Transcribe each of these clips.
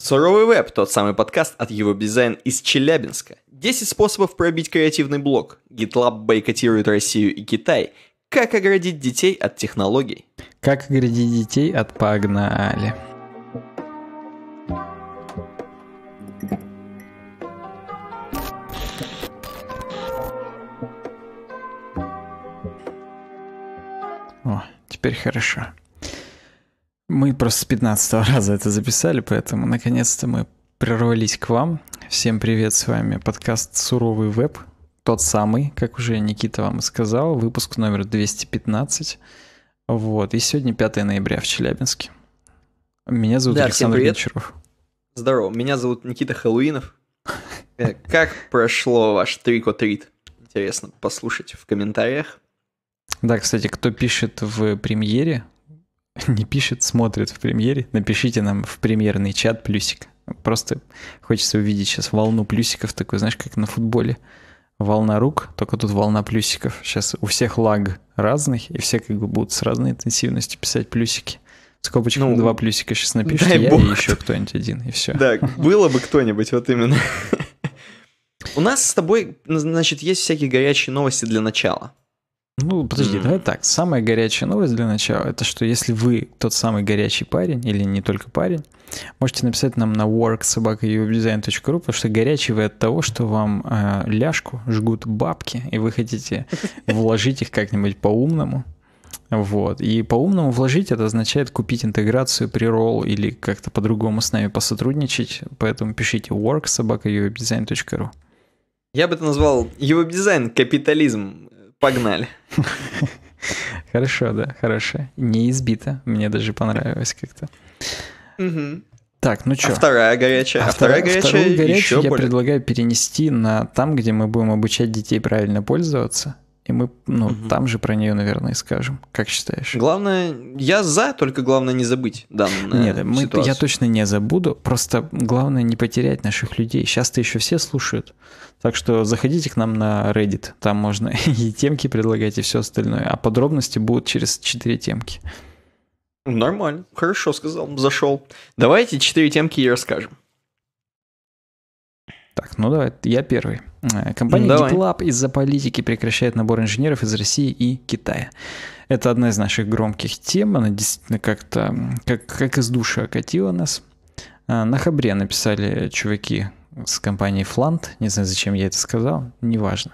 Суровый веб – тот самый подкаст от его дизайн из Челябинска. 10 способов пробить креативный блок. GitLab бойкотирует Россию и Китай. Как оградить детей от технологий? Как оградить детей от погнали? О, теперь хорошо. Мы просто с 15 раза это записали, поэтому наконец-то мы прорвались к вам. Всем привет, с вами подкаст «Суровый веб», тот самый, как уже Никита вам сказал, выпуск номер 215. Вот, и сегодня 5 ноября в Челябинске. Меня зовут да, Александр Гончаров. Здорово, меня зовут Никита Хэллоуинов. Э, как прошло ваш трик-о-трит? Интересно послушать в комментариях. Да, кстати, кто пишет в премьере, не пишет, смотрит в премьере, напишите нам в премьерный чат плюсик. Просто хочется увидеть сейчас волну плюсиков, такой, знаешь, как на футболе. Волна рук, только тут волна плюсиков. Сейчас у всех лаг разных, и все как бы будут с разной интенсивностью писать плюсики. В ну, два плюсика сейчас напишите я бог. и еще кто-нибудь один, и все. Да, было бы кто-нибудь, вот именно. У нас с тобой, ну, значит, есть всякие горячие новости для начала. Ну, подожди, mm. давай так. Самая горячая новость для начала это что если вы тот самый горячий парень, или не только парень, можете написать нам на worksobaka.uwebdesign.ru, потому что горячий вы от того, что вам э, ляжку жгут бабки, и вы хотите вложить их как-нибудь по-умному. Вот. И по-умному вложить это означает купить интеграцию, прирол или как-то по-другому с нами посотрудничать. Поэтому пишите worksobaka.uwebdesign.ru. Я бы это назвал его дизайн капитализм. Погнали. Хорошо, да, хорошо. Не избито. Мне даже понравилось как-то. Так, ну что? А вторая горячая. А, а вторая, вторая горячая, вторую горячую еще я более... предлагаю перенести на там, где мы будем обучать детей правильно пользоваться. И мы, ну, угу. там же про нее, наверное, и скажем. Как считаешь? Главное, я за, только главное не забыть данную э, Нет, мы, ситуацию. я точно не забуду. Просто главное не потерять наших людей. Сейчас-то еще все слушают. Так что заходите к нам на Reddit. Там можно и темки предлагать, и все остальное. А подробности будут через четыре темки. Нормально. Хорошо сказал. Зашел. Давайте четыре темки и расскажем. Так, ну давай, я первый. Э, компания давай. GitLab из-за политики прекращает набор инженеров из России и Китая. Это одна из наших громких тем. Она действительно как-то как, как из души окатила нас. Э, на хабре написали чуваки с компании Flant. Не знаю, зачем я это сказал, неважно.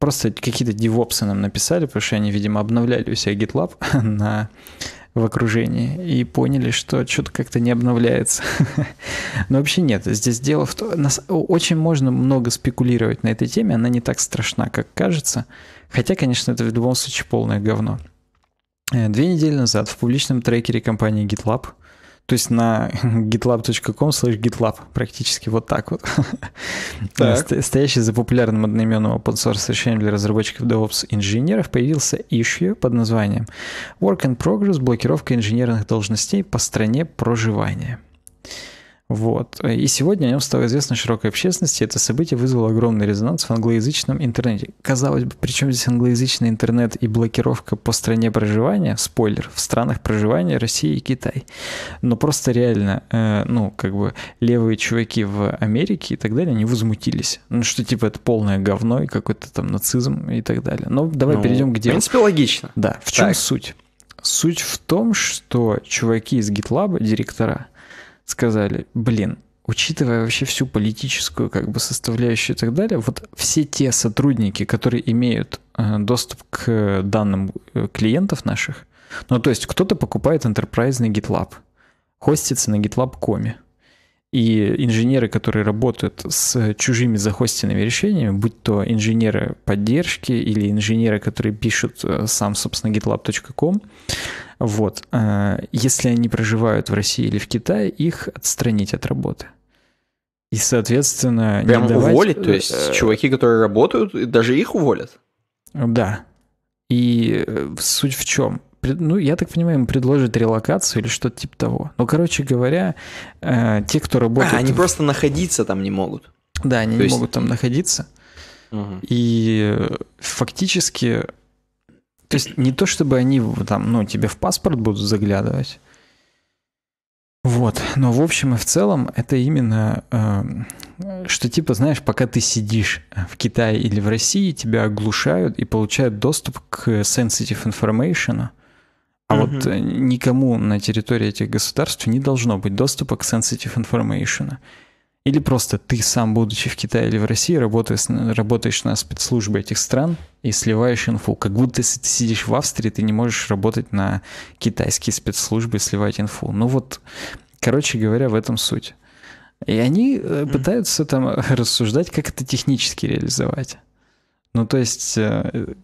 Просто какие-то девопсы нам написали, потому что они, видимо, обновляли у себя GitLab на в окружении и поняли, что что-то как-то не обновляется. Но вообще нет, здесь дело в том, очень можно много спекулировать на этой теме, она не так страшна, как кажется, хотя, конечно, это в любом случае полное говно. Э, две недели назад в публичном трекере компании GitLab – то есть на gitlab.com slash gitlab практически вот так вот. Так. Стоящий за популярным одноименным open source решением для разработчиков DevOps инженеров появился issue под названием Work in Progress – блокировка инженерных должностей по стране проживания. Вот. И сегодня о нем стало известно широкой общественности. Это событие вызвало огромный резонанс в англоязычном интернете. Казалось бы, причем здесь англоязычный интернет и блокировка по стране проживания? Спойлер, в странах проживания Россия и Китай. Но просто реально, э, ну, как бы левые чуваки в Америке и так далее, они возмутились. Ну, что типа это полное говно и какой-то там нацизм и так далее. Но давай ну, перейдем к делу. В принципе, логично. Да. В чем так. суть? Суть в том, что чуваки из GitLab, директора, сказали, блин, учитывая вообще всю политическую как бы составляющую и так далее, вот все те сотрудники, которые имеют э, доступ к данным э, клиентов наших, ну то есть кто-то покупает enterprise на GitLab, хостится на GitLab.com, и инженеры, которые работают с чужими захостенными решениями, будь то инженеры поддержки или инженеры, которые пишут э, сам, собственно, gitlab.com, вот, э, если они проживают в России или в Китае, их отстранить от работы. И, соответственно, Прям не давать... уволить, то э, есть чуваки, которые работают, даже их уволят? Да. И суть в чем? ну, я так понимаю, им предложат релокацию или что-то типа того. Ну, короче говоря, э, те, кто а, работает... А, они просто находиться там не могут. Да, они То не есть... могут там находиться. Угу. И фактически... То есть не то, чтобы они там, ну, тебе в паспорт будут заглядывать, вот, но в общем и в целом это именно, э, что типа, знаешь, пока ты сидишь в Китае или в России, тебя оглушают и получают доступ к sensitive information, а вот э, никому на территории этих государств не должно быть доступа к sensitive information. Или просто ты сам, будучи в Китае или в России, работаешь, работаешь на спецслужбы этих стран и сливаешь инфу. Как будто если ты сидишь в Австрии, ты не можешь работать на китайские спецслужбы и сливать инфу. Ну вот, короче говоря, в этом суть. И они mm-hmm. пытаются там рассуждать, как это технически реализовать. Ну то есть э,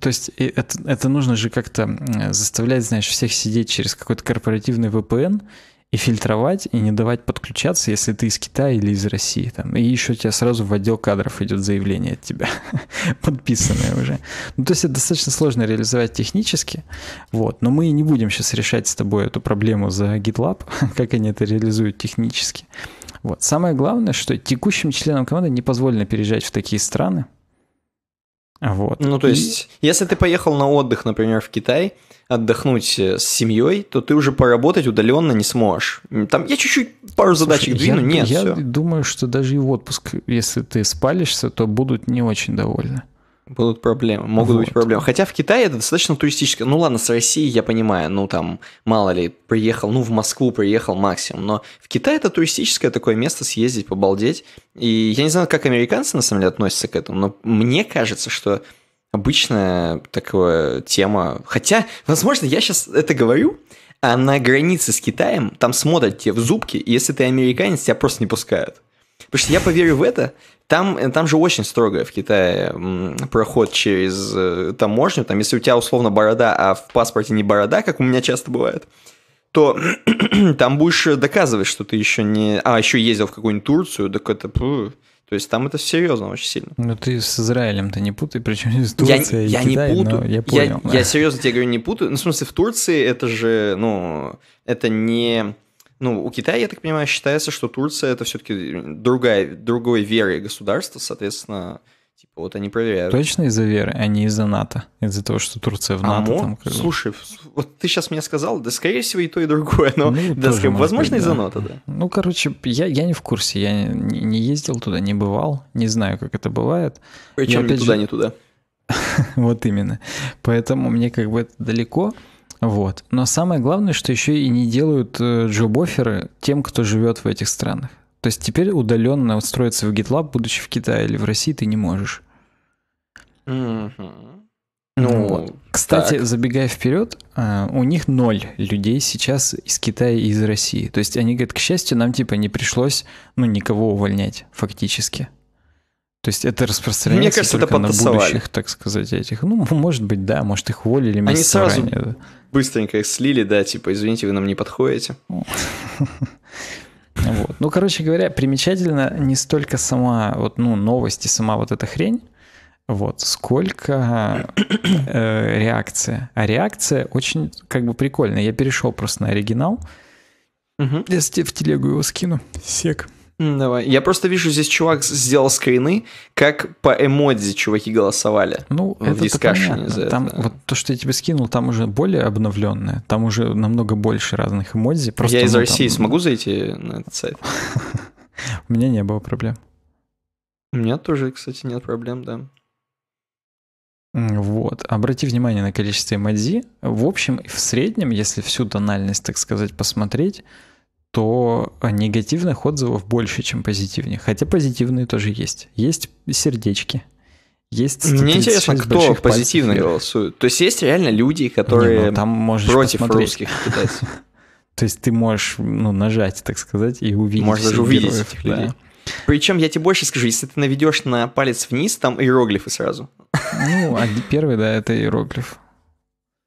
то есть это, это нужно же как-то заставлять, знаешь, всех сидеть через какой-то корпоративный VPN и фильтровать, и не давать подключаться, если ты из Китая или из России. Там. И еще у тебя сразу в отдел кадров идет заявление от тебя, подписанное уже. Ну, то есть это достаточно сложно реализовать технически. Вот. Но мы не будем сейчас решать с тобой эту проблему за GitLab, как они это реализуют технически. Вот. Самое главное, что текущим членам команды не позволено переезжать в такие страны, вот. Ну, то есть, и... если ты поехал на отдых, например, в Китай, отдохнуть э, с семьей, то ты уже поработать удаленно не сможешь. Там я чуть-чуть пару задачек Слушай, двину, я, нет. Я все. думаю, что даже и в отпуск, если ты спалишься, то будут не очень довольны. Будут проблемы, могут вот. быть проблемы. Хотя в Китае это достаточно туристическое. Ну ладно, с России я понимаю, ну там, мало ли, приехал, ну в Москву приехал максимум. Но в Китае это туристическое такое место съездить, побалдеть. И я не знаю, как американцы на самом деле относятся к этому, но мне кажется, что обычная такая тема. Хотя, возможно, я сейчас это говорю, а на границе с Китаем там смотрят тебе в зубки, и если ты американец, тебя просто не пускают. Потому что я поверю в это. Там, э, там же очень строго в Китае проход через э, таможню. Там, если у тебя условно борода, а в паспорте не борода, как у меня часто бывает, то там будешь э, доказывать, что ты еще не... А, еще ездил в какую-нибудь Турцию, так это... То есть там это серьезно очень сильно. Ну ты с Израилем-то не путай, причем из Турции. Я, я Китай, не путаю. Я, понял, я, да. я серьезно тебе говорю, не путаю. Ну, в смысле, в Турции это же, ну, это не ну, у Китая, я так понимаю, считается, что Турция это все-таки другая, другой веры государство, соответственно, типа вот они проверяют. Точно из-за веры, а не из-за НАТО? Из-за того, что Турция в а НАТО а там... Как Слушай, вот ты сейчас мне сказал, да, скорее всего, и то, и другое, но, ну, да, скорее, возможно, быть, да. из-за НАТО, да. Ну, короче, я, я не в курсе, я не, не ездил туда, не бывал, не знаю, как это бывает. Причем я, не туда, же... не туда. вот именно. Поэтому мне как бы это далеко, вот. Но самое главное, что еще и не делают э, джобоферы тем, кто живет в этих странах. То есть теперь удаленно устроиться в GitLab, будучи в Китае или в России, ты не можешь. Mm-hmm. Ну, вот. кстати, так. забегая вперед, а, у них ноль людей сейчас из Китая и из России. То есть они говорят, к счастью, нам типа не пришлось, ну, никого увольнять фактически. То есть это распространяется Мне кажется, только это на будущих, так сказать, этих. Ну, может быть, да, может, их уволили Они сразу ранее, да. быстренько их слили, да, типа, извините, вы нам не подходите. Вот. Ну, короче говоря, примечательно не столько сама вот, ну, новость и сама вот эта хрень, вот, сколько э, реакция. А реакция очень как бы прикольная. Я перешел просто на оригинал. Угу. Я в телегу его скину. Сек. Давай. Я просто вижу, здесь чувак сделал скрины, как по эмодзи чуваки голосовали. Ну, это понятно. За там, это. Вот то, что я тебе скинул, там уже более обновленное. Там уже намного больше разных эмодзи. Просто я из ну, России смогу зайти на этот сайт? У меня не было проблем. У меня тоже, кстати, нет проблем, да. Вот. Обрати внимание на количество эмодзи. В общем, в среднем, если всю тональность, так сказать, посмотреть, то негативных отзывов больше, чем позитивных. Хотя позитивные тоже есть. Есть сердечки. Есть Мне интересно, кто позитивно голосует. То есть есть реально люди, которые Не, ну, там можешь против посмотреть. русских китайцев. То есть ты можешь ну, нажать, так сказать, и увидеть. Можешь даже увидеть этих людей. Причем я тебе больше скажу, если ты наведешь на палец вниз, там иероглифы сразу. Ну, а первый, да, это иероглиф.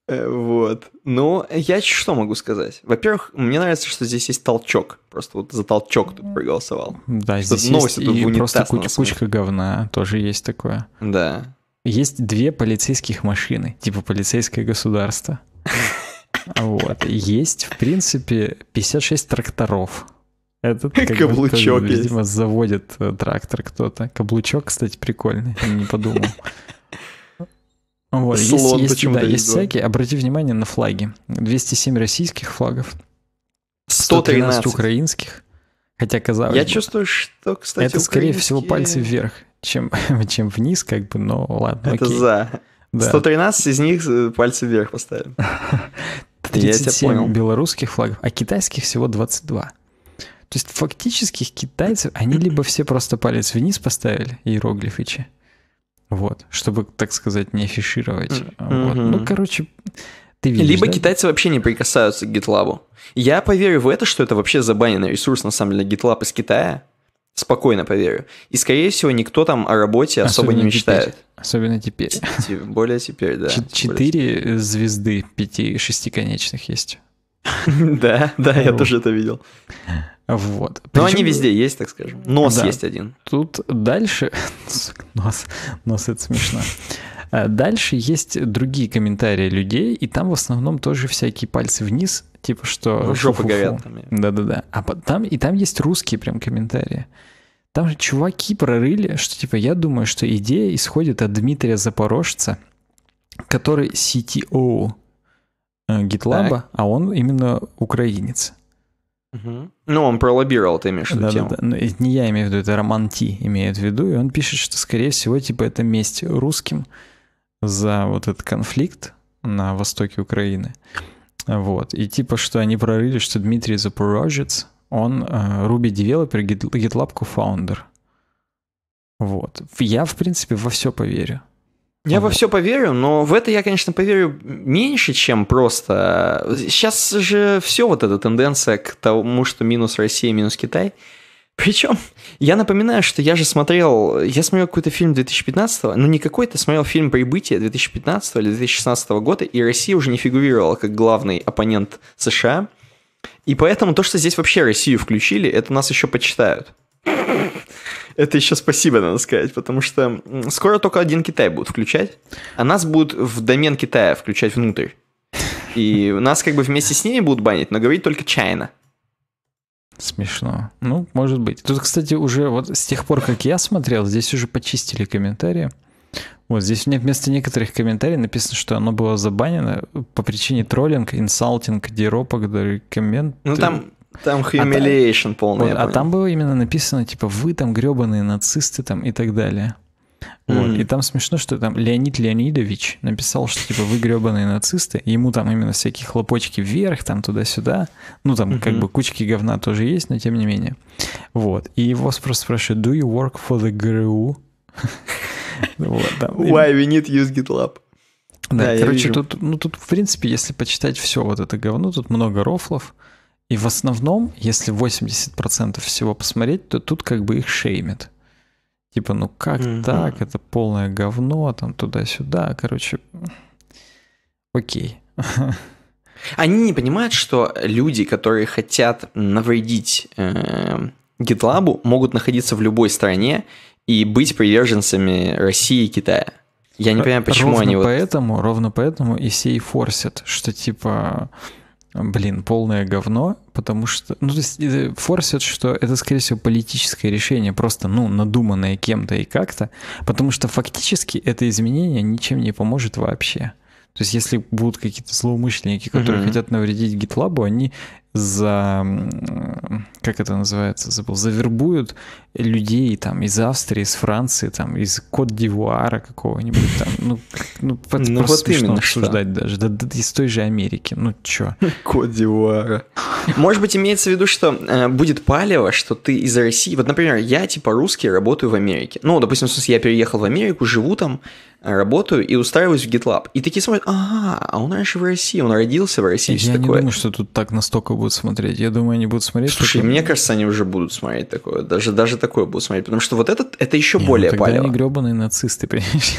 Э, вот. Ну, я что могу сказать? Во-первых, мне нравится, что здесь есть толчок. Просто вот за толчок тут проголосовал. Да, что здесь есть и просто куч кучка говна. Тоже есть такое. Да. Есть две полицейских машины, типа полицейское государство. Вот. Есть, в принципе, 56 тракторов. Этот как Каблучок видимо, заводит э, трактор кто-то. Каблучок, кстати, прикольный, не подумал. Вот, Слон есть, есть, да, есть два. всякие. Обрати внимание на флаги. 207 российских флагов, 113 113. украинских, хотя казалось Я бы, чувствую, что, кстати, Это, скорее всего, пальцы вверх, чем, чем вниз, как бы, но ладно, Это окей. за. Да. 113 из них э, пальцы вверх поставили. 37 белорусских флагов, а китайских всего 22. То есть фактически китайцев, они либо все просто палец вниз поставили, иероглифычи, вот, чтобы, так сказать, не афишировать. Mm-hmm. Вот. Ну, короче, ты видишь, Либо да? китайцы вообще не прикасаются к GitLab. Я поверю в это, что это вообще забаненный ресурс, на самом деле, GitLab из Китая. Спокойно поверю. И, скорее всего, никто там о работе особо Особенно не мечтает. Теперь. Особенно теперь. Более теперь, да. Четыре звезды пяти шестиконечных есть. Да, да, я тоже это видел. Вот. Но они везде есть, так скажем. Нос есть один. Тут дальше... Нос, нос это смешно. А дальше есть другие комментарии людей, и там в основном тоже всякие пальцы вниз, типа что... Ну, жопы горят Да-да-да. А там, и там есть русские прям комментарии. Там же чуваки прорыли, что типа я думаю, что идея исходит от Дмитрия Запорожца, который CTO Э, GitLab, так. а он именно украинец. Угу. Ну, он пролоббировал, ты имеешь в виду да, тему. Да, да. Но это не я имею в виду, это Роман Ти имеет в виду, и он пишет, что, скорее всего, типа, это месть русским за вот этот конфликт на востоке Украины. Вот. И типа, что они прорыли, что Дмитрий Запорожец, он э, Ruby девелопер, GitLab co-founder, Вот. Я, в принципе, во все поверю. Я во все поверю, но в это я, конечно, поверю меньше, чем просто. Сейчас же все вот эта тенденция к тому, что минус Россия, минус Китай. Причем, я напоминаю, что я же смотрел, я смотрел какой-то фильм 2015, но не какой-то, смотрел фильм «Прибытие» 2015 или 2016 года, и Россия уже не фигурировала как главный оппонент США. И поэтому то, что здесь вообще Россию включили, это нас еще почитают. Это еще спасибо, надо сказать, потому что скоро только один Китай будет включать, а нас будут в домен Китая включать внутрь. И нас как бы вместе с ними будут банить, но говорить только China. Смешно. Ну, может быть. Тут, кстати, уже вот с тех пор, как я смотрел, здесь уже почистили комментарии. Вот здесь мне вместо некоторых комментариев написано, что оно было забанено по причине троллинг, инсалтинг, деропа, коммент. Ну там там humiliation а, полный. Вот, а там было именно написано, типа, вы там гребаные нацисты там и так далее. Вот. И там смешно, что там Леонид Леонидович написал, что типа вы гребаные нацисты, ему там именно всякие хлопочки вверх, там туда-сюда. Ну там mm-hmm. как бы кучки говна тоже есть, но тем не менее. Вот. И его просто спрашивают, do you work for the GRU? Why we need use GitLab? Да, да короче, тут, ну, тут, в принципе, если почитать все вот это говно, тут много рофлов, и в основном, если 80% всего посмотреть, то тут как бы их шеймит. Типа, ну как mm-hmm. так? Это полное говно, там туда-сюда. Короче, окей. Они не понимают, что люди, которые хотят навредить э, GitLab, могут находиться в любой стране и быть приверженцами России и Китая. Я не понимаю, почему ровно они поэтому, вот... Ровно поэтому и все сей форсят, что типа блин, полное говно, потому что, ну, то есть э, форсят, что это, скорее всего, политическое решение, просто, ну, надуманное кем-то и как-то, потому что фактически это изменение ничем не поможет вообще. То есть, если будут какие-то злоумышленники, которые mm-hmm. хотят навредить GitLab, они за... Как это называется? Забыл. Завербуют людей там из Австрии, из Франции, там из Кот-Дивуара какого-нибудь там. Ну, ну, ну вот смешно обсуждать что. даже. Да, да, из той же Америки. Ну чё? Кот-Дивуара. Может быть, имеется в виду, что э, будет палево, что ты из России... Вот, например, я типа русский, работаю в Америке. Ну, допустим, я переехал в Америку, живу там, э, работаю и устраиваюсь в GitLab. И такие смотрят, ага, а он раньше в России, он родился в России. Я не думаю, что тут так настолько будет будут смотреть. Я думаю, они будут смотреть. Слушай, такое... мне кажется, они уже будут смотреть такое. Даже, даже такое будут смотреть. Потому что вот этот, это еще не, ну более ну, тогда они гребаные нацисты, понимаешь?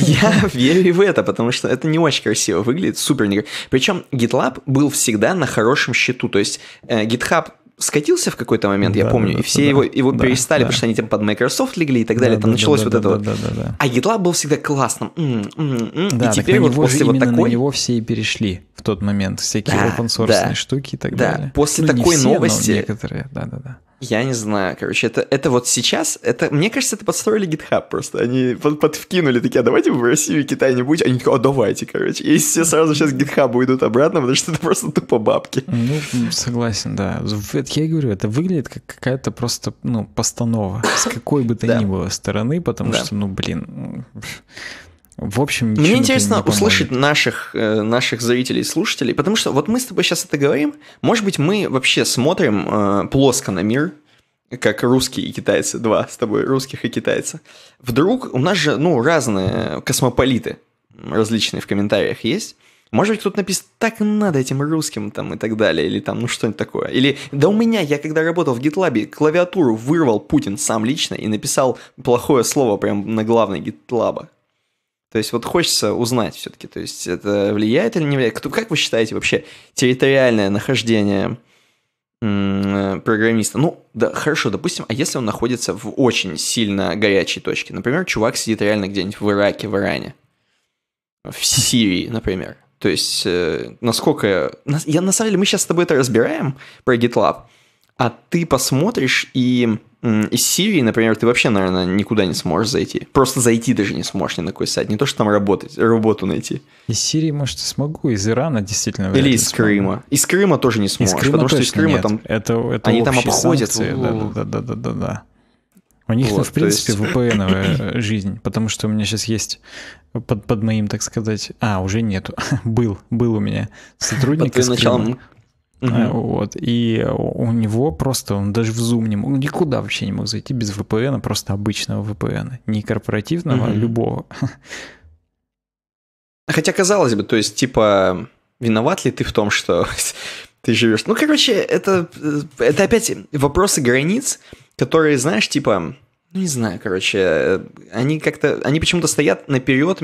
Я верю в это, потому что это не очень красиво выглядит, супер. Причем GitLab был всегда на хорошем счету. То есть э, GitHub скатился в какой-то момент, да, я помню, да, и все да, его, его да, перестали, да. потому что они типа под Microsoft легли и так далее, да, там да, началось да, вот да, это да, вот. Да, да, да. А GitLab был всегда классным. М -м -м да, и теперь вот после вот такой... на него все и перешли в тот момент, всякие да, open-source да, штуки и так да. далее. После ну, такой все, новости... некоторые, да-да-да. Я не знаю, короче, это, это вот сейчас, это, мне кажется, это подстроили GitHub просто. Они под, подвкинули такие, а давайте в России и Китае не будь. Они такие, а давайте, короче. И все сразу сейчас к GitHub уйдут обратно, потому что это просто тупо бабки. Ну, согласен, да. Я говорю, это выглядит как какая-то просто, ну, постанова. С какой бы то ни было стороны, потому что, ну, блин, в общем, Мне интересно не услышать наших, э, наших зрителей слушателей, потому что вот мы с тобой сейчас это говорим. Может быть, мы вообще смотрим э, плоско на мир, как русские и китайцы, два с тобой, русских и китайца. Вдруг у нас же, ну, разные космополиты различные в комментариях есть. Может быть, кто-то написал, так надо этим русским там и так далее, или там, ну что-нибудь такое. Или, да у меня, я когда работал в GitLab, клавиатуру вырвал Путин сам лично и написал плохое слово прям на главной GitLab. То есть вот хочется узнать все-таки, то есть это влияет или не влияет? Как вы считаете вообще территориальное нахождение э, программиста. Ну, да, хорошо, допустим, а если он находится в очень сильно горячей точке? Например, чувак сидит реально где-нибудь в Ираке, в Иране, в Сирии, например. То есть, э, насколько... Я, на самом деле, мы сейчас с тобой это разбираем про GitLab, а ты посмотришь и из Сирии, например, ты вообще, наверное, никуда не сможешь зайти. Просто зайти даже не сможешь ни на какой сайт. Не то, что там работать, работу найти. Из Сирии, может, и смогу, из Ирана действительно. Или из Крыма. Из Крыма тоже не сможешь, из Крыма потому что из Крыма нет. там... Это, это они там обходят. да, да, да, да, да, У них, ну, вот, в принципе, есть... vpn жизнь, потому что у меня сейчас есть под, под моим, так сказать... А, уже нету. был, был у меня а сотрудник под из Крыма. Uh-huh. Вот. И у него просто, он даже в Zoom не мог, никуда вообще не мог зайти без VPN, просто обычного VPN. Не корпоративного, uh-huh. а любого. Хотя, казалось бы, то есть, типа, виноват ли ты в том, что ты живешь? Ну, короче, это, э, это опять вопросы границ, которые, знаешь, типа, ну, не знаю, короче, э, они как-то, они почему-то стоят наперед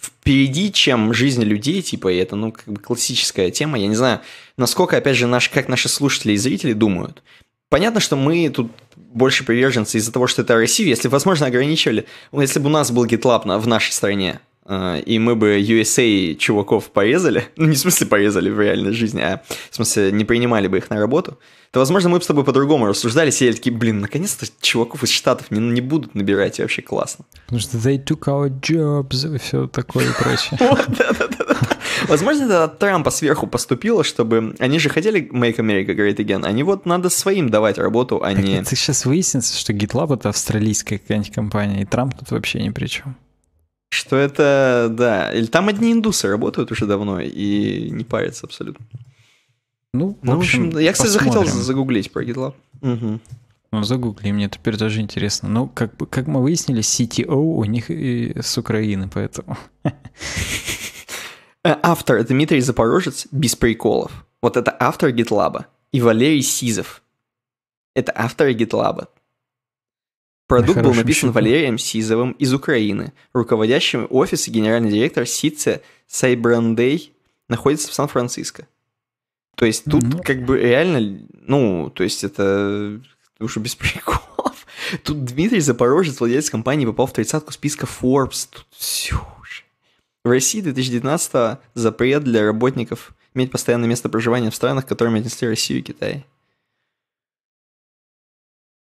впереди, чем жизнь людей, типа, и это, ну, как бы классическая тема. Я не знаю, насколько, опять же, наш, как наши слушатели и зрители думают. Понятно, что мы тут больше приверженцы из-за того, что это Россия, если, возможно, ограничивали, если бы у нас был GitLab в нашей стране, а, и мы бы USA чуваков порезали, ну не в смысле порезали в реальной жизни, а в смысле не принимали бы их на работу, то, возможно, мы бы с тобой по-другому рассуждали, сидели такие, блин, наконец-то чуваков из Штатов не, не будут набирать, и вообще классно. Потому что they took our jobs и все такое и прочее. Возможно, это от Трампа сверху поступило, чтобы... Они же хотели Make America Great Again, они вот надо своим давать работу, а не... Ты сейчас выяснится, что GitLab — это австралийская какая-нибудь компания, и Трамп тут вообще ни при чем. Что это, да. Или там одни индусы работают уже давно и не парятся абсолютно. Ну, в ну, общем, в я, кстати, посмотрим. захотел загуглить про GitLab. Угу. Ну, загугли, мне теперь даже интересно. Ну, как, как мы выяснили, CTO у них и с Украины, поэтому... Э, автор Дмитрий Запорожец без приколов. Вот это автор GitLab. И Валерий Сизов. Это автор GitLab. Продукт был написан счету. Валерием Сизовым из Украины, руководящим офис и генеральный директор Сице Сайбрандей находится в Сан-Франциско. То есть тут mm-hmm. как бы реально, ну, то есть это уже без приколов. Тут Дмитрий Запорожец, владелец компании, попал в тридцатку списка Forbes. Тут все уже. В России 2019 запрет для работников иметь постоянное место проживания в странах, которыми отнесли Россию и Китай.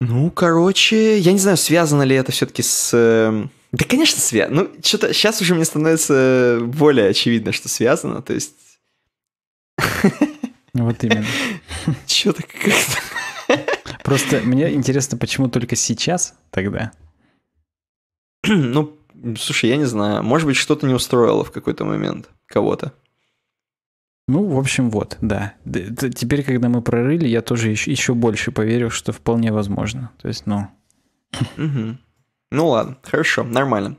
Ну, короче, я не знаю, связано ли это все-таки с... Эм, да, конечно, связано. Ну, что-то сейчас уже мне становится более очевидно, что связано, то есть... Ну, вот именно. Что-то как-то... Просто мне интересно, почему только сейчас тогда? Ну, слушай, я не знаю. Может быть, что-то не устроило в какой-то момент кого-то. Ну, в общем, вот, да. Теперь, когда мы прорыли, я тоже еще, еще больше поверил, что вполне возможно. То есть, ну... Ну ладно, хорошо, нормально.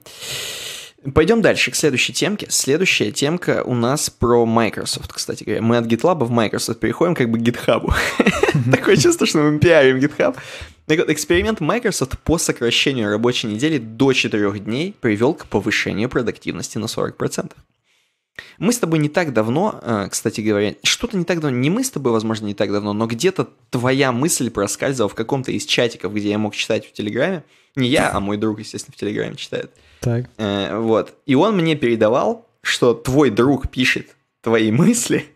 Пойдем дальше, к следующей темке. Следующая темка у нас про Microsoft, кстати говоря. Мы от GitLab в Microsoft переходим как бы к GitHub. Такое чувство, что мы пиарим GitHub. эксперимент Microsoft по сокращению рабочей недели до 4 дней привел к повышению продуктивности на 40%. Мы с тобой не так давно, э, кстати говоря, что-то не так давно, не мы с тобой, возможно, не так давно, но где-то твоя мысль проскальзывала в каком-то из чатиков, где я мог читать в Телеграме. Не я, а мой друг, естественно, в Телеграме читает. Так. Э, вот. И он мне передавал, что твой друг пишет твои мысли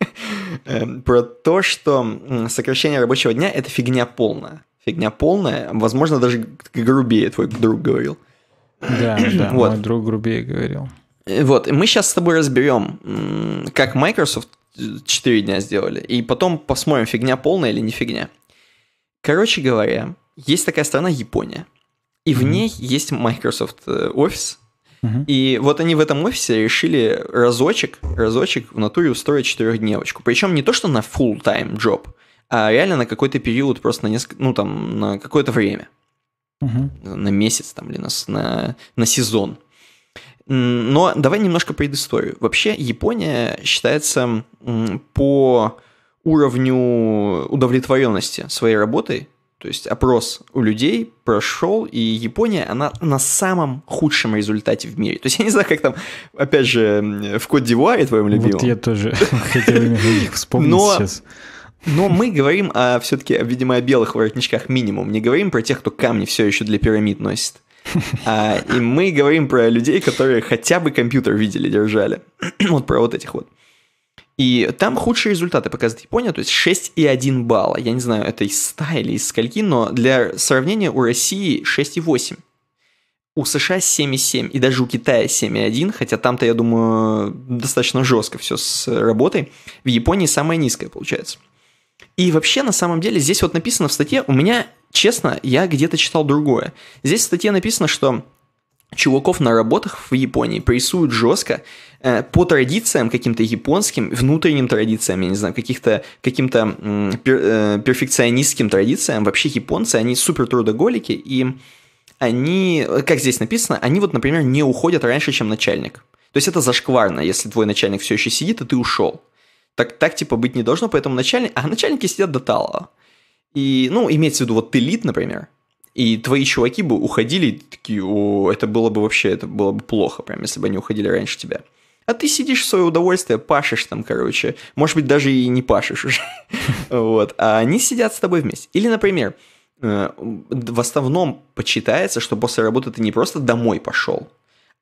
э, про то, что сокращение рабочего дня – это фигня полная. Фигня полная, возможно, даже грубее твой друг говорил. Да, да, вот. мой друг грубее говорил. Э, вот, и мы сейчас с тобой разберем, как Microsoft 4 э, дня сделали, и потом посмотрим, фигня полная или не фигня. Короче говоря, есть такая страна Япония, и mm-hmm. в ней есть Microsoft э, офис, и вот они в этом офисе решили разочек, разочек в натуре устроить четырехдневочку. Причем не то, что на full-time job, а реально на какой-то период, просто на несколько, ну там, на какое-то время. Mm-hmm. На месяц там или на, на, на сезон. Но давай немножко предысторию. Вообще Япония считается по уровню удовлетворенности своей работой, то есть опрос у людей прошел, и Япония, она на самом худшем результате в мире. То есть я не знаю, как там, опять же, в Кот-Дивуаре твоем любимом. Вот я тоже хотел их вспомнить сейчас. Но мы говорим о все-таки, видимо, о белых воротничках минимум. Не говорим про тех, кто камни все еще для пирамид носит. А, и мы говорим про людей, которые хотя бы компьютер видели, держали. вот про вот этих вот. И там худшие результаты показывает Япония, то есть 6,1 балла. Я не знаю, это из 100 или из скольки, но для сравнения у России 6,8. У США 7,7 и даже у Китая 7,1, хотя там-то, я думаю, достаточно жестко все с работой. В Японии самое низкое получается. И вообще, на самом деле, здесь вот написано в статье, у меня, честно, я где-то читал другое. Здесь в статье написано, что чуваков на работах в Японии прессуют жестко э, по традициям каким-то японским, внутренним традициям, я не знаю, каких-то каким-то э, перфекционистским традициям. Вообще японцы, они супер трудоголики, и они, как здесь написано, они вот, например, не уходят раньше, чем начальник. То есть это зашкварно, если твой начальник все еще сидит, и ты ушел. Так, так типа быть не должно, поэтому начальник... А начальники сидят до тала. И, ну, имеется в виду, вот ты лид, например, и твои чуваки бы уходили, такие, о, это было бы вообще, это было бы плохо, прям, если бы они уходили раньше тебя. А ты сидишь в свое удовольствие, пашешь там, короче. Может быть, даже и не пашешь уже. Вот. А они сидят с тобой вместе. Или, например, э, в основном почитается, что после работы ты не просто домой пошел,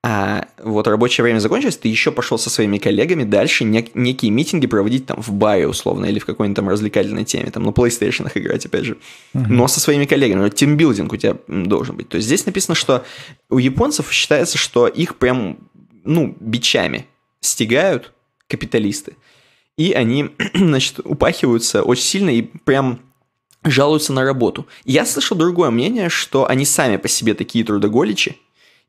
а вот рабочее время закончилось, ты еще пошел со своими коллегами дальше нек- некие митинги проводить там в баре условно или в какой-нибудь там развлекательной теме, там на PlayStation играть опять же, uh-huh. но со своими коллегами, вот ну, тимбилдинг у тебя должен быть. То есть здесь написано, что у японцев считается, что их прям, ну, бичами стигают капиталисты, и они, значит, упахиваются очень сильно и прям жалуются на работу. Я слышал другое мнение, что они сами по себе такие трудоголичи,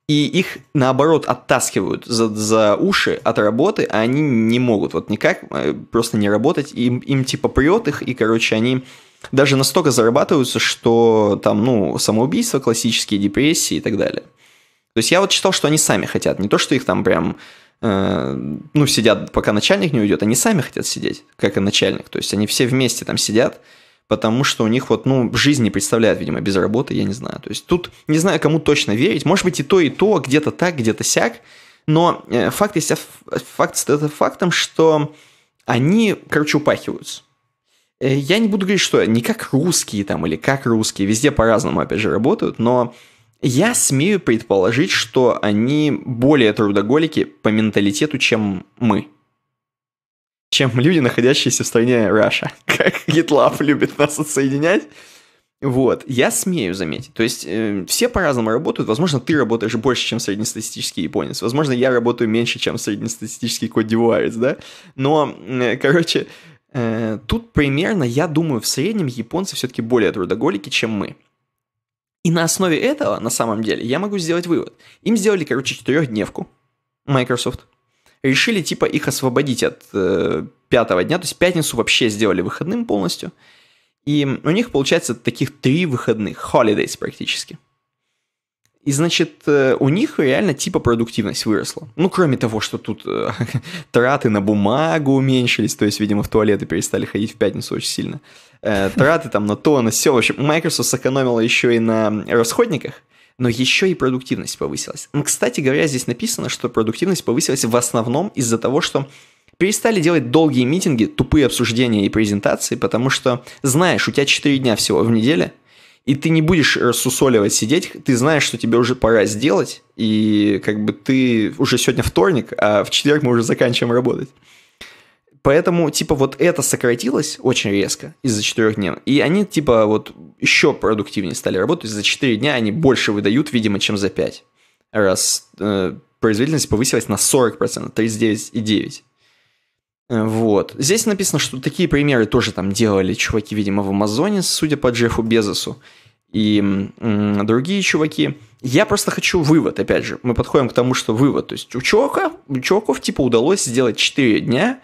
и их, наоборот, оттаскивают за, за уши от работы, а они не могут вот никак э, просто не работать, им, им типа прет их, и, короче, они даже настолько зарабатываются, что там, ну, самоубийства, классические депрессии и так далее. То есть я вот читал, что они сами хотят, не то, что их там прям, э, ну, сидят, пока начальник не уйдет, они сами хотят сидеть, как и начальник, то есть они все вместе там сидят, потому что у них вот, ну, жизнь не представляет, видимо, без работы, я не знаю. То есть тут не знаю, кому точно верить. Может быть, и то, и то, где-то так, где-то сяк. Но э, факт есть факт это фактом, что они, короче, упахиваются. Э, я не буду говорить, что не как русские там или как русские, везде по-разному, опять же, работают, но я смею предположить, что они более трудоголики по менталитету, чем мы чем люди, находящиеся в стране Раша. Как GitLab любит нас отсоединять. Вот, я смею заметить. То есть э, все по-разному работают. Возможно, ты работаешь больше, чем среднестатистический японец. Возможно, я работаю меньше, чем среднестатистический кодивуарец, да? Но, э, короче, э, тут примерно, я думаю, в среднем японцы все-таки более трудоголики, чем мы. И на основе этого, на самом деле, я могу сделать вывод. Им сделали, короче, четырехдневку Microsoft – решили типа их освободить от э, пятого дня, то есть пятницу вообще сделали выходным полностью. И у них получается таких три выходных, holidays практически. И значит, э, у них реально типа продуктивность выросла. Ну, кроме того, что тут э, траты на бумагу уменьшились, то есть, видимо, в туалеты перестали ходить в пятницу очень сильно. Э, траты там на то, на все. В общем, Microsoft сэкономила еще и на расходниках но еще и продуктивность повысилась. Кстати говоря, здесь написано, что продуктивность повысилась в основном из-за того, что перестали делать долгие митинги, тупые обсуждения и презентации, потому что, знаешь, у тебя 4 дня всего в неделе, и ты не будешь рассусоливать сидеть, ты знаешь, что тебе уже пора сделать, и как бы ты уже сегодня вторник, а в четверг мы уже заканчиваем работать. Поэтому, типа, вот это сократилось очень резко из-за четырех дней. И они, типа, вот еще продуктивнее стали работать. За четыре дня они больше выдают, видимо, чем за пять. Раз э, производительность повысилась на 40%, 39,9%. Э, вот. Здесь написано, что такие примеры тоже там делали чуваки, видимо, в Амазоне, судя по Джеффу Безосу, и м, другие чуваки. Я просто хочу вывод, опять же, мы подходим к тому, что вывод, то есть у чувака, у чуваков типа удалось сделать 4 дня,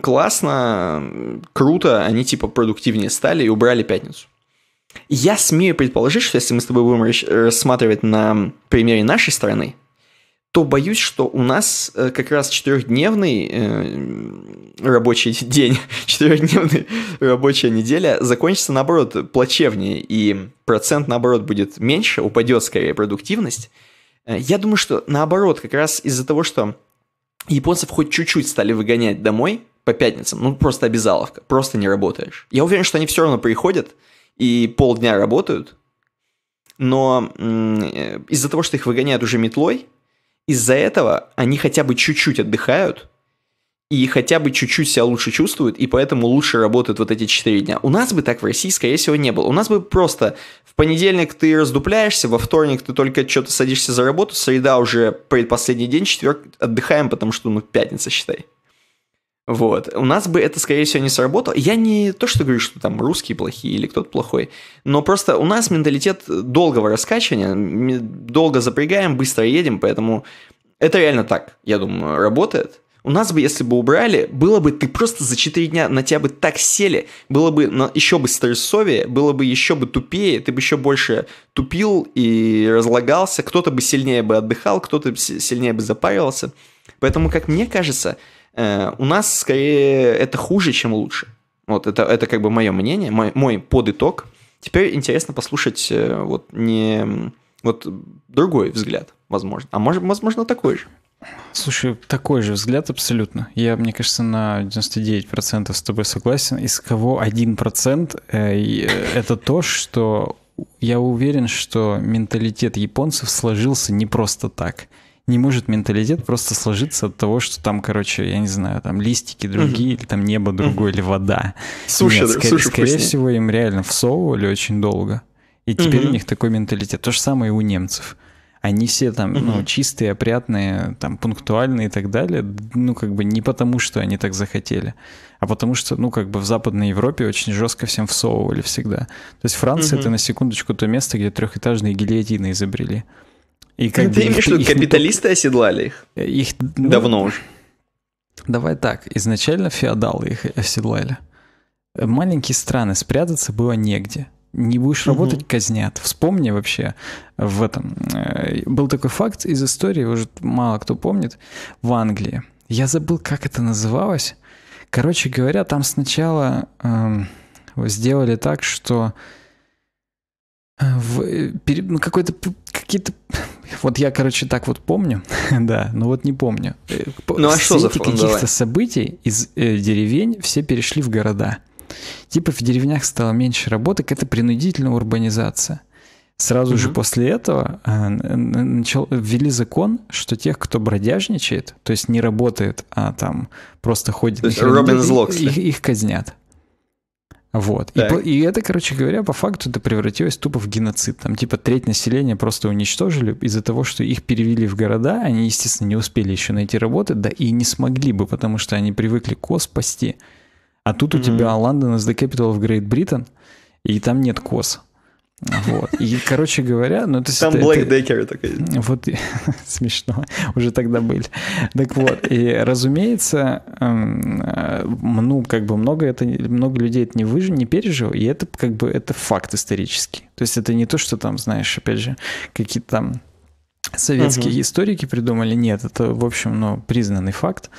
классно, круто, они типа продуктивнее стали и убрали пятницу. Я смею предположить, что если мы с тобой будем рассматривать на примере нашей страны, то боюсь, что у нас э, как раз четырехдневный э, рабочий день, четырехдневная рабочая неделя закончится, наоборот, плачевнее, и процент, наоборот, будет меньше, упадет скорее продуктивность. Э, я думаю, что наоборот, как раз из-за того, что японцев хоть чуть-чуть стали выгонять домой по пятницам, ну просто обязаловка, просто не работаешь. Я уверен, что они все равно приходят и полдня работают, но э, из-за того, что их выгоняют уже метлой, из-за этого они хотя бы чуть-чуть отдыхают, и хотя бы чуть-чуть себя лучше чувствуют, и поэтому лучше работают вот эти 4 дня. У нас бы так в России, скорее всего, не было. У нас бы просто в понедельник ты раздупляешься, во вторник ты только что-то садишься за работу, среда уже предпоследний день, четверг отдыхаем, потому что, ну, пятница, считай. Вот. У нас бы это, скорее всего, не сработало. Я не то, что говорю, что там русские плохие или кто-то плохой, но просто у нас менталитет долгого раскачивания, долго запрягаем, быстро едем, поэтому это реально так, я думаю, работает. У нас бы, если бы убрали, было бы, ты просто за 4 дня на тебя бы так сели, было бы на, еще бы стрессовее, было бы еще бы тупее, ты бы еще больше тупил и разлагался, кто-то бы сильнее бы отдыхал, кто-то сильнее бы запаривался. Поэтому, как мне кажется, э, у нас скорее это хуже, чем лучше. Вот это, это как бы мое мнение, мой, мой подыток. Теперь интересно послушать э, вот не вот другой взгляд, возможно. А может, возможно, такой же. Слушай, такой же взгляд абсолютно. Я, мне кажется, на 99% с тобой согласен, из кого 1% э, э, это то, что я уверен, что менталитет японцев сложился не просто так. Не может менталитет просто сложиться от того, что там, короче, я не знаю, там листики другие, или там небо другое, или вода. Суши, Нет, скорее, суши скорее всего, им реально всовывали очень долго. И теперь у них такой менталитет. То же самое и у немцев они все там ну, чистые, опрятные, там пунктуальные и так далее, ну как бы не потому, что они так захотели, а потому что, ну как бы в Западной Европе очень жестко всем всовывали всегда. То есть Франция угу. это на секундочку то место, где трехэтажные гильотины изобрели. И как ты имеешь в виду, капиталисты не... оседлали их? Э, их ну, давно уже. Давай так, изначально феодалы их оседлали. Маленькие страны спрятаться было негде не будешь угу. работать, казнят. Вспомни вообще в этом. Э, был такой факт из истории, уже мало кто помнит, в Англии. Я забыл, как это называлось. Короче говоря, там сначала э, сделали так, что э, в, э, ну, какой-то какие-то вот я, короче, так вот помню, да, но ну вот не помню. Ну, а что за каких-то событий из деревень все перешли в города. Типа в деревнях стало меньше работы, это принудительная урбанизация. Сразу угу. же после этого э, начал, ввели закон, что тех, кто бродяжничает, то есть не работает, а там просто ходит... То Их, их казнят. Вот. И, и это, короче говоря, по факту это превратилось тупо в геноцид. Там типа треть населения просто уничтожили из-за того, что их перевели в города. Они, естественно, не успели еще найти работы, да и не смогли бы, потому что они привыкли коз пасти. А тут у mm-hmm. тебя London is the capital of Great Britain, и там нет кос. Вот. И, короче говоря, ну это... Там Блэк Декеры такой. Вот, смешно, уже тогда были. Так вот, и, разумеется, эм, э, ну, как бы много, это, много людей это не выжил, не пережил, и это как бы это факт исторический. То есть это не то, что там, знаешь, опять же, какие-то там советские угу. историки придумали. Нет, это, в общем, ну, признанный факт.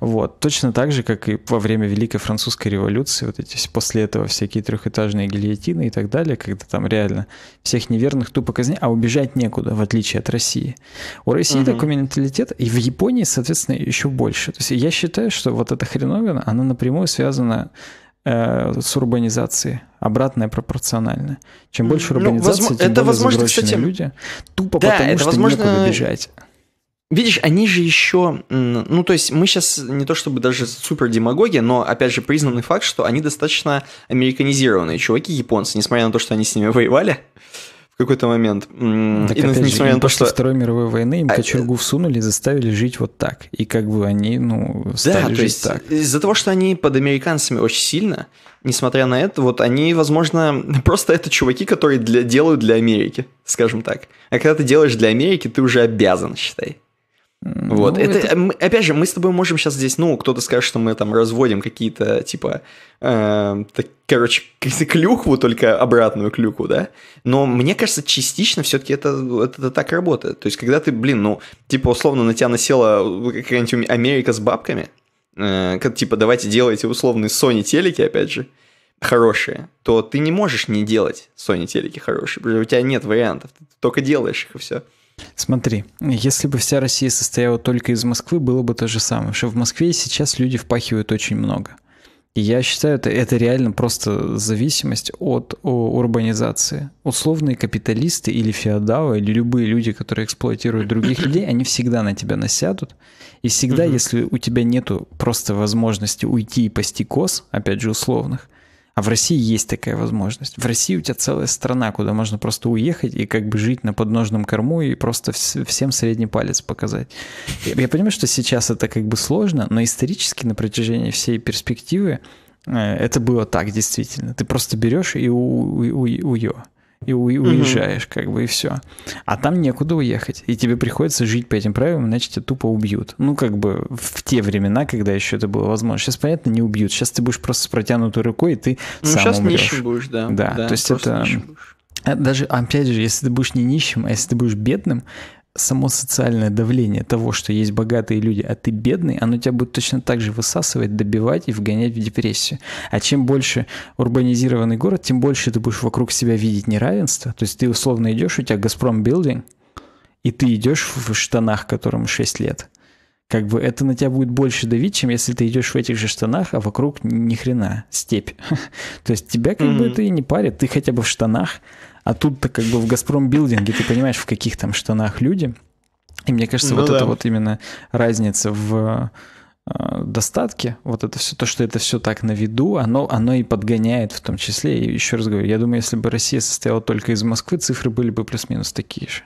Вот. Точно так же, как и во время Великой Французской революции, вот эти после этого всякие трехэтажные гильотины и так далее, когда там реально всех неверных тупо казни, а убежать некуда, в отличие от России. У России угу. такой менталитет, и в Японии, соответственно, еще больше. То есть я считаю, что вот эта хреновина, она напрямую связана Э, с урбанизацией. обратная пропорционально. Чем больше ну, урбанизации, ну, возможно, тем это более возможно, кстати, люди. Тупо да, потому, это что возможно... некуда бежать. Видишь, они же еще, ну то есть мы сейчас не то чтобы даже супер демагоги, но опять же признанный факт, что они достаточно американизированные чуваки, японцы, несмотря на то, что они с ними воевали какой-то момент. Так и несмотря же, на то, что... Второй мировой войны им а... кочергу всунули и заставили жить вот так. И как бы они, ну, стали да, жить то есть так. Из-за того, что они под американцами очень сильно, несмотря на это, вот они, возможно, просто это чуваки, которые для, делают для Америки, скажем так. А когда ты делаешь для Америки, ты уже обязан, считай. Вот, ну, это, это, опять же, мы с тобой можем сейчас здесь, ну, кто-то скажет, что мы там разводим какие-то, типа, э, так, короче, клюкву, только обратную клюкву, да, но мне кажется, частично все-таки это, это, это так работает, то есть, когда ты, блин, ну, типа, условно, на тебя насела какая-нибудь Америка с бабками, э, как, типа, давайте делайте условные Sony телеки, опять же, хорошие, то ты не можешь не делать Sony телеки хорошие, потому что у тебя нет вариантов, ты только делаешь их и все. Смотри, если бы вся Россия состояла только из Москвы, было бы то же самое. Что в Москве сейчас люди впахивают очень много. И я считаю, это, это реально просто зависимость от о, урбанизации. Условные капиталисты или феодалы, или любые люди, которые эксплуатируют других людей, они всегда на тебя насядут. И всегда, угу. если у тебя нету просто возможности уйти и пасти коз, опять же, условных, а в России есть такая возможность. В России у тебя целая страна, куда можно просто уехать и как бы жить на подножном корму и просто всем средний палец показать. Я понимаю, что сейчас это как бы сложно, но исторически на протяжении всей перспективы э, это было так, действительно. Ты просто берешь и у, у, у, у, ее и у- уезжаешь, угу. как бы, и все. А там некуда уехать. И тебе приходится жить по этим правилам, иначе тебя тупо убьют. Ну, как бы в те времена, когда еще это было возможно. Сейчас, понятно, не убьют. Сейчас ты будешь просто с протянутой рукой, и ты ну, сам сейчас умрешь. нищим будешь, да. Да, да то есть это... А даже, опять же, если ты будешь не нищим, а если ты будешь бедным, само социальное давление того, что есть богатые люди, а ты бедный, оно тебя будет точно так же высасывать, добивать и вгонять в депрессию. А чем больше урбанизированный город, тем больше ты будешь вокруг себя видеть неравенство. То есть ты условно идешь, у тебя Газпром билдинг, и ты идешь в штанах, которым 6 лет. Как бы это на тебя будет больше давить, чем если ты идешь в этих же штанах, а вокруг ни хрена степь. То есть тебя как бы это и не парит, ты хотя бы в штанах, а тут-то как бы в «Газпром билдинге» ты понимаешь, в каких там штанах люди. И мне кажется, ну, вот да. это вот именно разница в э, достатке, вот это все, то, что это все так на виду, оно, оно и подгоняет в том числе. И еще раз говорю, я думаю, если бы Россия состояла только из Москвы, цифры были бы плюс-минус такие же.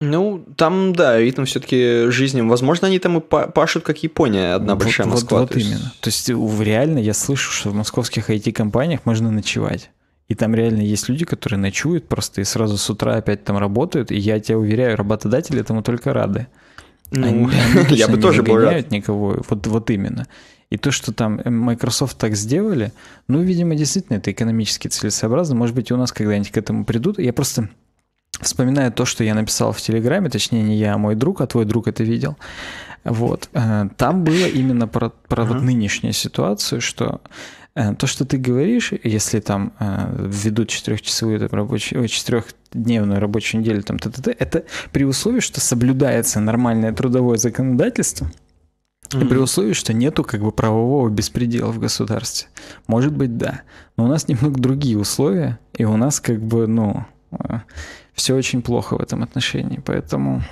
Ну, там, да, видно все-таки жизнью. Возможно, они там и пашут, как Япония, одна вот, большая Москва. Вот, вот то есть... именно. То есть, реально, я слышу, что в московских IT-компаниях можно ночевать. И там реально есть люди, которые ночуют просто и сразу с утра опять там работают. И я тебя уверяю, работодатели этому только рады. Ну, они, они я бы тоже был рад. никого, вот, вот именно. И то, что там Microsoft так сделали, ну, видимо, действительно, это экономически целесообразно. Может быть, у нас когда-нибудь к этому придут. Я просто вспоминаю то, что я написал в Телеграме, точнее, не я, а мой друг, а твой друг это видел. Вот. Э, там было именно про, про uh-huh. вот нынешнюю ситуацию, что Э, то, что ты говоришь, если там э, введут четырехчасовую рабочую, четырехдневную рабочую неделю, там, т -т -т, это при условии, что соблюдается нормальное трудовое законодательство, mm-hmm. при условии, что нету как бы правового беспредела в государстве. Может быть, да. Но у нас немного другие условия, и у нас как бы, ну, э, все очень плохо в этом отношении, поэтому...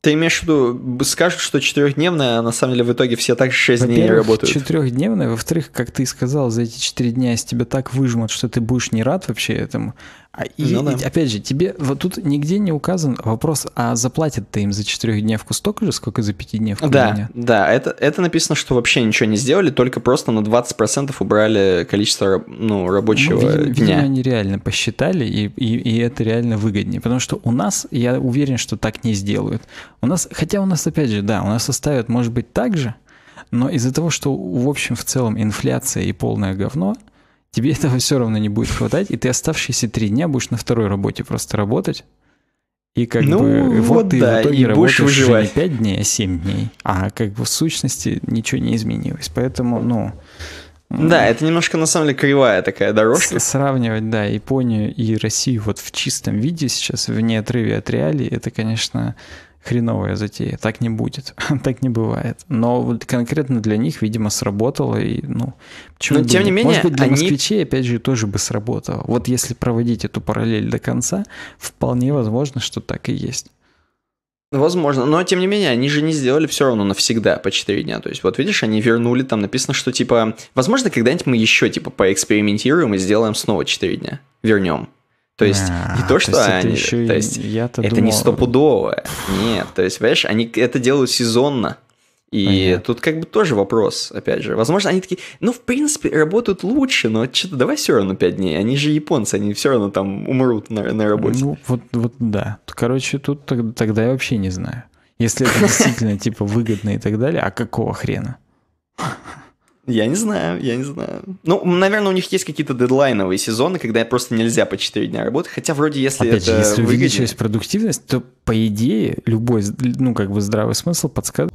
Ты имеешь в виду, скажут, что четырехдневная, а на самом деле в итоге все так шесть дней не работают. четырехдневная, во-вторых, как ты сказал, за эти четыре дня из тебя так выжмут, что ты будешь не рад вообще этому. А, и, ну, да. и опять же, тебе вот тут нигде не указан вопрос, а заплатят ты им за четырехдневку столько же, сколько за пятидневку? Да, да, это, это написано, что вообще ничего не сделали, только просто на 20% убрали количество ну, ну, рабочего ну, видимо, дня. Видимо, они реально посчитали, и, и, и это реально выгоднее, потому что у нас, я уверен, что так не сделают. У нас, хотя у нас, опять же, да, у нас составят, может быть, так же, но из-за того, что, в общем, в целом инфляция и полное говно, тебе этого все равно не будет хватать, и ты оставшиеся три дня будешь на второй работе просто работать. И как ну, бы вот, вот ты да, в итоге и работаешь выживать. уже не 5 дней, а 7 дней. А как бы в сущности ничего не изменилось. Поэтому, ну... Да, это немножко на самом деле кривая такая дорожка. Сравнивать, да, Японию и Россию вот в чистом виде сейчас, вне отрыве от реалий, это, конечно, хреновая затея. Так не будет, так не бывает. Но вот конкретно для них, видимо, сработало и ну. почему-то. Но тем не, не менее, может быть для они... москвичей опять же тоже бы сработало. Вот если проводить эту параллель до конца, вполне возможно, что так и есть. Возможно, но тем не менее, они же не сделали все равно навсегда по 4 дня. То есть, вот видишь, они вернули, там написано, что типа, возможно, когда-нибудь мы еще типа поэкспериментируем и сделаем снова 4 дня. Вернем. То есть а, не то, что то есть они, это еще то есть это думал... не стопудовое. Нет, то есть, понимаешь, они это делают сезонно. И Понятно. тут как бы тоже вопрос, опять же. Возможно, они такие, ну, в принципе, работают лучше, но что-то давай все равно 5 дней. Они же японцы, они все равно там умрут на, на работе. Ну, вот, вот да. Короче, тут тогда я вообще не знаю. Если это действительно типа выгодно и так далее, а какого хрена? Я не знаю, я не знаю. Ну, наверное, у них есть какие-то дедлайновые сезоны, когда просто нельзя по 4 дня работать, хотя вроде если Опять это же, если выгоднее... увеличилась продуктивность, то, по идее, любой, ну, как бы здравый смысл подсказывает,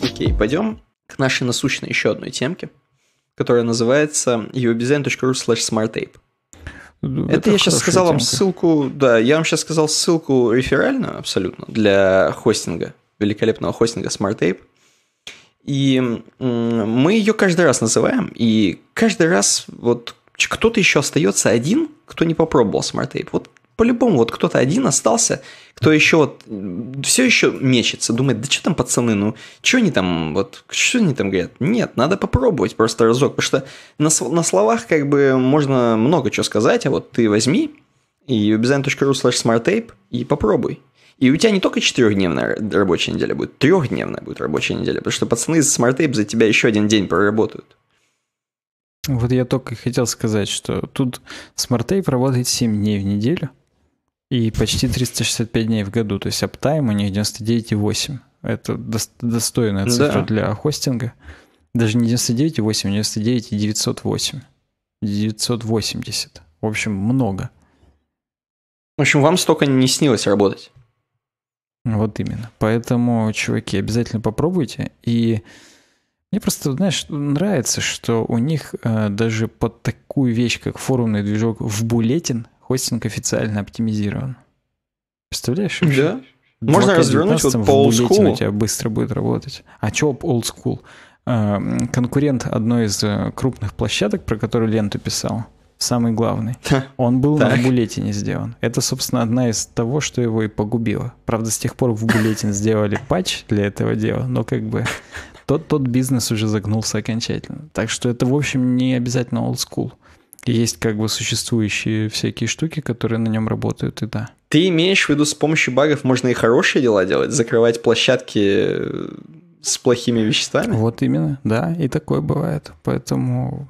Окей, пойдем к нашей насущной еще одной темке, которая называется uvdesign.ru slash smarttape. Это, это я сейчас сказал темка. вам ссылку, да, я вам сейчас сказал ссылку реферальную абсолютно для хостинга, великолепного хостинга SmartApe. И мы ее каждый раз называем, и каждый раз вот кто-то еще остается один, кто не попробовал SmartApe. Вот по-любому вот кто-то один остался, кто еще вот все еще мечется, думает, да что там пацаны, ну что они там, вот что они там говорят? Нет, надо попробовать просто разок, потому что на, на словах как бы можно много чего сказать, а вот ты возьми и ubidesign.ru slash smarttape и попробуй. И у тебя не только четырехдневная рабочая неделя будет, трехдневная будет рабочая неделя, потому что пацаны из SmartTape за тебя еще один день проработают. Вот я только хотел сказать, что тут SmartTape работает 7 дней в неделю – и почти 365 дней в году. То есть аптайм у них 99,8. Это достойная да. цифра для хостинга. Даже не 99,8, 99 и 908. 980. В общем, много. В общем, вам столько не снилось работать. Вот именно. Поэтому, чуваки, обязательно попробуйте. И мне просто, знаешь, нравится, что у них э, даже под такую вещь, как форумный движок в Булетин, хостинг официально оптимизирован. Представляешь? Да. Можно развернуть вот по олдскулу. У тебя быстро будет работать. А чё олдскул? А, конкурент одной из э, крупных площадок, про которую ленту писал, самый главный, он был так. на буллетине сделан. Это, собственно, одна из того, что его и погубило. Правда, с тех пор в буллетин сделали патч для этого дела, но как бы тот, тот бизнес уже загнулся окончательно. Так что это, в общем, не обязательно олдскул. school есть как бы существующие всякие штуки, которые на нем работают, и да. Ты имеешь в виду, с помощью багов можно и хорошие дела делать, закрывать площадки э, с плохими веществами? Вот именно, да, и такое бывает. Поэтому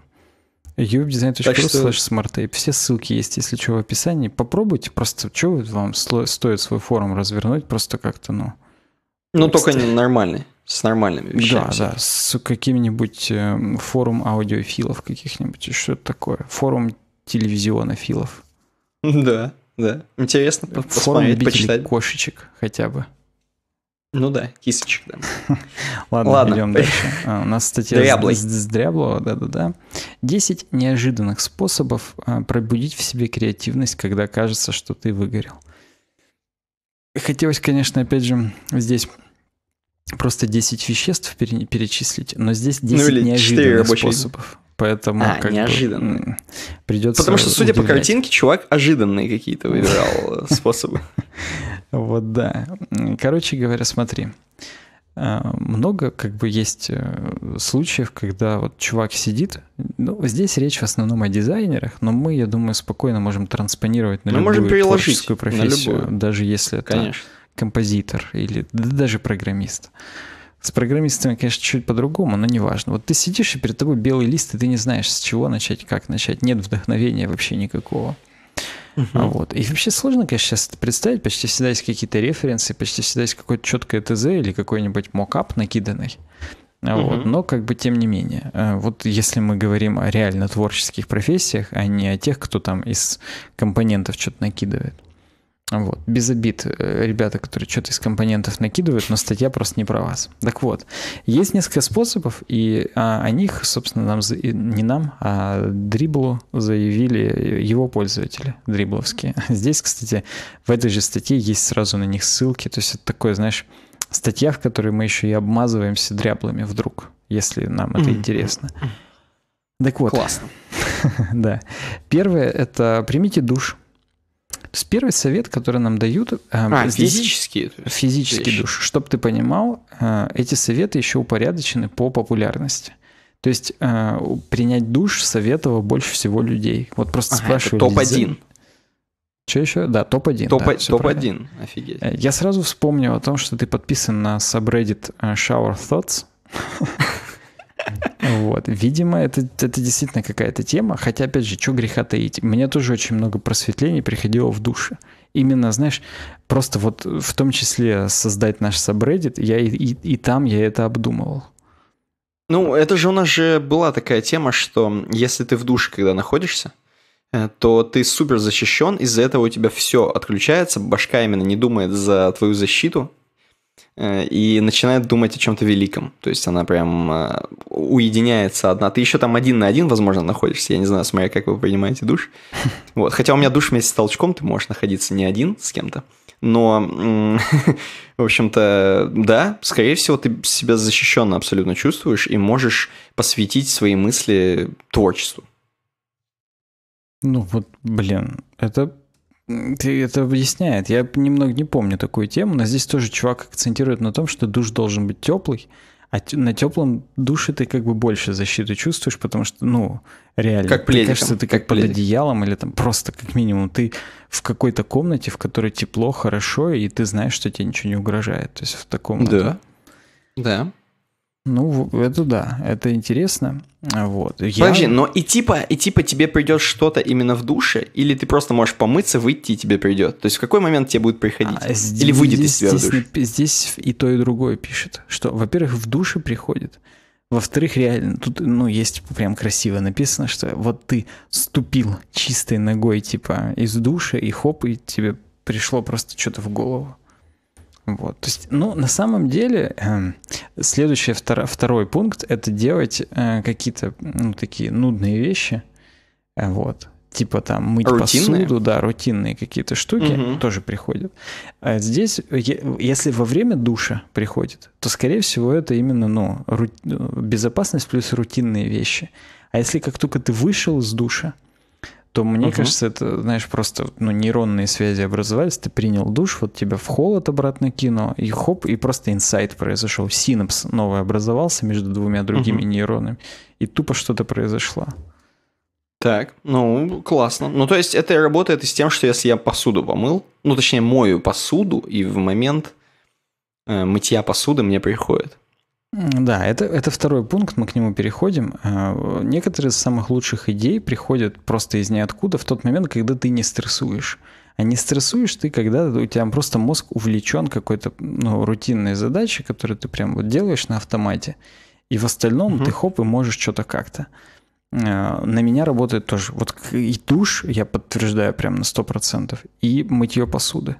ubdesign.ru что... slash smarttape. Все ссылки есть, если что, в описании. Попробуйте, просто что вам стоит свой форум развернуть, просто как-то, ну... Ну, только не нормальный. С нормальными вещами. Да, да, с какими нибудь э, форум аудиофилов каких-нибудь, что-то такое. Форум телевизионофилов. Да, да. Интересно форум посмотреть, почитать. кошечек хотя бы. Ну да, кисочек, да. Ладно, Ладно, идем дальше. А, у нас статья Дряблый. с, с Дряблого, да-да-да. десять неожиданных способов а, пробудить в себе креативность, когда кажется, что ты выгорел. Хотелось, конечно, опять же, здесь просто 10 веществ перечислить, но здесь 10 ну, или неожиданных способов. Поэтому а, как неожиданно. придется. Потому что, судя удивлять. по картинке, чувак ожиданные какие-то выбирал э, способы. Вот да. Короче говоря, смотри. Э, много как бы есть э, случаев, когда вот чувак сидит. Ну, здесь речь в основном о дизайнерах, но мы, я думаю, спокойно можем транспонировать на мы любую можем переложить творческую профессию, даже если это Конечно композитор или даже программист. С программистами, конечно, чуть по-другому, но неважно. Вот ты сидишь, и перед тобой белый лист, и ты не знаешь, с чего начать, как начать. Нет вдохновения вообще никакого. Uh-huh. А вот. И вообще сложно, конечно, сейчас это представить. Почти всегда есть какие-то референсы, почти всегда есть какое-то четкое ТЗ или какой-нибудь мокап накиданный. Uh-huh. Вот. Но как бы тем не менее. А вот если мы говорим о реально творческих профессиях, а не о тех, кто там из компонентов что-то накидывает. Вот, без обид, э, ребята, которые что-то из компонентов накидывают, но статья просто не про вас. Так вот, есть несколько способов, и о, а, о них, собственно, нам, не нам, а Дриблу заявили его пользователи дрибловские. Здесь, кстати, в этой же статье есть сразу на них ссылки, то есть это такое, знаешь, статья, в которой мы еще и обмазываемся дряблами вдруг, если нам это интересно. Так вот. Классно. да. Первое — это примите душ с Первый совет, который нам дают... Э, а, здесь физические? Физические Чтобы ты понимал, э, эти советы еще упорядочены по популярности. То есть э, принять душ советовало больше всего людей. Вот просто ага, спрашивали... топ-1. Что еще? Да, топ-1. Топ, да, топ-1, топ офигеть. Я сразу вспомнил о том, что ты подписан на subreddit Shower Thoughts. Вот. Видимо, это, это действительно какая-то тема. Хотя, опять же, что греха таить? Мне тоже очень много просветлений приходило в душе. Именно, знаешь, просто вот в том числе создать наш subreddit, я и, и, и там я это обдумывал. Ну, это же у нас же была такая тема, что если ты в душе, когда находишься, э, то ты супер защищен, из-за этого у тебя все отключается, башка именно не думает за твою защиту, Э, и начинает думать о чем-то великом. То есть она прям э, уединяется одна. Ты еще там один на один, возможно, находишься. Я не знаю, смотря как вы принимаете душ. Вот. Хотя у меня душ вместе с толчком, ты можешь находиться не один с кем-то. Но, в общем-то, да, скорее всего, ты себя защищенно абсолютно чувствуешь и можешь посвятить свои мысли творчеству. Ну вот, блин, это ты это объясняет. Я немного не помню такую тему, но здесь тоже чувак акцентирует на том, что душ должен быть теплый, а на теплом душе ты как бы больше защиты чувствуешь, потому что, ну, реально. Как пледиком. кажется, ты как, как под пледик. одеялом или там просто как минимум ты в какой-то комнате, в которой тепло, хорошо, и ты знаешь, что тебе ничего не угрожает. То есть в таком... Да. Да. Ну, это да, это интересно. Вот. Я... но и типа, и типа тебе придет что-то именно в душе, или ты просто можешь помыться, выйти, и тебе придет. То есть в какой момент тебе будет приходить? А, здесь, или выйдет здесь, из тебя здесь, душ? Здесь и то, и другое пишет, что, во-первых, в душе приходит, во-вторых, реально, тут, ну, есть прям красиво написано, что вот ты ступил чистой ногой, типа, из души, и хоп, и тебе пришло просто что-то в голову. Вот. То есть, ну, на самом деле, э, следующий втор, второй пункт — это делать э, какие-то, ну, такие нудные вещи, э, вот. Типа там мыть рутинные? посуду, да, рутинные какие-то штуки угу. тоже приходят. А здесь, если во время душа приходит, то, скорее всего, это именно, ну, ру... безопасность плюс рутинные вещи. А если как только ты вышел из душа, то мне угу. кажется, это, знаешь, просто ну, нейронные связи образовались, ты принял душ, вот тебя в холод обратно кинуло, и хоп, и просто инсайт произошел, синапс новый образовался между двумя другими угу. нейронами, и тупо что-то произошло. Так, ну, классно. Ну, то есть это работает и с тем, что если я посуду помыл, ну, точнее, мою посуду, и в момент э, мытья посуды мне приходит. Да, это, это второй пункт, мы к нему переходим. Э, некоторые из самых лучших идей приходят просто из ниоткуда в тот момент, когда ты не стрессуешь. А не стрессуешь ты, когда у тебя просто мозг увлечен какой-то ну, рутинной задачей, которую ты прям вот делаешь на автомате. И в остальном угу. ты хоп и можешь что-то как-то. Э, на меня работает тоже. Вот и душ я подтверждаю прям на 100%, и мытье посуды.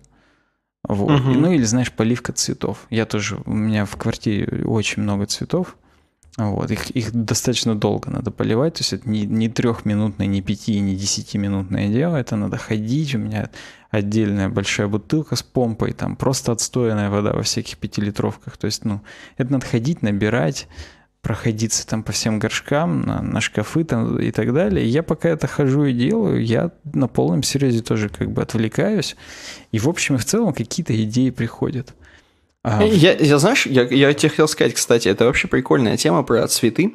Вот. Угу. Ну или, знаешь, поливка цветов. Я тоже, у меня в квартире очень много цветов. Вот, их, их достаточно долго надо поливать, то есть это не, не трехминутное, не пяти, не десятиминутное дело, это надо ходить, у меня отдельная большая бутылка с помпой, там просто отстоянная вода во всяких пятилитровках, то есть, ну, это надо ходить, набирать, проходиться там по всем горшкам, на, на шкафы там и так далее. Я пока это хожу и делаю, я на полном серьезе тоже как бы отвлекаюсь. И в общем и в целом какие-то идеи приходят. А... Э, я, я, знаешь, я, я тебе хотел сказать, кстати, это вообще прикольная тема про цветы.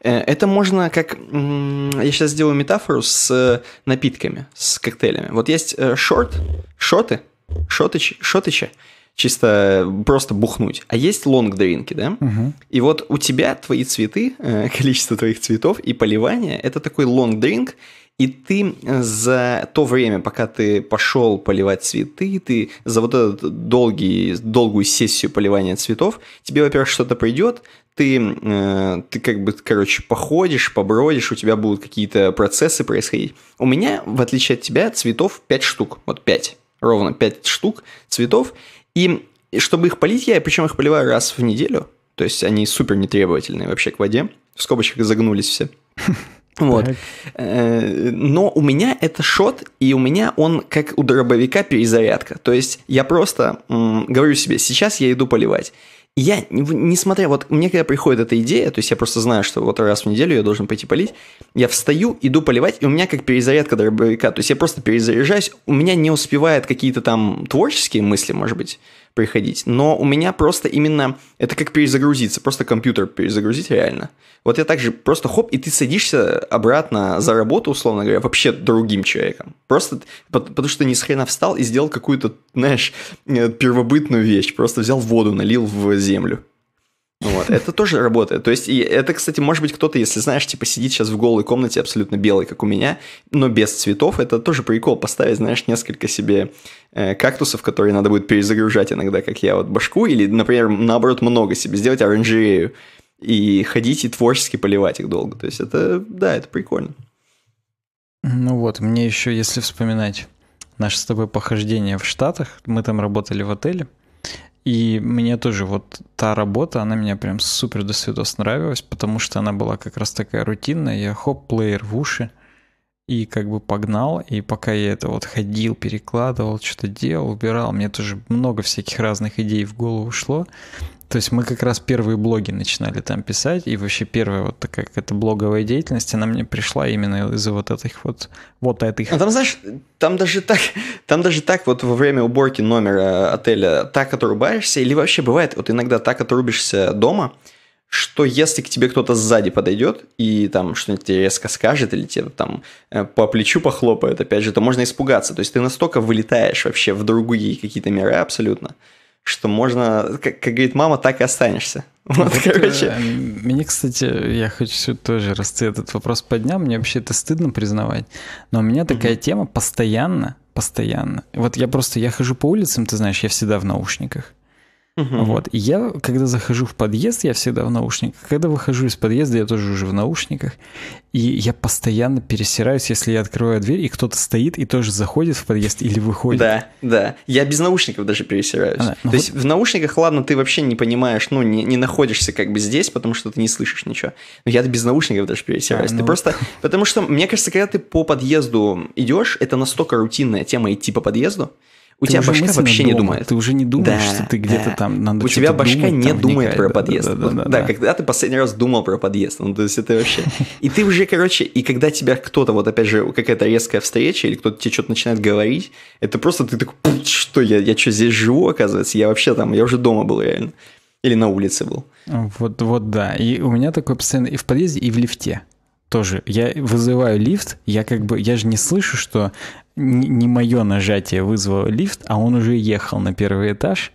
Э, это можно как... Я сейчас сделаю метафору с э, напитками, с коктейлями. Вот есть шорт, шоты, шотыч, шотыча, чисто просто бухнуть. А есть лонг-дринки, да? Угу. И вот у тебя твои цветы, э, количество твоих цветов и поливание – это такой лонг-дринк, и ты э, за то время, пока ты пошел поливать цветы, ты за вот эту долгий, долгую сессию поливания цветов, тебе, во-первых, что-то придет, ты, э, ты как бы, короче, походишь, побродишь, у тебя будут какие-то процессы происходить. У меня, в отличие от тебя, цветов 5 штук, вот 5 ровно 5 штук цветов. И чтобы их полить, я причем их поливаю раз в неделю. То есть они супер нетребовательные вообще к воде. В скобочках загнулись все. Вот. Э, но у меня это шот, и у меня он как у дробовика перезарядка. То есть я просто говорю себе, сейчас я иду поливать я, несмотря, вот мне когда приходит эта идея, то есть я просто знаю, что вот раз в неделю я должен пойти полить, я встаю, иду поливать, и у меня как перезарядка дробовика, то есть я просто перезаряжаюсь, у меня не успевают какие-то там творческие мысли, может быть, приходить. Но у меня просто именно... Это как перезагрузиться, просто компьютер перезагрузить реально. Вот я также просто хоп, и ты садишься обратно за работу, условно говоря, вообще другим человеком. Просто потому что ты ни с хрена встал и сделал какую-то, знаешь, э, первобытную вещь. Просто взял воду, налил в землю. Вот, это тоже работает. То есть, и это, кстати, может быть, кто-то, если знаешь, типа сидит сейчас в голой комнате абсолютно белой, как у меня, но без цветов, это тоже прикол поставить, знаешь, несколько себе э, кактусов, которые надо будет перезагружать иногда, как я вот башку, или, например, наоборот, много себе сделать оранжерею и ходить и творчески поливать их долго. То есть это, да, это прикольно. Ну вот, мне еще, если вспоминать наше с тобой похождение в Штатах, мы там работали в отеле, и мне тоже вот та работа, она меня прям супер до свидос нравилась, потому что она была как раз такая рутинная. Я хоп, плеер в уши и как бы погнал. И пока я это вот ходил, перекладывал, что-то делал, убирал, мне тоже много всяких разных идей в голову шло. То есть мы как раз первые блоги начинали там писать, и вообще первая вот такая какая-то блоговая деятельность, она мне пришла именно из-за вот этих вот, вот этих. А там, знаешь, там даже так, там даже так вот во время уборки номера э, отеля так отрубаешься, или вообще бывает вот иногда так отрубишься дома, что если к тебе кто-то сзади подойдет и там что-нибудь тебе резко скажет или тебе там э, по плечу похлопает, опять же, то можно испугаться. То есть ты настолько вылетаешь вообще в другие какие-то миры абсолютно, что можно, как, как говорит мама, так и останешься. Вот, вот, короче. Э, мне, кстати, я хочу тоже, раз ты этот вопрос поднял, мне вообще это стыдно признавать, но у меня такая mm-hmm. тема постоянно, постоянно. Вот я просто, я хожу по улицам, ты знаешь, я всегда в наушниках. Угу. Вот. И я, когда захожу в подъезд, я всегда в наушниках. Когда выхожу из подъезда, я тоже уже в наушниках. И я постоянно пересираюсь, если я открываю дверь, и кто-то стоит и тоже заходит в подъезд или выходит. Да, да. Я без наушников даже пересираюсь. А, То вот... есть в наушниках, ладно, ты вообще не понимаешь, ну, не, не находишься как бы здесь, потому что ты не слышишь ничего. Но я без наушников даже пересираюсь. А, ну... Ты просто... Потому что, мне кажется, когда ты по подъезду идешь, это настолько рутинная тема идти по подъезду, у ты тебя башка вообще не думает. Ты уже не думаешь, да, что ты где-то да. там надо У тебя башка думать, не думает вникает, про да, подъезд. Да, да, вот, да, да, да, когда ты последний раз думал про подъезд, ну то есть это вообще... И ты уже, короче, и когда тебя кто-то, вот опять же, какая-то резкая встреча или кто-то тебе что-то начинает говорить, это просто ты такой, что я, я что, здесь живу, оказывается? Я вообще там, я уже дома был реально. Или на улице был. Вот, вот, да. И у меня такое постоянно и в подъезде, и в лифте тоже, я вызываю лифт, я как бы, я же не слышу, что не мое нажатие вызвало лифт, а он уже ехал на первый этаж,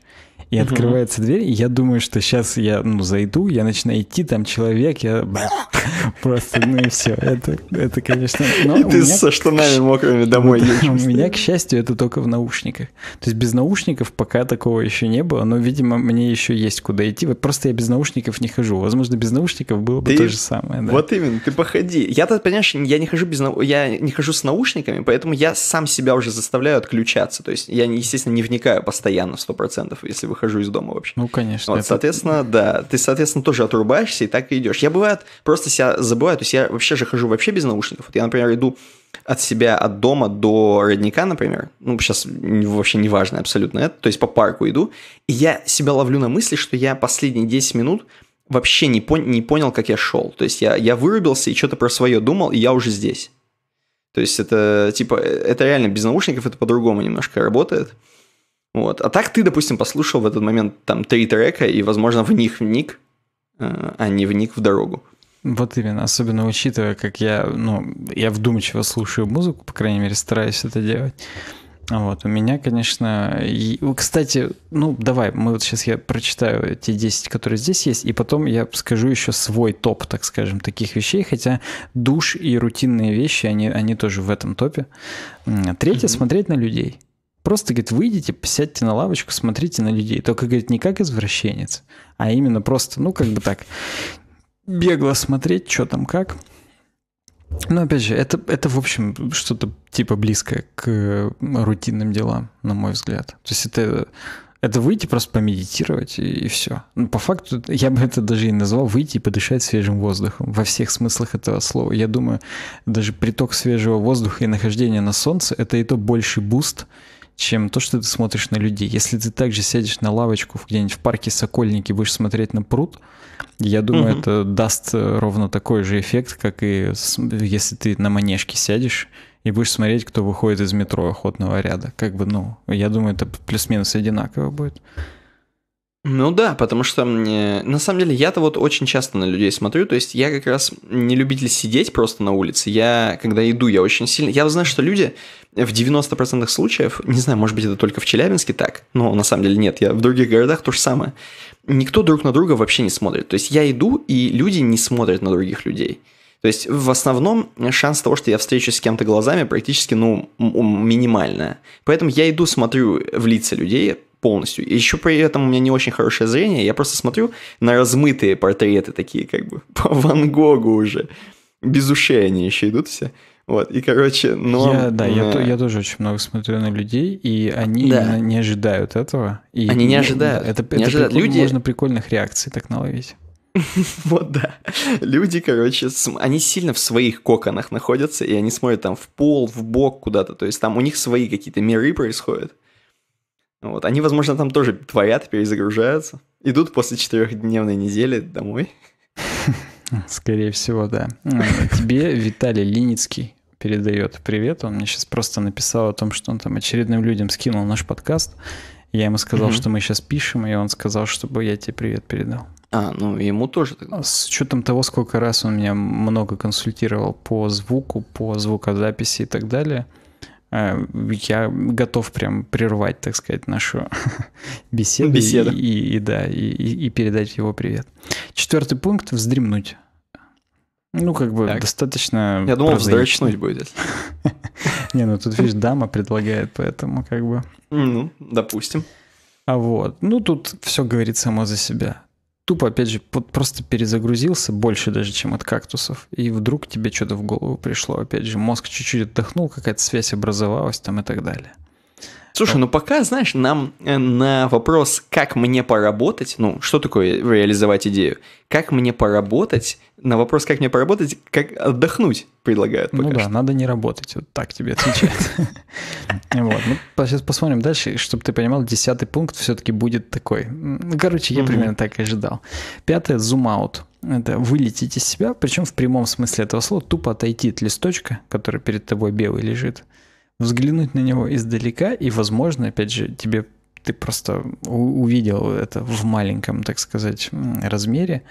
и угу. открывается дверь, и я думаю, что сейчас я, ну, зайду, я начинаю идти, там человек, я просто, ну и все. Это, это конечно... Но и ты меня... со штанами мокрыми домой едешь. У меня, к счастью, это только в наушниках. То есть без наушников пока такого еще не было, но, видимо, мне еще есть куда идти. Вот просто я без наушников не хожу. Возможно, без наушников было бы ты... то же самое. Да. Вот именно, ты походи. Я-то, понимаешь, я не хожу без нау... я не хожу с наушниками, поэтому я сам себя уже заставляю отключаться. То есть я, естественно, не вникаю постоянно в 100%, если вы выхожу из дома вообще. Ну, конечно. Вот, это... соответственно, да, ты, соответственно, тоже отрубаешься и так и идешь. Я, бывает, просто себя забываю, то есть я вообще же хожу вообще без наушников. Вот я, например, иду от себя, от дома до родника, например, ну, сейчас вообще не важно абсолютно это, то есть по парку иду, и я себя ловлю на мысли, что я последние 10 минут вообще не, пон- не понял, как я шел. То есть я, я вырубился и что-то про свое думал, и я уже здесь. То есть это, типа, э, это реально без наушников это по-другому немножко работает. Вот. А так ты, допустим, послушал в этот момент там три трека, и, возможно, в них вник, э, а не вник в дорогу. Вот именно, особенно учитывая, как я, ну, я вдумчиво слушаю музыку, по крайней мере, стараюсь это делать. Вот, у меня, конечно... И, кстати, ну, давай, мы вот сейчас я прочитаю те 10, которые здесь есть, и потом я скажу еще свой топ, так скажем, таких вещей, хотя душ и рутинные вещи, они, они тоже в этом топе. Третье mm-hmm. — смотреть на людей. Просто, говорит, выйдите, сядьте на лавочку, смотрите на людей. Только, говорит, не как извращенец, а именно просто, ну, как бы так, бегло смотреть, что там как. Ну, опять же, это, это в общем, что-то типа близкое к рутинным делам, на мой взгляд. То есть это, это выйти просто помедитировать и, и все. Ну, по факту, я бы это даже и назвал выйти и подышать свежим воздухом во всех смыслах этого слова. Я думаю, даже приток свежего воздуха и нахождение на солнце — это и то больше буст, чем то, что ты смотришь на людей. Если ты также сядешь на лавочку где-нибудь в парке Сокольники будешь смотреть на пруд, я думаю, угу. это даст э, ровно такой же эффект, как и если ты на манежке сядешь и будешь смотреть, кто выходит из метро охотного ряда. Как бы, ну, я думаю, это плюс-минус одинаково будет. Ну да, потому что на самом деле я-то вот очень часто на людей смотрю, то есть я как раз не любитель сидеть просто на улице. Я, когда иду, я очень сильно... Я знаю, что люди в 90% случаев, не знаю, может быть, это только в Челябинске так, но на самом деле нет, я в других городах то же самое. Никто друг на друга вообще не смотрит. То есть я иду, и люди не смотрят на других людей. То есть в основном шанс того, что я встречусь с кем-то глазами, практически, ну, минимальная. Поэтому я иду, смотрю в лица людей, полностью. И еще при этом у меня не очень хорошее зрение, я просто смотрю на размытые портреты такие, как бы по Ван Гогу уже. Без ушей они еще идут все. Вот, и, короче, но... Я, да, я, я тоже очень много смотрю на людей, и они да. не ожидают этого. И они не ожидают. Это, не это ожидают. Люди... Можно прикольных реакций так наловить. Вот да. Люди, короче, они сильно в своих коконах находятся, и они смотрят там в пол, в бок куда-то. То есть там у них свои какие-то миры происходят. Вот. Они, возможно, там тоже творят, перезагружаются. Идут после четырехдневной недели домой. Скорее всего, да. А, тебе Виталий Линицкий передает привет. Он мне сейчас просто написал о том, что он там очередным людям скинул наш подкаст. Я ему сказал, угу. что мы сейчас пишем, и он сказал, чтобы я тебе привет передал. А, ну ему тоже тогда. С учетом того, сколько раз он меня много консультировал по звуку, по звукозаписи и так далее – а, я готов прям прервать, так сказать, нашу беседу. Беседа. И, и, да, и, и передать его привет. Четвертый пункт – вздремнуть. Ну, как бы так. достаточно... Я думал, вздорочнуть будет. Не, ну тут, видишь, дама предлагает, поэтому как бы... Ну, допустим. А вот, ну тут все говорит само за себя тупо, опять же, просто перезагрузился больше даже, чем от кактусов. И вдруг тебе что-то в голову пришло, опять же, мозг чуть-чуть отдохнул, какая-то связь образовалась там и так далее. Слушай, ну пока, знаешь, нам э, на вопрос, как мне поработать, ну, что такое реализовать идею, как мне поработать, на вопрос, как мне поработать, как отдохнуть предлагают ну пока Ну да, что. надо не работать, вот так тебе отвечают. Вот, ну, сейчас посмотрим дальше, чтобы ты понимал, десятый пункт все-таки будет такой. Ну, короче, я примерно так и ожидал. Пятое – зум-аут это вылететь из себя, причем в прямом смысле этого слова, тупо отойти от листочка, который перед тобой белый лежит, взглянуть на него издалека, и, возможно, опять же, тебе ты просто увидел это в маленьком, так сказать, размере,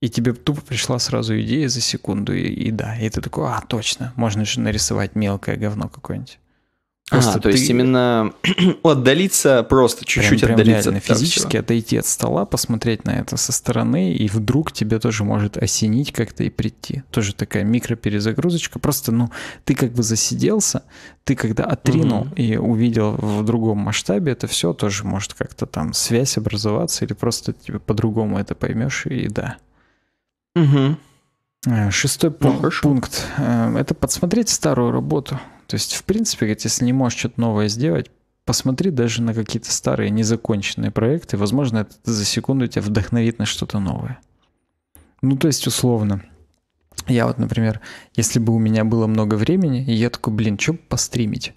и тебе тупо пришла сразу идея за секунду, и, и да, и ты такой, а, точно, можно же нарисовать мелкое говно какое-нибудь. Просто а, ты... то есть именно отдалиться просто, чуть-чуть прям, прям отдалиться. Реально, от физически всего. отойти от стола, посмотреть на это со стороны, и вдруг тебе тоже может осенить как-то и прийти. Тоже такая микроперезагрузочка. Просто, ну, ты как бы засиделся, ты когда отринул угу. и увидел в другом масштабе это все, тоже может как-то там связь образоваться, или просто тебе типа по-другому это поймешь, и да. Угу. Э, шестой ну, пункт, пункт э, – это подсмотреть старую работу. То есть, в принципе, если не можешь что-то новое сделать, посмотри даже на какие-то старые незаконченные проекты. Возможно, это за секунду тебя вдохновит на что-то новое. Ну, то есть, условно, я вот, например, если бы у меня было много времени, и я такой, блин, что постримить?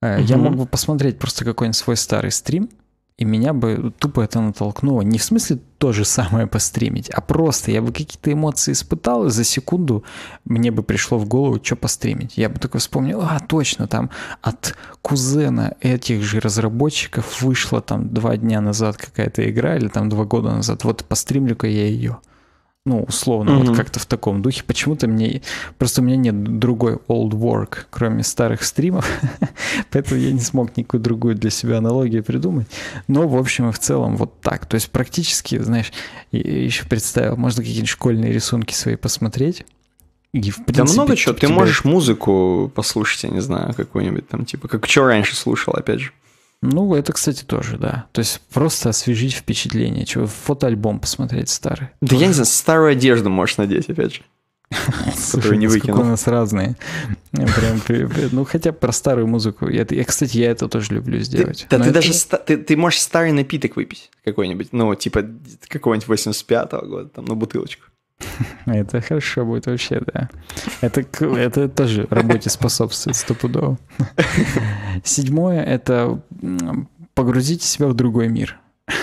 Угу. Я мог бы посмотреть просто какой-нибудь свой старый стрим – и меня бы тупо это натолкнуло. Не в смысле то же самое постримить, а просто я бы какие-то эмоции испытал, и за секунду мне бы пришло в голову, что постримить. Я бы только вспомнил, а, точно, там от кузена этих же разработчиков вышла там два дня назад какая-то игра, или там два года назад, вот постримлю-ка я ее. Ну, условно, mm-hmm. вот как-то в таком духе. Почему-то мне... Просто у меня нет другой old work, кроме старых стримов. Поэтому я не смог никакую другую для себя аналогию придумать. Но, в общем и в целом, вот так. То есть практически, знаешь, еще представил, можно какие-нибудь школьные рисунки свои посмотреть. И, в принципе, да много типа чего. Ты тебя... можешь музыку послушать, я не знаю, какую-нибудь там, типа, как что раньше слушал, опять же. Ну, это, кстати, тоже, да. То есть просто освежить впечатление, чего фотоальбом посмотреть старый. Да я не знаю, старую одежду можешь надеть, опять же. Слушай, не ну выкинул. у нас разные. Прям, ну, хотя про старую музыку. Я, я, кстати, я это тоже люблю сделать. Ты, да, ты это... даже ты, ты можешь старый напиток выпить какой-нибудь, ну, типа какого-нибудь 85-го года, там, ну, бутылочку. Это хорошо будет вообще, да. Это, это тоже работе способствует стопудово. Седьмое — это погрузите себя в другой мир.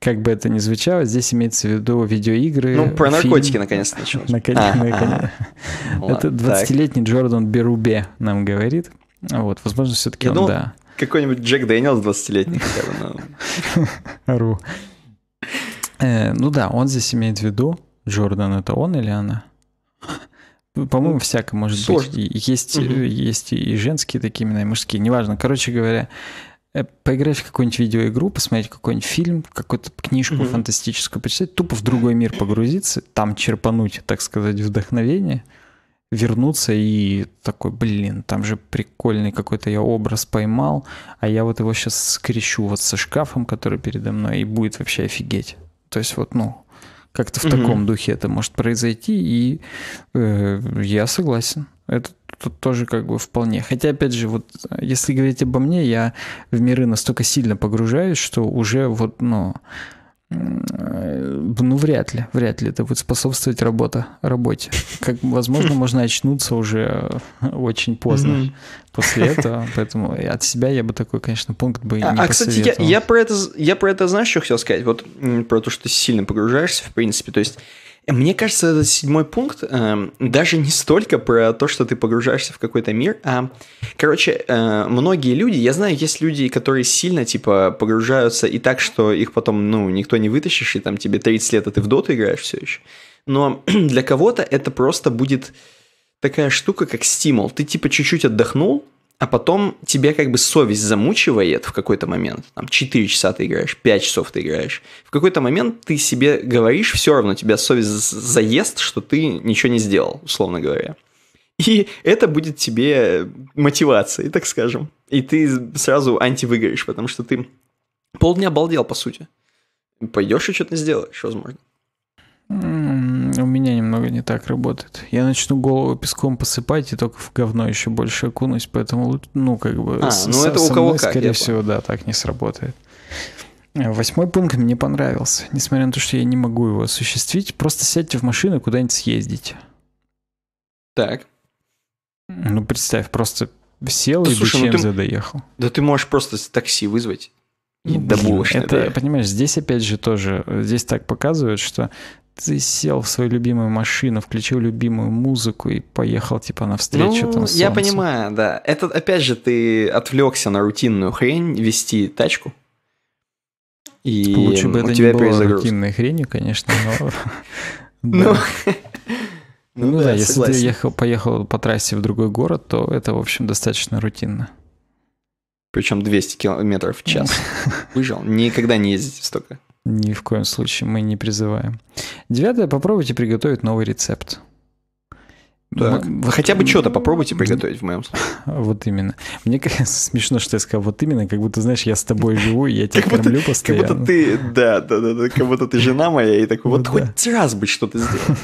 Как бы это ни звучало, здесь имеется в виду видеоигры. Ну, про фильм. наркотики наконец-то началось. Наконец, то Это 20-летний Джордан Берубе нам говорит. Вот, возможно, все-таки он, да. Какой-нибудь Джек Дэниелс 20-летний хотя бы. Ру. Э, ну да, он здесь имеет в виду Джордан это он или она? По-моему, ну, может быть. есть, э, есть и женские такие именно, и мужские, неважно. Короче говоря, э, поиграть в какую-нибудь видеоигру, посмотреть какой-нибудь фильм, какую-то книжку фантастическую почитать, тупо в другой мир погрузиться, там черпануть, так сказать, вдохновение, вернуться и такой, блин, там же прикольный какой-то я образ поймал, а я вот его сейчас скрещу вот со шкафом, который передо мной, и будет вообще офигеть. То есть вот, ну, как-то в угу. таком духе это может произойти, и э, я согласен. Это тут тоже как бы вполне. Хотя, опять же, вот э, если говорить обо мне, я в миры настолько сильно погружаюсь, что уже вот, ну, Э, ну, вряд ли, вряд ли это будет способствовать работа, работе. Как, возможно, можно очнуться уже э, очень поздно mm-hmm. после этого, поэтому от себя я бы такой, конечно, пункт бы а, не а, посоветовал. кстати, я, я, про это, я про это, знаешь, что хотел сказать? Вот про то, что ты сильно погружаешься, в принципе, то есть мне кажется, этот седьмой пункт э, даже не столько про то, что ты погружаешься в какой-то мир, а, короче, э, многие люди, я знаю, есть люди, которые сильно, типа, погружаются и так, что их потом, ну, никто не вытащишь, и там тебе 30 лет, а ты в доту играешь все еще. Но для кого-то это просто будет такая штука, как стимул. Ты, типа, чуть-чуть отдохнул, а потом тебя как бы совесть замучивает в какой-то момент, там 4 часа ты играешь, 5 часов ты играешь, в какой-то момент ты себе говоришь, все равно тебя совесть заест, что ты ничего не сделал, условно говоря. И это будет тебе мотивацией, так скажем. И ты сразу антивыгоришь, потому что ты полдня обалдел, по сути. Пойдешь и что-то сделаешь, возможно немного не так работает. Я начну голову песком посыпать и только в говно еще больше окунусь, поэтому, ну, как бы... А, с, ну со, это у кого мной, как, Скорее всего, да, так не сработает. Восьмой пункт мне понравился, несмотря на то, что я не могу его осуществить. Просто сядьте в машину и куда-нибудь съездите. Так. Ну, представь, просто сел да, и слушай, до ЧМЗ ну, ты... доехал. Да ты можешь просто такси вызвать. И ну, блин, это, понимаешь, здесь опять же тоже, здесь так показывают, что ты сел в свою любимую машину, включил любимую музыку и поехал типа навстречу ну, там солнцу. Я понимаю, да. Это опять же ты отвлекся на рутинную хрень вести тачку. И Лучше бы это не было рутинной хренью, конечно, но... Ну, ну, ну да, если ты поехал по трассе в другой город, то это, в общем, достаточно рутинно. Причем 200 километров в час. Выжил. Никогда не ездить столько. Ни в коем случае мы не призываем. Девятое. Попробуйте приготовить новый рецепт. Так. Вот, Хотя бы что-то попробуйте приготовить в моем случае. Вот именно. Мне смешно, что я сказал вот именно, как будто, знаешь, я с тобой живу, и я тебя как кормлю будто, постоянно. Как будто ты, да, да, да, да, как будто ты жена моя, и такой, вот, вот да. хоть раз бы что-то сделал.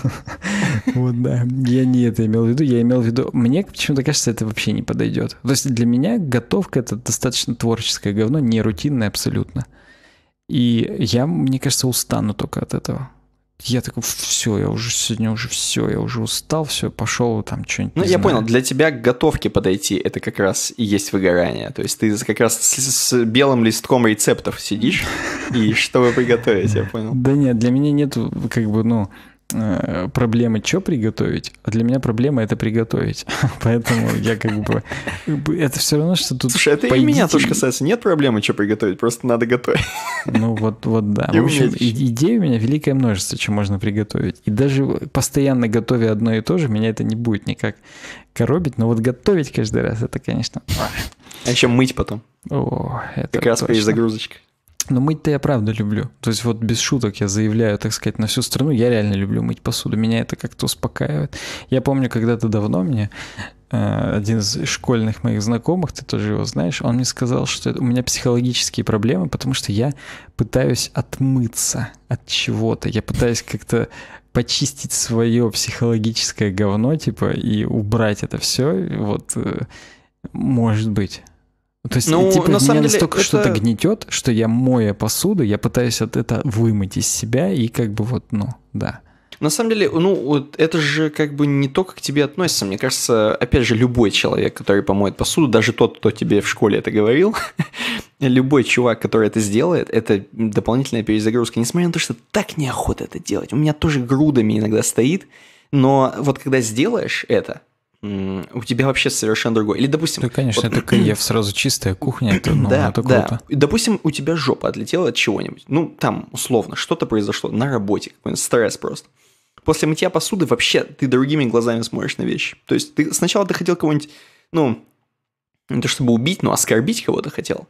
Вот да, я не это имел в виду, я имел в виду, мне почему-то кажется, это вообще не подойдет. То есть для меня готовка это достаточно творческое говно, не рутинное абсолютно. И я, мне кажется, устану только от этого. Я такой, все, я уже сегодня уже все, я уже устал, все, пошел там что-нибудь. Ну, я знаю. понял, для тебя к готовке подойти, это как раз и есть выгорание. То есть ты как раз с, с белым листком рецептов сидишь, и чтобы приготовить, я понял. Да нет, для меня нет, как бы, ну, Э, проблема, что приготовить, а для меня проблема это приготовить. Поэтому я как бы... Это все равно, что тут... Слушай, это пойдите... и меня тоже касается. Нет проблемы, что приготовить, просто надо готовить. Ну вот, вот да. И В общем, идей у меня великое множество, что можно приготовить. И даже постоянно готовя одно и то же, меня это не будет никак коробить. Но вот готовить каждый раз, это, конечно... А еще мыть потом. О, это Как раз точно. перезагрузочка. Но мыть-то я правда люблю. То есть вот без шуток я заявляю, так сказать, на всю страну, я реально люблю мыть посуду. Меня это как-то успокаивает. Я помню, когда-то давно мне э, один из школьных моих знакомых, ты тоже его знаешь, он мне сказал, что это, у меня психологические проблемы, потому что я пытаюсь отмыться от чего-то. Я пытаюсь как-то почистить свое психологическое говно, типа, и убрать это все. Вот, э, может быть. То есть, ну, типа, на самом меня деле, настолько это... что-то гнетет, что я, моя посуду, я пытаюсь от этого вымыть из себя и как бы вот, ну, да. На самом деле, ну, вот это же как бы не то, как к тебе относится. Мне кажется, опять же, любой человек, который помоет посуду, даже тот, кто тебе в школе это говорил, любой чувак, который это сделает, это дополнительная перезагрузка. Несмотря на то, что так неохота это делать. У меня тоже грудами иногда стоит. Но вот когда сделаешь это, у тебя вообще совершенно другое. Или, допустим... Да, конечно, вот... это кайф, сразу чистая кухня, это, ну, да, это круто. Да. Допустим, у тебя жопа отлетела от чего-нибудь. Ну, там, условно, что-то произошло на работе, какой-нибудь стресс просто. После мытья посуды вообще ты другими глазами смотришь на вещи. То есть ты сначала ты хотел кого-нибудь, ну, не то чтобы убить, но оскорбить кого-то хотел.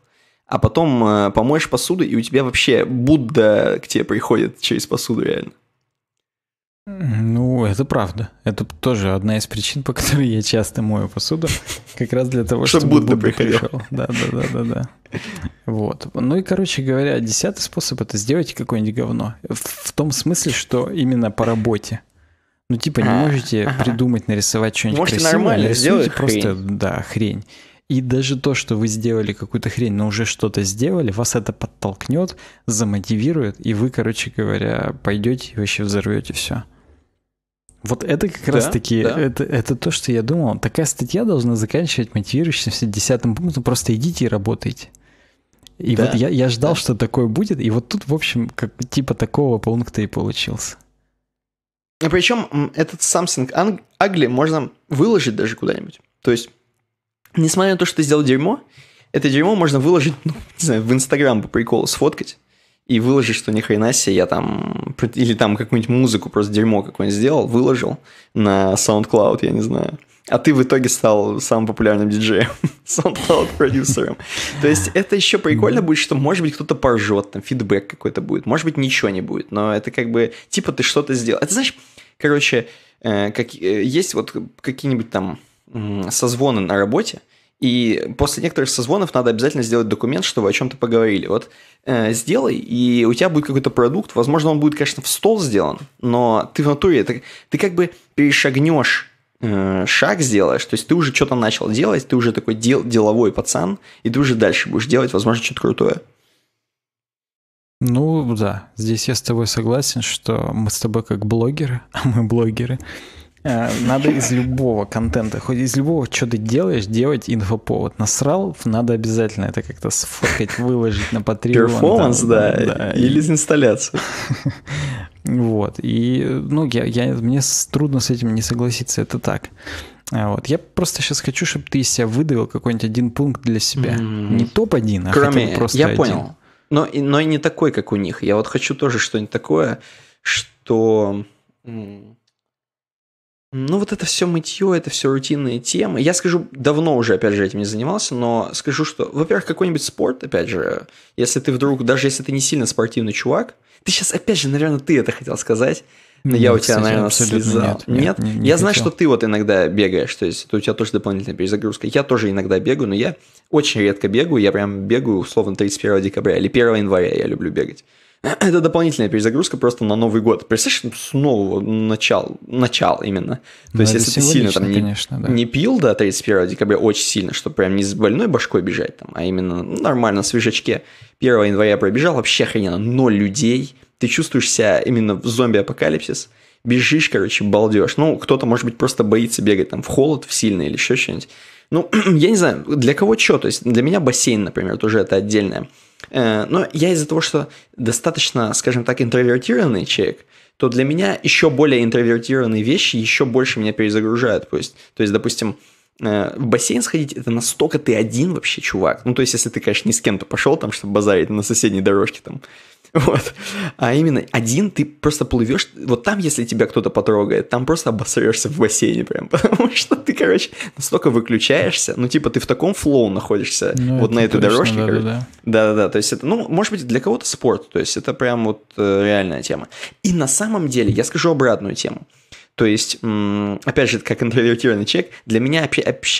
А потом э, помоешь посуду, и у тебя вообще Будда к тебе приходит через посуду реально. Ну, это правда. Это тоже одна из причин, по которой я часто мою посуду. Как раз для того, чтобы, чтобы Будда, Будда пришел. Да, да, да, да, да. Вот. Ну и, короче говоря, десятый способ это сделать какое-нибудь говно. В том смысле, что именно по работе. Ну, типа, не а, можете ага. придумать, нарисовать что-нибудь Можете красивое, нормально сделать просто, хрень. да, хрень. И даже то, что вы сделали какую-то хрень, но уже что-то сделали, вас это подтолкнет, замотивирует, и вы, короче говоря, пойдете и вообще взорвете все. Вот это как да, раз-таки, да. Это, это то, что я думал. Такая статья должна заканчивать мотивирующимся десятым пунктом. Просто идите и работайте. И да. вот я, я ждал, да. что такое будет, и вот тут, в общем, как типа такого пункта и получился. А причем этот Samsung Ugly можно выложить даже куда-нибудь. То есть, несмотря на то, что ты сделал дерьмо, это дерьмо можно выложить, ну, не знаю, в Инстаграм по приколу сфоткать и выложить, что ни хрена себе, я там, или там какую-нибудь музыку, просто дерьмо какое-нибудь сделал, выложил на SoundCloud, я не знаю. А ты в итоге стал самым популярным диджеем, SoundCloud-продюсером. То есть это еще прикольно будет, что, может быть, кто-то поржет, там, фидбэк какой-то будет, может быть, ничего не будет, но это как бы, типа, ты что-то сделал. Это, знаешь, короче, э, как, э, есть вот какие-нибудь там созвоны на работе, и после некоторых созвонов надо обязательно сделать документ, что вы о чем-то поговорили. Вот э, сделай, и у тебя будет какой-то продукт. Возможно, он будет, конечно, в стол сделан, но ты в натуре, это, ты как бы перешагнешь э, шаг сделаешь, то есть ты уже что-то начал делать, ты уже такой дел, деловой пацан, и ты уже дальше будешь делать, возможно, что-то крутое. Ну да, здесь я с тобой согласен, что мы с тобой как блогеры, а мы блогеры, Э, надо из любого контента, хоть из любого, что ты делаешь, делать инфоповод. Насрал, надо обязательно это как-то сфоткать, выложить на Patreon. Перформанс, да, да, или из инсталляции. Вот, и, ну, я, я, мне трудно с этим не согласиться, это так. А вот. Я просто сейчас хочу, чтобы ты из себя выдавил какой-нибудь один пункт для себя. mm Не топ-1, а Кроме, хотя просто Я один. понял. Но, но и не такой, как у них. Я вот хочу тоже что-нибудь такое, что... Mm. Ну, вот это все мытье, это все рутинные темы. Я скажу, давно уже, опять же, этим не занимался, но скажу, что, во-первых, какой-нибудь спорт, опять же, если ты вдруг, даже если ты не сильно спортивный чувак, ты сейчас, опять же, наверное, ты это хотел сказать. Но ну, я у тебя, кстати, наверное, слезал. Нет, нет, нет? Не, не я хотел. знаю, что ты вот иногда бегаешь, то есть это у тебя тоже дополнительная перезагрузка. Я тоже иногда бегаю, но я очень редко бегаю, я прям бегаю условно 31 декабря или 1 января я люблю бегать. это дополнительная перезагрузка просто на Новый год. Представляешь, ну, с нового начала, начал именно. То Но ну, есть, если ты сильно там не, конечно, да. не пил до 31 декабря очень сильно, чтобы прям не с больной башкой бежать, там, а именно ну, нормально, в свежачке. 1 января пробежал, вообще охрененно, ноль людей. Ты чувствуешь себя именно в зомби-апокалипсис. Бежишь, короче, балдешь. Ну, кто-то, может быть, просто боится бегать там в холод, в сильный или еще что-нибудь. Ну, я не знаю, для кого что. То есть, для меня бассейн, например, тоже это отдельное. Э, но я из-за того, что достаточно, скажем так, интровертированный человек, то для меня еще более интровертированные вещи еще больше меня перезагружают. То есть, то есть допустим, э, в бассейн сходить, это настолько ты один вообще, чувак. Ну, то есть, если ты, конечно, не с кем-то пошел там, чтобы базарить на соседней дорожке там, Вот. А именно один ты просто плывешь. Вот там, если тебя кто-то потрогает, там просто обосрешься в бассейне прям. Потому что ты, короче, настолько выключаешься. Ну, типа, ты в таком флоу находишься. Ну, вот на этой точно, дорожке. Да, короче. да, да. да, да. То есть это, ну, может быть, для кого-то спорт. То есть это прям вот э, реальная тема. И на самом деле, я скажу обратную тему. То есть, опять же, как интровертированный человек, для меня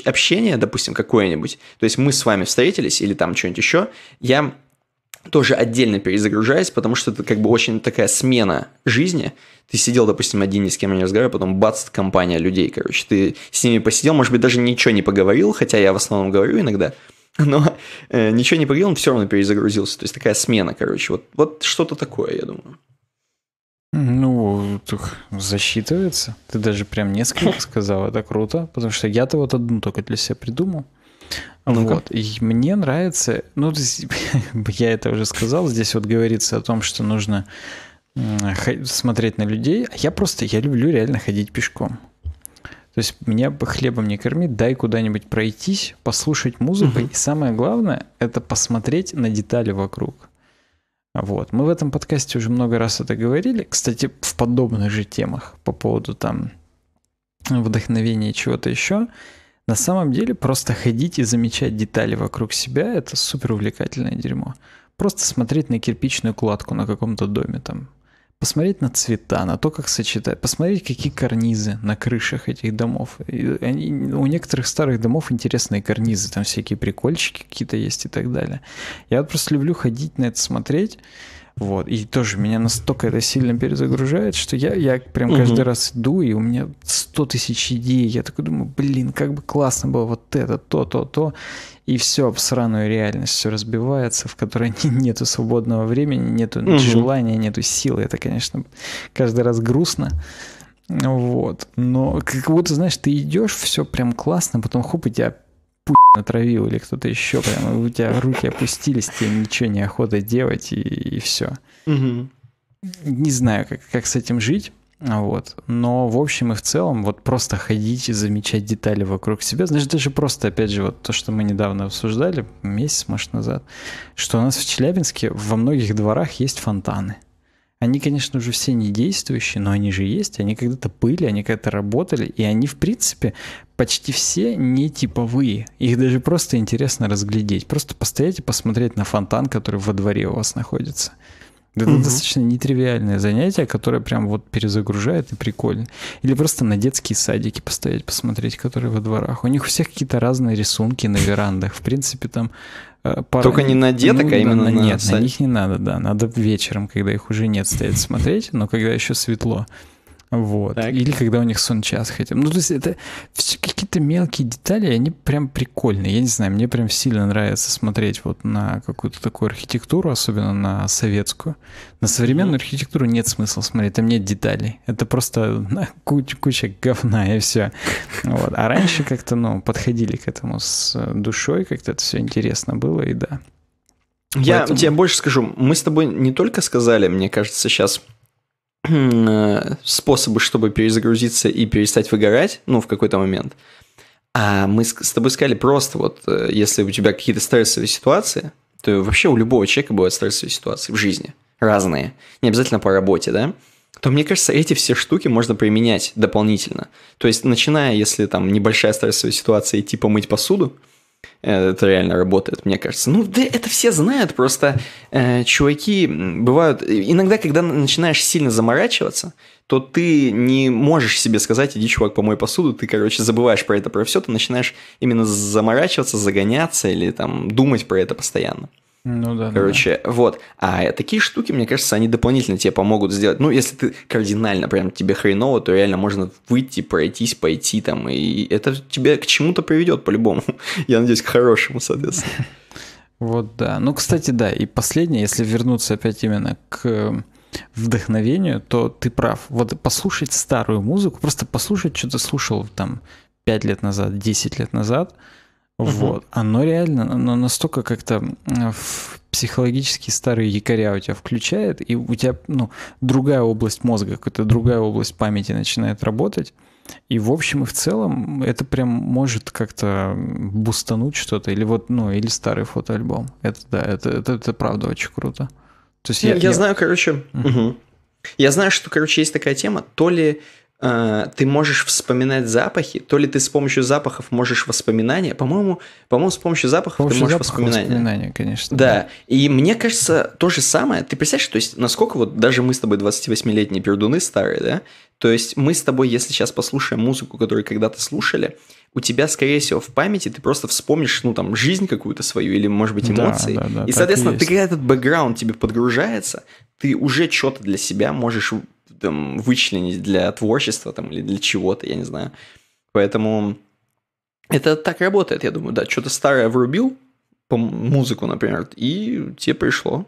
общение, допустим, какое-нибудь, то есть мы с вами встретились или там что-нибудь еще, я тоже отдельно перезагружаясь, потому что это как бы очень такая смена жизни. Ты сидел, допустим, один, ни с кем я не разговаривал, потом бац, компания людей, короче. Ты с ними посидел, может быть, даже ничего не поговорил, хотя я в основном говорю иногда, но э, ничего не поговорил, он все равно перезагрузился. То есть такая смена, короче. Вот, вот что-то такое, я думаю. Ну, засчитывается. Ты даже прям несколько сказал, это круто, потому что я-то вот одну только для себя придумал. Вот. И мне нравится, ну, я это уже сказал, здесь вот говорится о том, что нужно смотреть на людей. А я просто, я люблю реально ходить пешком. То есть меня хлебом не кормит, дай куда-нибудь пройтись, послушать музыку. Угу. И самое главное, это посмотреть на детали вокруг. Вот. Мы в этом подкасте уже много раз это говорили. Кстати, в подобных же темах по поводу там вдохновения чего-то еще. На самом деле просто ходить и замечать детали вокруг себя – это супер увлекательное дерьмо. Просто смотреть на кирпичную кладку на каком-то доме там. Посмотреть на цвета, на то, как сочетать. Посмотреть, какие карнизы на крышах этих домов. И они, у некоторых старых домов интересные карнизы, там всякие прикольчики какие-то есть и так далее. Я вот просто люблю ходить на это смотреть вот. И тоже меня настолько это сильно перезагружает, что я, я прям угу. каждый раз иду, и у меня 100 тысяч идей. Я такой думаю, блин, как бы классно было вот это, то, то, то. И все в сраную реальность, все разбивается, в которой нету свободного времени, нету угу. желания, нету силы. Это, конечно, каждый раз грустно. Вот. Но как будто, знаешь, ты идешь, все прям классно, потом хоп, и тебя натравил или кто-то еще, прямо у тебя руки опустились, тебе ничего не охота делать и, и все. Угу. Не знаю, как, как с этим жить. Вот. Но в общем и в целом вот просто ходить и замечать детали вокруг себя. Знаешь, даже просто, опять же, вот то, что мы недавно обсуждали, месяц, может, назад, что у нас в Челябинске во многих дворах есть фонтаны. Они, конечно уже все не действующие, но они же есть, они когда-то были, они когда-то работали, и они, в принципе, почти все не типовые. Их даже просто интересно разглядеть. Просто постоять и посмотреть на фонтан, который во дворе у вас находится. Это угу. достаточно нетривиальное занятие, которое прям вот перезагружает и прикольно. Или просто на детские садики постоять, посмотреть, которые во дворах. У них у всех какие-то разные рисунки на верандах. В принципе, там э, пара... Только не на деток, а ну, а именно на, на Нет, садик. на них не надо, да. Надо вечером, когда их уже нет, стоять смотреть, но когда еще светло. Вот. Так. Или когда у них сон час хотя бы. Ну, то есть это все какие-то мелкие детали, они прям прикольные. Я не знаю, мне прям сильно нравится смотреть вот на какую-то такую архитектуру, особенно на советскую. На современную mm-hmm. архитектуру нет смысла смотреть, там нет деталей. Это просто куча, куча говна и все. Вот. А раньше как-то, ну, подходили к этому с душой, как-то это все интересно было, и да. Я Поэтому... тебе больше скажу, мы с тобой не только сказали, мне кажется, сейчас Э, способы, чтобы перезагрузиться и перестать выгорать, ну, в какой-то момент. А мы с тобой сказали просто, вот, э, если у тебя какие-то стрессовые ситуации, то вообще у любого человека бывают стрессовые ситуации в жизни, разные, не обязательно по работе, да, то мне кажется, эти все штуки можно применять дополнительно. То есть, начиная, если там небольшая стрессовая ситуация, идти типа помыть посуду – Э, это реально работает, мне кажется. Ну, да, это все знают, просто э, чуваки бывают... Э, иногда, когда начинаешь сильно заморачиваться, то ты не можешь себе сказать, иди, чувак, помой посуду, ты, короче, забываешь про это, про все, ты начинаешь именно заморачиваться, загоняться или там думать про это постоянно. Ну да. Короче, да. вот. А такие штуки, мне кажется, они дополнительно тебе помогут сделать. Ну, если ты кардинально прям тебе хреново, то реально можно выйти, пройтись, пойти там. И это тебя к чему-то приведет по-любому. Я надеюсь, к хорошему, соответственно. Вот, да. Ну, кстати, да. И последнее, если вернуться опять именно к эм, вдохновению, то ты прав. Вот послушать старую музыку, просто послушать, что ты слушал там 5 лет назад, 10 лет назад – Угу. Вот. Оно реально, оно настолько как-то в психологически старые якоря у тебя включает, и у тебя ну, другая область мозга, какая-то другая область памяти начинает работать. И в общем и в целом это прям может как-то бустануть что-то, или вот, ну, или старый фотоальбом. Это да, это, это, это правда очень круто. То есть ну, я, я, я... знаю, короче, угу. Я знаю, что, короче, есть такая тема, то ли Э, ты можешь вспоминать запахи, то ли ты с помощью запахов можешь воспоминания, по-моему, по-моему, с помощью запахов с помощью ты можешь воспоминания. воспоминания, конечно. Да. да, и мне кажется, то же самое, ты представляешь, то есть, насколько вот даже мы с тобой 28-летние пердуны старые, да, то есть мы с тобой, если сейчас послушаем музыку, которую когда-то слушали, у тебя, скорее всего, в памяти ты просто вспомнишь, ну, там, жизнь какую-то свою или, может быть, эмоции. Да, да, да, и, соответственно, ты, когда этот бэкграунд тебе подгружается, ты уже что-то для себя можешь там вычленить для творчества там, или для чего-то, я не знаю. Поэтому это так работает, я думаю, да. Что-то старое врубил, по музыку, например, и тебе пришло.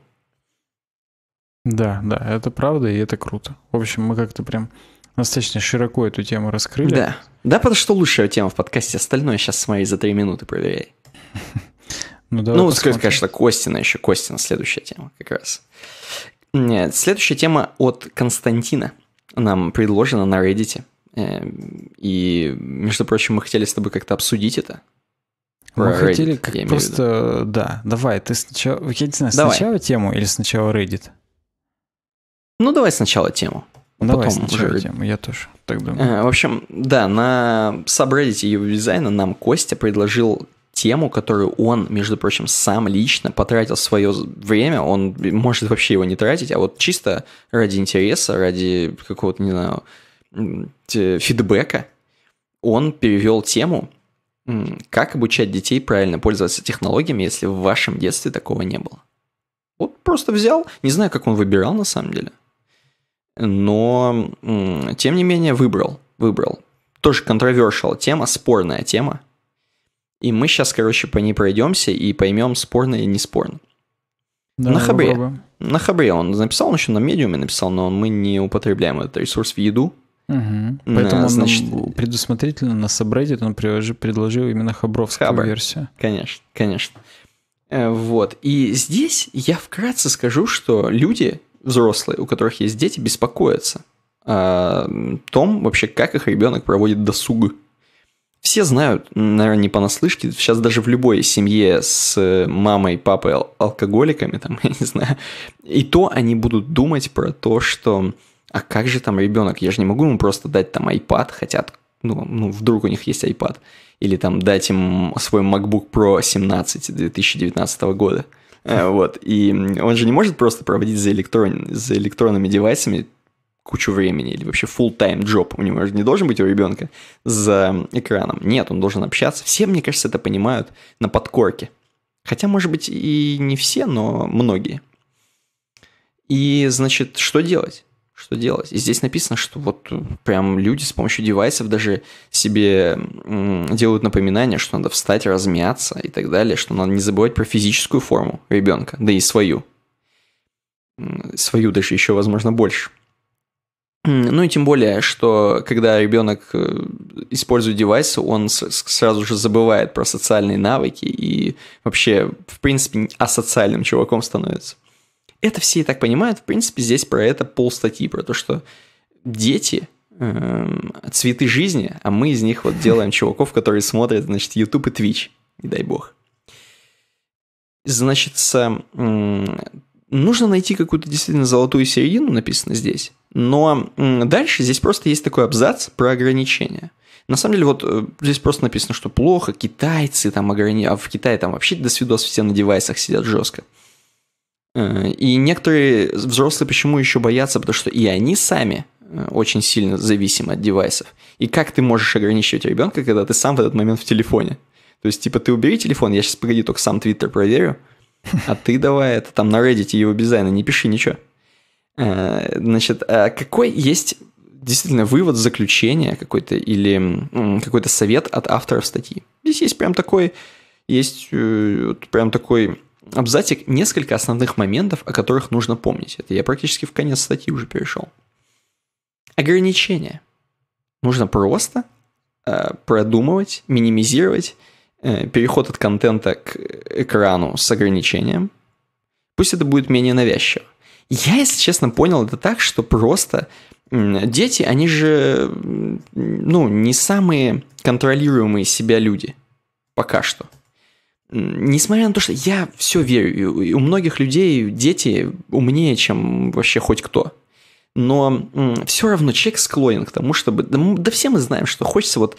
Да, да, это правда, и это круто. В общем, мы как-то прям достаточно широко эту тему раскрыли. Да, да, потому что лучшая тема в подкасте, остальное сейчас смотри за три минуты проверяй. Ну, давай ну скажи, конечно, Костина еще, Костина следующая тема как раз. Следующая тема от Константина нам предложена на Reddit. Э, и, между прочим, мы хотели с тобой как-то обсудить это. Мы Reddit, хотели как просто... Да, давай, ты сначала... Я не знаю, давай. сначала тему или сначала Reddit? Ну, давай сначала тему. Ну, давай Потом сначала уже... тему, я тоже так думаю. Э, в общем, да, на сабреддите его дизайна нам Костя предложил тему, которую он, между прочим, сам лично потратил свое время, он может вообще его не тратить, а вот чисто ради интереса, ради какого-то, не знаю, фидбэка, он перевел тему, как обучать детей правильно пользоваться технологиями, если в вашем детстве такого не было. Вот просто взял, не знаю, как он выбирал на самом деле, но тем не менее выбрал, выбрал. Тоже controversial тема, спорная тема, и мы сейчас, короче, по ней пройдемся и поймем, спорно или не спорно. Да, на хабре. Попробуем. На хабре он написал, он еще на медиуме написал, но мы не употребляем этот ресурс в еду. Угу. Поэтому на, значит, предусмотрительно на сабреддит он предложил, предложил именно хабровскую Хабр. версию. Конечно, конечно. Э, вот. И здесь я вкратце скажу, что люди, взрослые, у которых есть дети, беспокоятся о том вообще, как их ребенок проводит досуг все знают, наверное, не понаслышке, сейчас даже в любой семье с э, мамой, и папой, ал- алкоголиками, там, я не знаю, и то они будут думать про то, что а как же там ребенок, я же не могу ему просто дать там iPad, хотя, ну, ну вдруг у них есть iPad, или там дать им свой MacBook Pro 17 2019 года. Э, вот. И он же не может просто проводить за, электрон... за электронными девайсами кучу времени или вообще full time job у него же не должен быть у ребенка за экраном. Нет, он должен общаться. Все, мне кажется, это понимают на подкорке. Хотя, может быть, и не все, но многие. И, значит, что делать? Что делать? И здесь написано, что вот прям люди с помощью девайсов даже себе делают напоминание, что надо встать, размяться и так далее, что надо не забывать про физическую форму ребенка, да и свою. Свою даже еще, возможно, больше. Ну и тем более, что когда ребенок э, использует девайс, он сразу же забывает про социальные навыки и вообще, в принципе, асоциальным чуваком становится. Это все и так понимают. В принципе, здесь про это пол статьи, про то, что дети э, цветы жизни, а мы из них вот делаем чуваков, которые смотрят, значит, YouTube и Twitch, не дай бог. Значит, нужно найти какую-то действительно золотую середину, написано здесь. Но дальше здесь просто есть такой абзац про ограничения. На самом деле, вот э, здесь просто написано, что плохо, китайцы там ограничены, а в Китае там вообще до свидос все на девайсах сидят жестко. Э, и некоторые взрослые почему еще боятся, потому что и они сами э, очень сильно зависимы от девайсов. И как ты можешь ограничивать ребенка, когда ты сам в этот момент в телефоне? То есть, типа, ты убери телефон, я сейчас, погоди, только сам Твиттер проверю, а ты давай это там на Reddit его дизайна не пиши ничего. Э, значит, э, какой есть действительно вывод, заключение какой-то или какой-то совет от авторов статьи? Здесь есть прям такой, есть э, прям такой абзацик, несколько основных моментов, о которых нужно помнить. Это я практически в конец статьи уже перешел. Ограничения. Нужно просто продумывать, минимизировать Э, переход от контента к экрану с ограничением. Пусть это будет менее навязчиво. Я, если честно, понял это так, что просто дети, они же, ну, не самые контролируемые себя люди. Пока что. Несмотря на то, что я все верю, и у многих людей дети умнее, чем вообще хоть кто. Но все равно человек склонен к тому, чтобы... Да, да все мы знаем, что хочется вот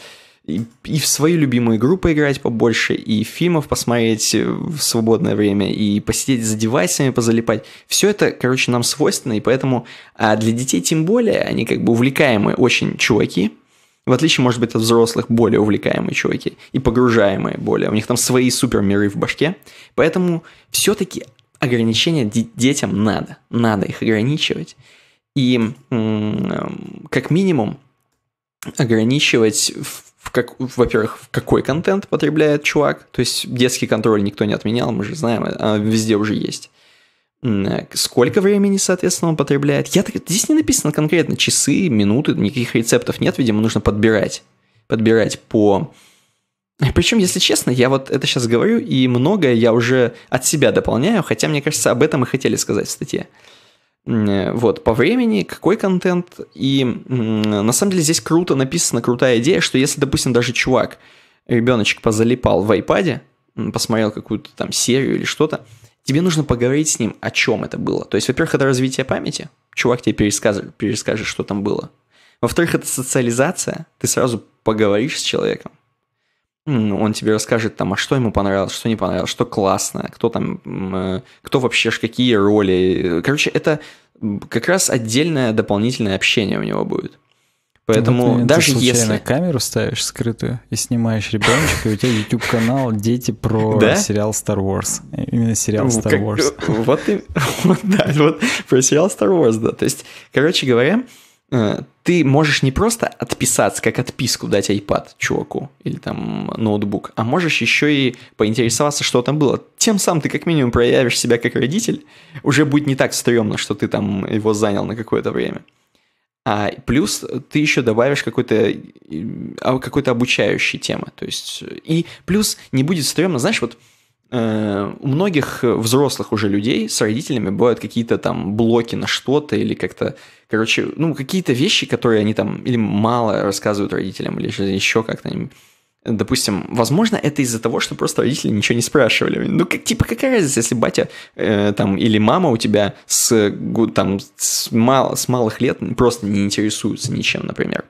и, в свою любимую игру поиграть побольше, и фильмов посмотреть э, в свободное время, и посидеть за девайсами, позалипать. Все это, короче, нам свойственно, и поэтому а для детей тем более, они как бы увлекаемые очень чуваки, в отличие, может быть, от взрослых, более увлекаемые чуваки и погружаемые более. У них там свои супер миры в башке. Поэтому все-таки ограничения детям надо. Надо их ограничивать. И э, как минимум ограничивать в в как, во-первых, в какой контент потребляет чувак. То есть детский контроль никто не отменял, мы же знаем, а, а везде уже есть. Э, сколько времени, соответственно, он потребляет. Я, здесь не написано конкретно часы, минуты, никаких рецептов нет, видимо, нужно подбирать. Подбирать по... Причем, если честно, я вот это сейчас говорю, и многое я уже от себя дополняю, хотя, мне кажется, об этом и хотели сказать в статье. Э, вот, по времени, какой контент. И на самом деле здесь круто написана крутая идея, что если, допустим, даже чувак, ребеночек позалипал в айпаде, посмотрел какую-то там серию или что-то, тебе нужно поговорить с ним, о чем это было. То есть, во-первых, это развитие памяти, чувак тебе перескажет, перескажет, что там было. Во-вторых, это социализация, ты сразу поговоришь с человеком он тебе расскажет там, а что ему понравилось, что не понравилось, что классно, кто там, э, кто вообще ж какие роли. Короче, это как раз отдельное дополнительное общение у него будет. Поэтому вот даже ты если... камеру ставишь скрытую и снимаешь ребеночка, и у тебя YouTube канал «Дети про да? сериал Star Wars». Именно сериал ну, Star как... Wars. Вот, и... вот, да, вот про сериал Star Wars, да. То есть, короче говоря, э, ты можешь не просто отписаться, как отписку дать iPad чуваку или там ноутбук, а можешь еще и поинтересоваться, что там было. Тем самым ты как минимум проявишь себя как родитель, уже будет не так стрёмно, что ты там его занял на какое-то время. А плюс ты еще добавишь какой-то э, а, какой-то обучающей темы. То есть, э, и плюс не будет стрёмно, знаешь, вот Э, у многих э, взрослых уже людей с родителями бывают какие-то там блоки на что-то или как-то, короче, ну, какие-то вещи, которые они там или мало рассказывают родителям, или еще как-то Допустим, возможно, это из-за того, что просто родители ничего не спрашивали. Ну, как, типа, какая разница, если батя э, там, или мама у тебя с, там, с, мал, с малых лет просто не интересуются ничем, например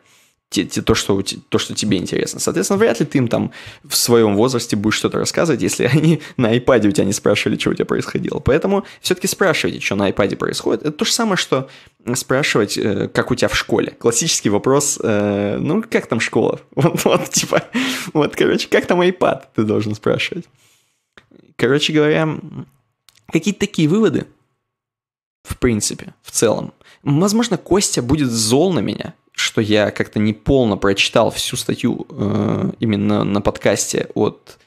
те, те, то, что, то, что тебе интересно. Соответственно, вряд ли ты им там в своем возрасте будешь что-то рассказывать, если они на iPad у тебя не спрашивали, что у тебя происходило. Поэтому все-таки спрашивайте, что на iPad происходит. Это то же самое, что э, спрашивать, э, как у тебя в школе. Классический вопрос, э, ну, как там школа? Вот, вот, типа, вот, короче, как там iPad? Ты должен спрашивать. Короче говоря, какие-то такие выводы, в принципе, в целом. Возможно, Костя будет зол на меня, что я как-то не полно прочитал всю статью э, именно на подкасте от,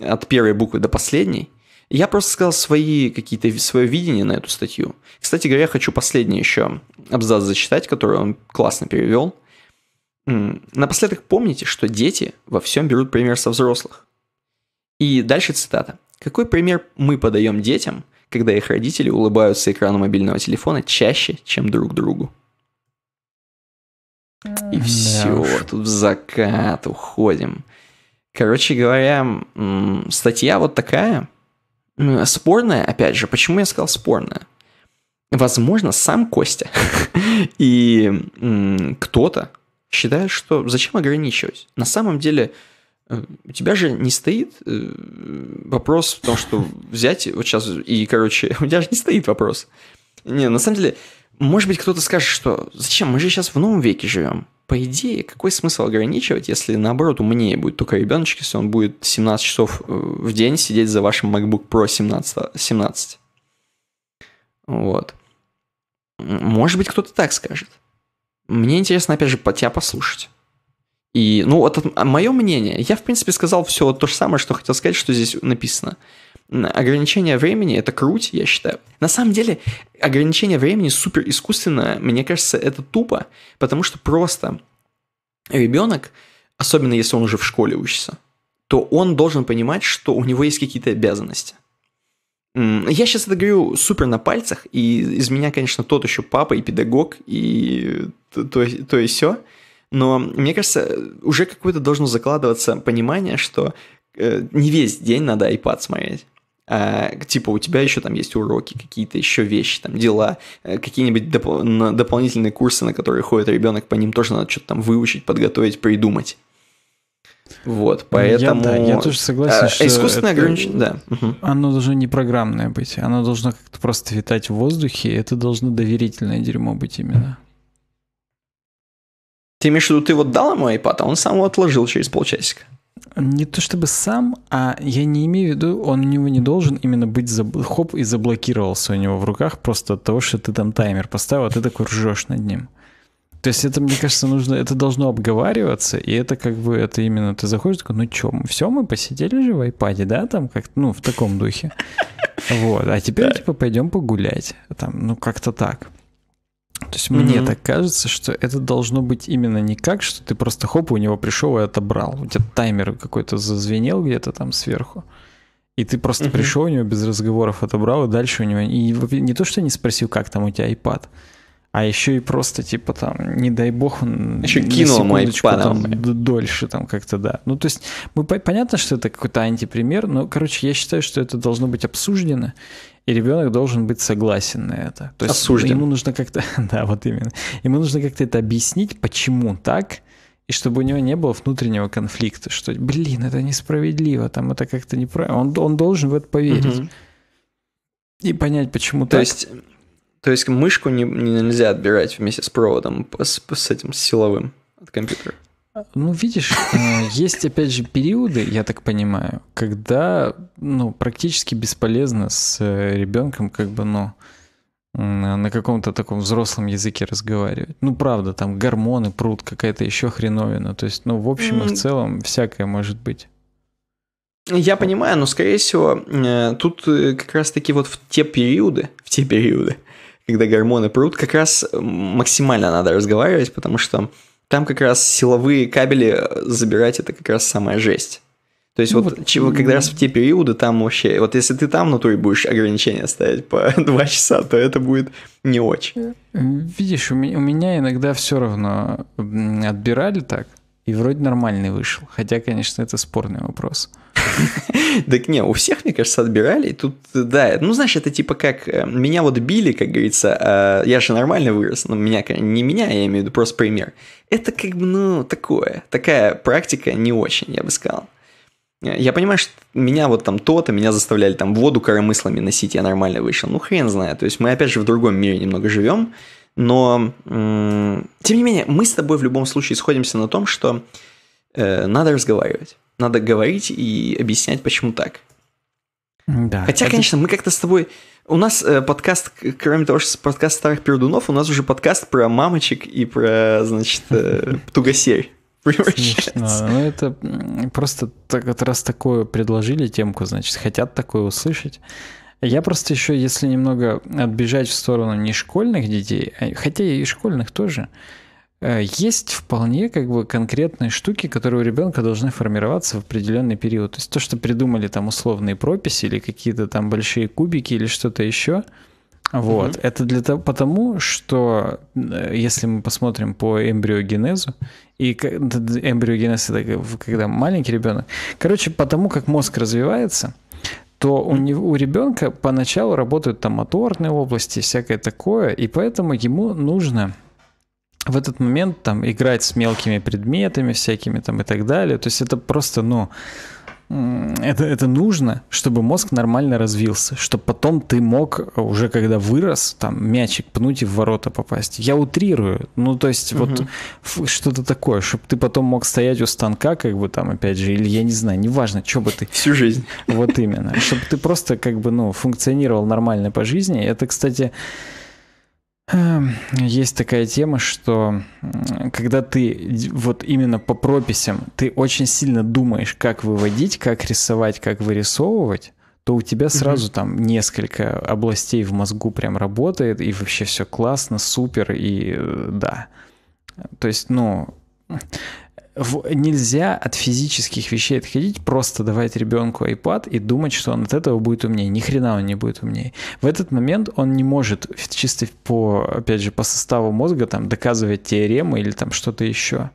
от первой буквы до последней. Я просто сказал свои какие-то свое видение на эту статью. Кстати говоря, я хочу последний еще абзац зачитать, который он классно перевел. Напоследок помните, что дети во всем берут пример со взрослых. И дальше цитата. Какой пример мы подаем детям, когда их родители улыбаются экрану мобильного телефона чаще, чем друг другу? И да все, уж. тут в закат уходим. Короче говоря, статья вот такая, спорная, опять же, почему я сказал спорная? Возможно, сам Костя и кто-то считает, что зачем ограничивать? На самом деле, э, у тебя же не стоит э, вопрос в том, что взять вот сейчас и, короче, у тебя же не стоит вопрос. Не, на самом деле, может быть, кто-то скажет, что зачем, мы же сейчас в новом веке живем. По идее, какой смысл ограничивать, если наоборот умнее будет только ребеночек, если он будет 17 часов э, в день сидеть за вашим MacBook Pro 17? 17. А, вот. Может быть, кто-то так скажет. Мне интересно, опять же, тебя послушать. И, ну, вот а, мое мнение, я, в принципе, сказал все то же самое, что хотел сказать, что здесь написано ограничение времени это круть, я считаю. На самом деле, ограничение времени супер искусственное, мне кажется, это тупо, потому что просто ребенок, особенно если он уже в школе учится, то он должен понимать, что у него есть какие-то обязанности. Я сейчас это говорю супер на пальцах, и из меня, конечно, тот еще папа и педагог, и то, то, то и все. Но мне кажется, уже какое-то должно закладываться понимание, что э, не весь день надо iPad смотреть а, типа у тебя еще там есть уроки, какие-то еще вещи, там дела, э, какие-нибудь доп- дополнительные курсы, на которые ходит ребенок, по ним тоже надо что-то там выучить, подготовить, придумать. Вот, поэтому... Ну, я, да, я тоже э, согласен, а, что... Искусственное ограничение, да. Угу. Оно должно не программное быть, оно должно как-то просто витать в воздухе, это должно доверительное дерьмо быть именно. Ты имеешь в виду, ты вот дал ему iPad, а он сам его отложил через полчасика? не то чтобы сам, а я не имею в виду, он у него не должен именно быть заб... хоп и заблокировался у него в руках просто от того, что ты там таймер поставил, а ты такой ржешь над ним. То есть это, мне кажется, нужно, это должно обговариваться, и это как бы, это именно, ты заходишь, такой, ну чё, все, мы посидели же в айпаде, да, там как, ну, в таком духе. Вот, а теперь, да. типа, пойдем погулять, там, ну, как-то так. То есть mm-hmm. мне так кажется, что это должно быть именно не как, что ты просто хоп, у него пришел и отобрал. У тебя таймер какой-то зазвенел где-то там сверху. И ты просто mm-hmm. пришел у него без разговоров, отобрал, и дальше у него... И не то, что не спросил, как там у тебя iPad а еще и просто, типа, там, не дай бог, он еще кинул мой там, дольше, там, как-то, да. Ну, то есть, мы, понятно, что это какой-то антипример, но, короче, я считаю, что это должно быть обсуждено, и ребенок должен быть согласен на это. То есть, Осужден. ему нужно как-то, да, вот именно, ему нужно как-то это объяснить, почему так, и чтобы у него не было внутреннего конфликта, что, блин, это несправедливо, там, это как-то неправильно. Он, он должен в это поверить. Угу. И понять, почему То так. То есть то есть мышку не, нельзя отбирать вместе с проводом, с, с этим, с силовым от компьютера. Ну, видишь, э, есть, опять же, периоды, я так понимаю, когда, ну, практически бесполезно с э, ребенком, как бы, ну, на каком-то таком взрослом языке разговаривать. Ну, правда, там гормоны, пруд, какая-то еще хреновина. То есть, ну, в общем и в целом, всякое может быть. Я понимаю, но, скорее всего, э, тут как раз-таки вот в те периоды, в те периоды, когда гормоны прут, как раз э, максимально надо разговаривать, потому что там как раз силовые кабели э, забирать это как раз самая жесть. То есть ну, вот, вот чего, когда раз в те периоды там вообще, вот если ты там на туре будешь ограничения ставить по 2 часа, то это будет не очень. Видишь, у меня, у меня иногда все равно отбирали так, и вроде нормальный вышел. Хотя, конечно, это спорный вопрос. Так не, у всех, мне кажется, отбирали. тут, да, ну, знаешь, это типа как... Э, меня вот били, как говорится, э, я же нормально вырос, но ну, меня, не меня, я имею в виду просто пример. Это как бы, ну, такое. Такая практика не очень, я бы сказал. Э, я понимаю, что меня вот там то-то, меня заставляли там воду коромыслами носить, я нормально вышел. Ну, хрен знает. То есть мы опять же в другом мире немного живем. Но, тем не менее, мы с тобой в любом случае сходимся на том, что э, надо разговаривать надо говорить и объяснять, почему так. Да. Хотя, конечно, мы как-то с тобой... У нас э, подкаст, кроме того, что подкаст старых пердунов, у нас уже подкаст про мамочек и про, значит, э, тугосерь Ну, это просто так, вот раз такое предложили темку, значит, хотят такое услышать. Я просто еще, если немного отбежать в сторону не школьных детей, э, хотя и школьных тоже, Э, есть вполне как бы конкретные штуки, которые у ребенка должны формироваться в определенный период. То есть то, что придумали там условные прописи или какие-то там большие кубики или что-то еще, вот, угу. это для того, потому что э, если мы посмотрим по эмбриогенезу, и эмбриогенез это когда маленький ребенок, короче, потому как мозг развивается, то у, него, у ребенка поначалу работают там моторные области, всякое такое, и поэтому ему нужно в этот момент там играть с мелкими предметами всякими там и так далее. То есть это просто, ну, это, это нужно, чтобы мозг нормально развился, чтобы потом ты мог уже, когда вырос, там, мячик пнуть и в ворота попасть. Я утрирую, ну, то есть угу. вот что-то такое, чтобы ты потом мог стоять у станка, как бы там, опять же, или я не знаю, неважно, что бы ты... Всю жизнь. Вот именно. Чтобы ты просто, как бы, ну, функционировал нормально по жизни. Это, кстати, Эм, есть такая тема, что когда ты вот именно по прописям, ты очень сильно думаешь, как выводить, как рисовать, как вырисовывать, то у тебя сразу угу. там несколько областей в мозгу прям работает, и вообще все классно, супер, и э, да. То есть, ну, в, нельзя от физических вещей отходить, просто давать ребенку iPad и думать, что он от этого будет умнее. Ни хрена он не будет умнее. В этот момент он не может чисто по, опять же, по составу мозга там доказывать теоремы или там что-то еще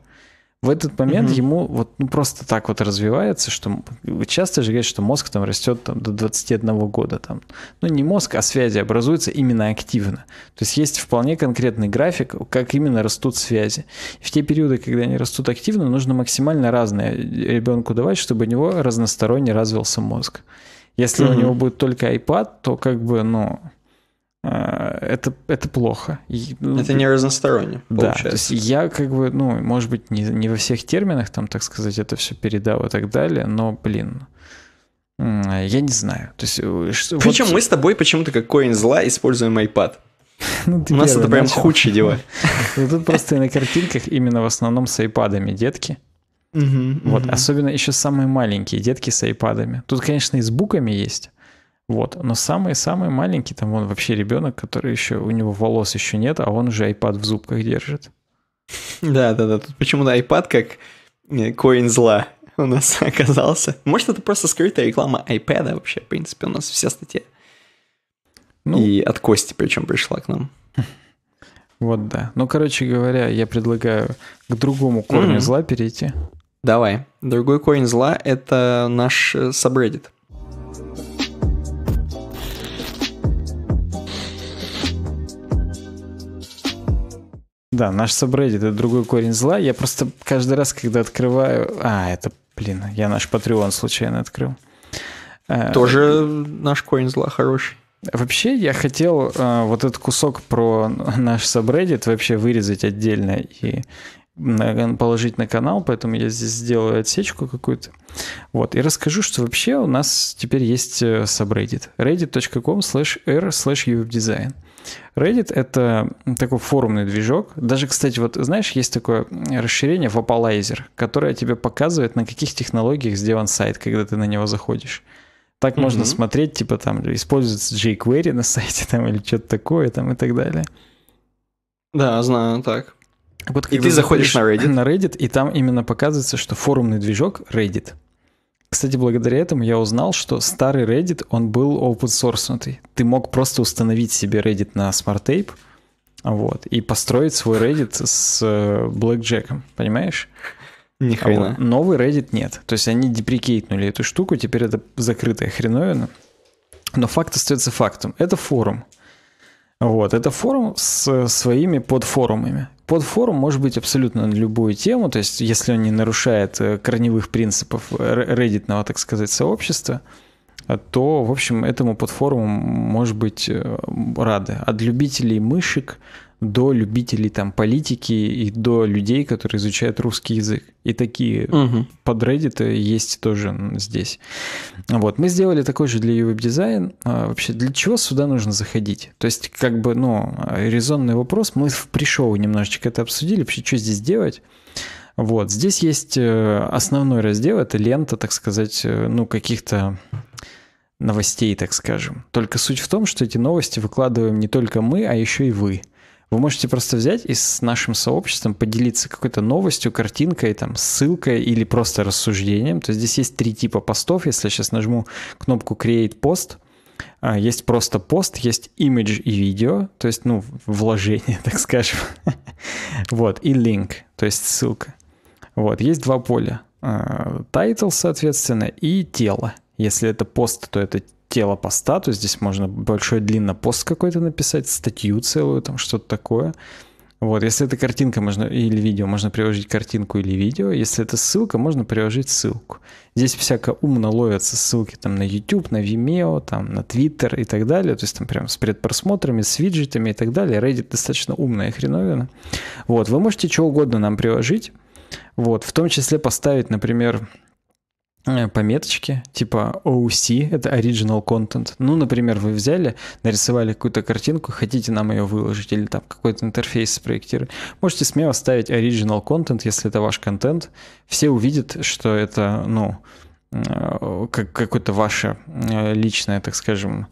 в этот момент mm-hmm. ему вот ну, просто так вот развивается, что часто же говорят, что мозг там растет там, до 21 года. Там. Ну, не мозг, а связи образуются именно активно. То есть есть вполне конкретный график, как именно растут связи. В те периоды, когда они растут активно, нужно максимально разное ребенку давать, чтобы у него разносторонне развился мозг. Если mm-hmm. у него будет только iPad, то как бы, ну, Э, это, это плохо. Ну, это не разносторонне, получается. Да, то есть я как бы, ну, может быть, не, не во всех терминах, там, так сказать, это все передал и так далее, но, блин, я не знаю. То есть, э, что, Причем вот... мы с тобой почему-то как коин зла используем iPad. Ну, У нас это прям начал. худшие дела. Ну, тут просто на картинках именно в основном с айпадами детки. Вот, особенно еще самые маленькие детки с айпадами. Тут, конечно, и с буками есть, вот. Но самый самый маленький там он вообще ребенок, который еще, у него волос еще нет, а он уже iPad в зубках держит. Да-да-да, тут почему-то iPad как э, коин зла у нас оказался. Может, это просто скрытая реклама iPad вообще, в принципе, у нас вся статья. Ну, И от Кости причем пришла к нам. Вот да. Ну, короче говоря, я предлагаю к другому корню mm-hmm. зла перейти. Давай. Другой корень зла — это наш subreddit э, — Да, наш subreddit — это другой корень зла. Я просто каждый раз, когда открываю... А, это, блин, я наш Patreon случайно открыл. Э, Тоже наш корень зла хороший. Вообще, я хотел э, вот этот кусок про наш subreddit вообще вырезать отдельно и положить на канал, поэтому я здесь сделаю отсечку какую-то. Вот, и расскажу, что вообще у нас теперь есть subreddit. reddit.com slash r slash design. Reddit — это такой форумный движок. Даже, кстати, вот знаешь, есть такое расширение Vapalizer, которое тебе показывает, на каких технологиях сделан сайт, когда ты на него заходишь. Так mm можно смотреть, типа там используется jQuery на сайте там или что-то такое там и так далее. Да, знаю, так. Вот, и ты заходишь на Reddit. На Reddit, и там именно показывается, что форумный движок Reddit — кстати, благодаря этому я узнал, что старый Reddit, он был open source. Ты мог просто установить себе Reddit на Smart Tape, вот, и построить свой Reddit с э, Blackjack, понимаешь? Ни а хрена. Вот. Новый Reddit нет. То есть они деприкейтнули эту штуку, теперь это закрытая хреновина. Но факт остается фактом. Это форум. Вот, это форум с своими подфорумами. Под форум может быть абсолютно на любую тему, то есть если он не нарушает э, корневых принципов э, реддитного, так сказать, сообщества, э, то, в общем, этому под подфоруму может быть рады. От любителей мышек до любителей там политики и до людей, которые изучают русский язык. И такие угу. подреддиты есть тоже здесь. Вот, мы сделали такой же для веб-дизайн. А, вообще, для чего сюда нужно заходить? То есть, как бы, ну, резонный вопрос. Мы в пришоу немножечко это обсудили. Вообще, что здесь делать? Вот, здесь есть э, основной раздел, это лента, так сказать, э, ну, каких-то новостей, так скажем. Только суть в том, что эти новости выкладываем не только мы, а еще и вы. Вы можете просто взять и с нашим сообществом поделиться какой-то новостью, картинкой, там, ссылкой или просто рассуждением. То есть здесь есть три типа постов. Если я сейчас нажму кнопку «Create post», а, есть просто пост, есть image и видео, то есть, ну, вложение, так скажем. вот, и link, то есть ссылка. Вот, есть два поля. Title, а, соответственно, и тело. Если это пост, то это тело поста, то есть здесь можно большой длинно пост какой-то написать, статью целую, там что-то такое. Вот, если это картинка можно, или видео, можно приложить картинку или видео. Если это ссылка, можно приложить ссылку. Здесь всяко умно ловятся ссылки там на YouTube, на Vimeo, там на Twitter и так далее. То есть там прям с предпросмотрами, с виджетами и так далее. Reddit достаточно умная хреновина. Вот, вы можете что угодно нам приложить. Вот, в том числе поставить, например, Э, пометочки типа OC, это Original Content. Ну, например, вы взяли, нарисовали какую-то картинку, хотите нам ее выложить или там какой-то интерфейс спроектировать. Можете смело ставить Original Content, если это ваш контент. Все увидят, что это, ну, э, как, какое-то ваше э, личное, так скажем,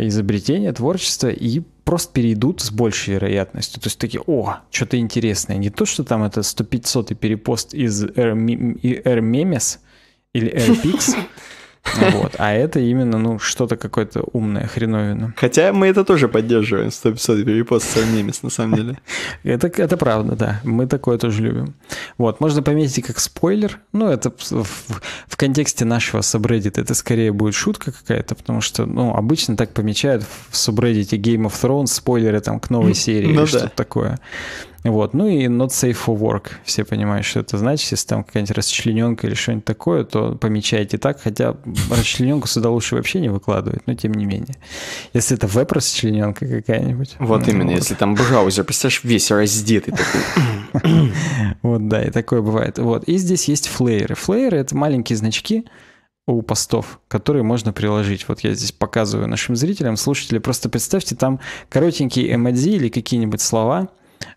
изобретение, творчество, и просто перейдут с большей вероятностью. То есть такие, о, что-то интересное. Не то, что там это 100-500 перепост из Эрмемес, или AirPix. Вот. А это именно, ну, что-то какое-то умное, хреновина. Хотя мы это тоже поддерживаем, 100-500 перепостов немец, на самом деле. это, это правда, да. Мы такое тоже любим. Вот, можно пометить как спойлер. Ну, это в, в контексте нашего сабреддита это скорее будет шутка какая-то, потому что, ну, обычно так помечают в сабреддите Game of Thrones спойлеры там к новой ну серии ну, или да. что-то такое. Вот. Ну и not safe for work. Все понимают, что это значит. Если там какая-нибудь расчлененка или что-нибудь такое, то помечайте так. Хотя расчлененку сюда лучше вообще не выкладывать, но тем не менее. Если это веб-расчлененка какая-нибудь. Вот ну, именно, вот. если там браузер, представляешь, весь раздетый такой. Вот, да, и такое бывает. Вот. И здесь есть флееры. Флееры — это маленькие значки, у постов, которые можно приложить. Вот я здесь показываю нашим зрителям, слушателям. Просто представьте, там коротенькие эмодзи или какие-нибудь слова,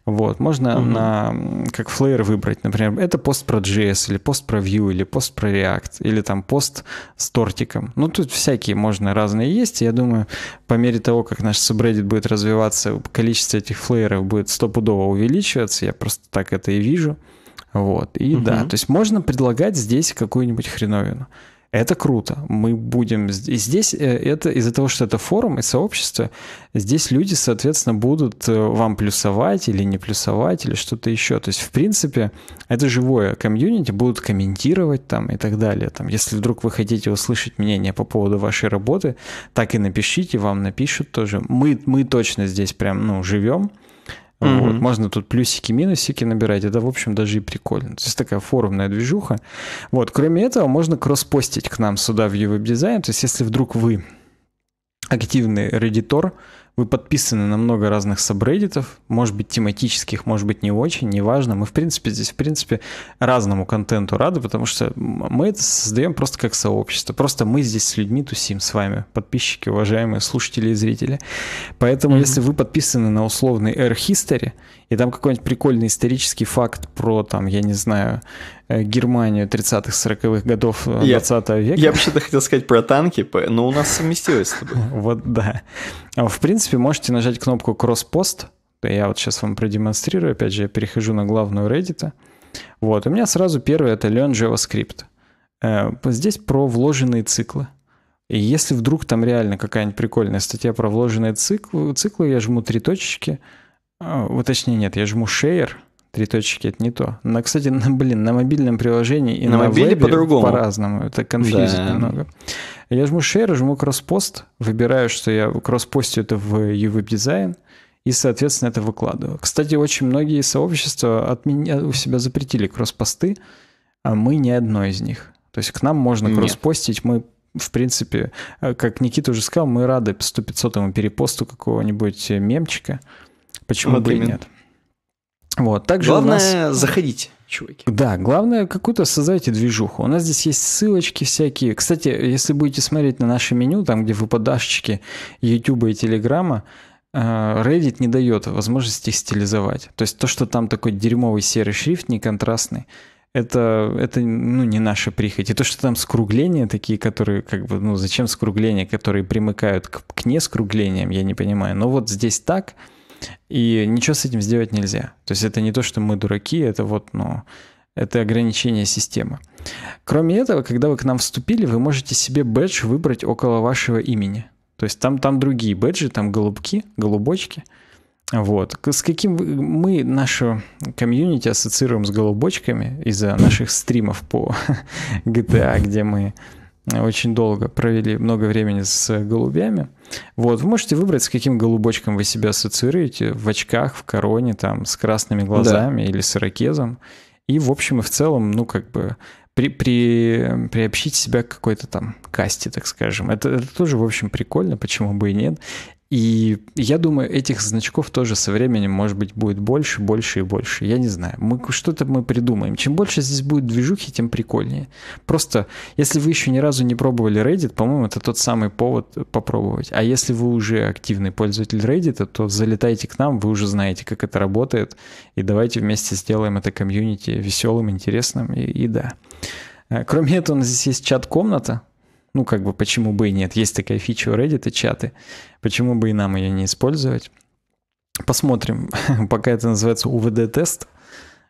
вот, можно угу. на, как флеер выбрать, например, это пост про JS, или пост про Vue, или пост про React, или там пост с тортиком. Ну, тут всякие можно разные есть, я думаю, по мере того, как наш subreddit будет развиваться, количество этих флееров будет стопудово увеличиваться, я просто так это и вижу. Вот, и угу. да, то есть можно предлагать здесь какую-нибудь хреновину. Это круто. Мы будем... И здесь э, это из-за того, что это форум и сообщество, здесь люди, соответственно, будут э, вам плюсовать или не плюсовать, или что-то еще. То есть, в принципе, это живое комьюнити, будут комментировать там и так далее. Там, если вдруг вы хотите услышать мнение по поводу вашей работы, так и напишите, вам напишут тоже. Мы, мы точно здесь прям, ну, живем Mm-hmm. Вот. Можно тут плюсики, минусики набирать. Это, в общем, даже и прикольно. То есть такая форумная движуха. Вот. Кроме этого, можно кросспостить к нам сюда в UWeb Design. То есть если вдруг вы активный редитор, вы подписаны на много разных сабреддитов, может быть, тематических, может быть, не очень, неважно. Мы, в принципе, здесь, в принципе, разному контенту рады, потому что мы это создаем просто как сообщество. Просто мы здесь с людьми тусим с вами, подписчики, уважаемые слушатели и зрители. Поэтому, mm-hmm. если вы подписаны на условный Air History и там какой-нибудь прикольный исторический факт про, там, я не знаю, э, Германию 30-х, 40-х годов 20 э, века. Я вообще-то хотел сказать про танки, но у нас совместилось с тобой. Вот, да. А в принципе, можете нажать кнопку «Кросс-пост», я вот сейчас вам продемонстрирую, опять же, я перехожу на главную Reddit. Вот, у меня сразу первый это Learn JavaScript. Э, здесь про вложенные циклы. И если вдруг там реально какая-нибудь прикольная статья про вложенные циклы, циклы я жму три точечки – а, Уточнение нет, я жму share, три точки, это не то. Но, кстати, на, блин, на мобильном приложении и на, на мобиле по-другому. По-разному, это конфьюзит да. немного. Я жму share, жму кросспост, выбираю, что я постю это в UV дизайн и, соответственно, это выкладываю. Кстати, очень многие сообщества от меня у себя запретили посты, а мы не одно из них. То есть к нам можно Нет. постить, мы в принципе, э, как Никита уже сказал, мы рады по 100-500 перепосту какого-нибудь э, мемчика. Почему вот бы именно. и нет? Вот, также главное нас... заходить, чуваки. Да, главное какую-то создайте движуху. У нас здесь есть ссылочки всякие. Кстати, если будете смотреть на наше меню, там где выпадашечки YouTube и Телеграма, э, Reddit не дает возможности их стилизовать. То есть то, что там такой дерьмовый серый шрифт, неконтрастный, это, это ну, не наша прихоть. И то, что там скругления такие, которые, как бы, ну, зачем скругления, которые примыкают к, к нескруглениям, я не понимаю. Но вот здесь так, и ничего с этим сделать нельзя. То есть это не то, что мы дураки, это вот, ну, это ограничение системы. Кроме этого, когда вы к нам вступили, вы можете себе бэдж выбрать около вашего имени. То есть там, там другие бэджи, там голубки, голубочки. Вот. С каким мы нашу комьюнити ассоциируем с голубочками из-за наших стримов по GTA, а, где мы очень долго, провели много времени с голубями. Вот, вы можете выбрать, с каким голубочком вы себя ассоциируете, в очках, в короне, там, с красными глазами да. или с ирокезом. И, в общем, и в целом, ну, как бы при, при, приобщить себя к какой-то там касте, так скажем. Это, это тоже, в общем, прикольно, почему бы и нет. И я думаю, этих значков тоже со временем, может быть, будет больше, больше и больше. Я не знаю. Мы что-то мы придумаем. Чем больше здесь будет движухи, тем прикольнее. Просто, если вы еще ни разу не пробовали Reddit, по-моему, это тот самый повод попробовать. А если вы уже активный пользователь Reddit, то залетайте к нам, вы уже знаете, как это работает. И давайте вместе сделаем это комьюнити веселым, интересным и, и да. Э, кроме этого, у нас здесь есть чат-комната, ну, как бы, почему бы и нет? Есть такая фича у Reddit и чаты. Почему бы и нам ее не использовать? Посмотрим. Пока это называется УВД-тест.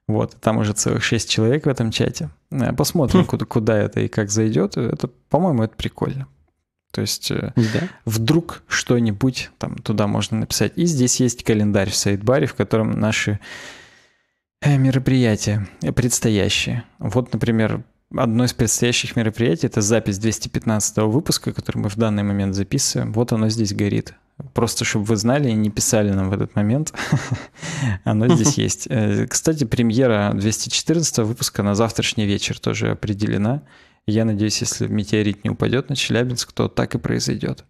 Вот, там уже целых 6 человек в этом чате. Э, посмотрим, хм. куда, куда это и как зайдет. Это, по-моему, это прикольно. То есть э, да. вдруг что-нибудь там туда можно написать. И здесь есть календарь в сайдбаре, в котором наши э, мероприятия предстоящие. Вот, например, Одно из предстоящих мероприятий — это запись 215 выпуска, который мы в данный момент записываем. Вот оно здесь горит. Просто чтобы вы знали и не писали нам в этот момент. оно здесь есть. Э, кстати, премьера 214 выпуска на завтрашний вечер тоже определена. Я надеюсь, если метеорит не упадет на Челябинск, то так и произойдет.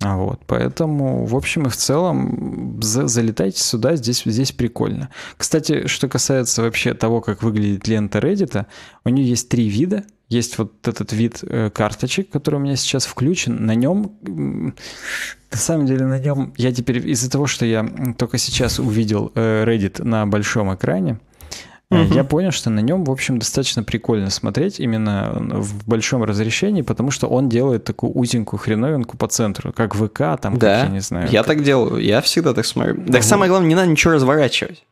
А вот, поэтому, в общем и в целом, за, залетайте сюда, здесь, здесь прикольно. Кстати, что касается вообще того, как выглядит лента Reddit, у нее есть три вида. Есть вот этот вид э, карточек, который у меня сейчас включен. На нем, на самом деле, на нем я теперь из-за того, что я только сейчас увидел э, Reddit на большом экране, Uh-huh. Я понял, что на нем, в общем, достаточно прикольно смотреть именно в большом разрешении, потому что он делает такую узенькую хреновинку по центру, как ВК, там, да. как, я не знаю. Я как... так делаю, я всегда так смотрю. Так uh-huh. самое главное, не надо ничего разворачивать.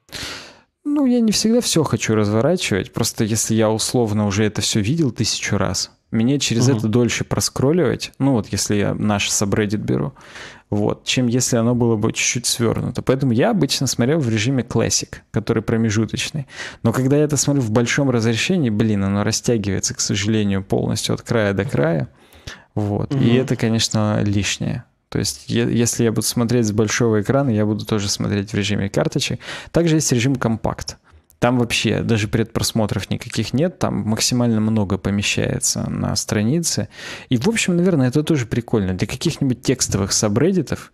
Ну, я не всегда все хочу разворачивать, просто если я условно уже это все видел тысячу раз, мне через угу. это дольше проскролливать, ну вот если я наш subreddit беру, вот, чем если оно было бы чуть-чуть свернуто. Поэтому я обычно смотрел в режиме Classic, который промежуточный. Но когда я это смотрю в большом разрешении, блин, оно растягивается, к сожалению, полностью от края до края. Вот. Угу. И это, конечно, лишнее. То есть, если я буду смотреть с большого экрана, я буду тоже смотреть в режиме карточек. Также есть режим компакт. Там вообще даже предпросмотров никаких нет, там максимально много помещается на странице. И, в общем, наверное, это тоже прикольно. Для каких-нибудь текстовых сабреддитов,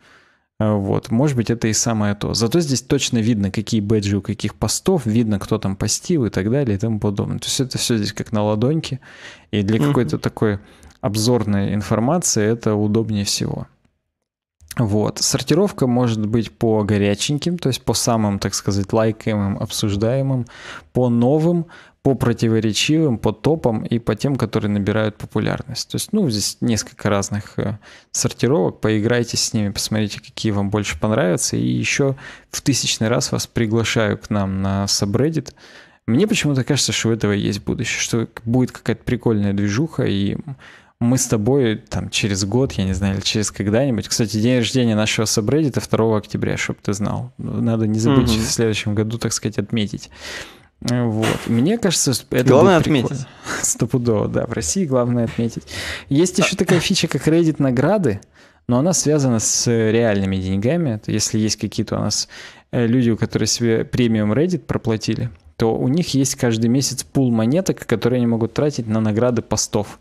э, вот, может быть, это и самое то. Зато здесь точно видно, какие бэджи у каких постов, видно, кто там постил и так далее и тому подобное. То есть это все здесь как на ладоньке. И для какой-то такой обзорной информации это удобнее всего. Вот. Сортировка может быть по горяченьким, то есть по самым, так сказать, лайкаемым, обсуждаемым, по новым, по противоречивым, по топам и по тем, которые набирают популярность. То есть, ну, здесь несколько разных э, сортировок, поиграйте с ними, посмотрите, какие вам больше понравятся. И еще в тысячный раз вас приглашаю к нам на subreddit. Мне почему-то кажется, что у этого есть будущее, что будет какая-то прикольная движуха, и мы с тобой там через год, я не знаю, или через когда-нибудь. Кстати, день рождения нашего сабреддита 2 октября, чтобы ты знал. Надо не забыть угу. в следующем году, так сказать, отметить. Вот. Мне кажется, это Главное отметить. Стопудово, да. В России главное отметить. Есть еще такая а. фича, как Reddit награды, но она связана с реальными деньгами. Если есть какие-то у нас э, люди, у которых себе премиум Reddit проплатили, то у них есть каждый месяц пул монеток, которые они могут тратить на награды постов.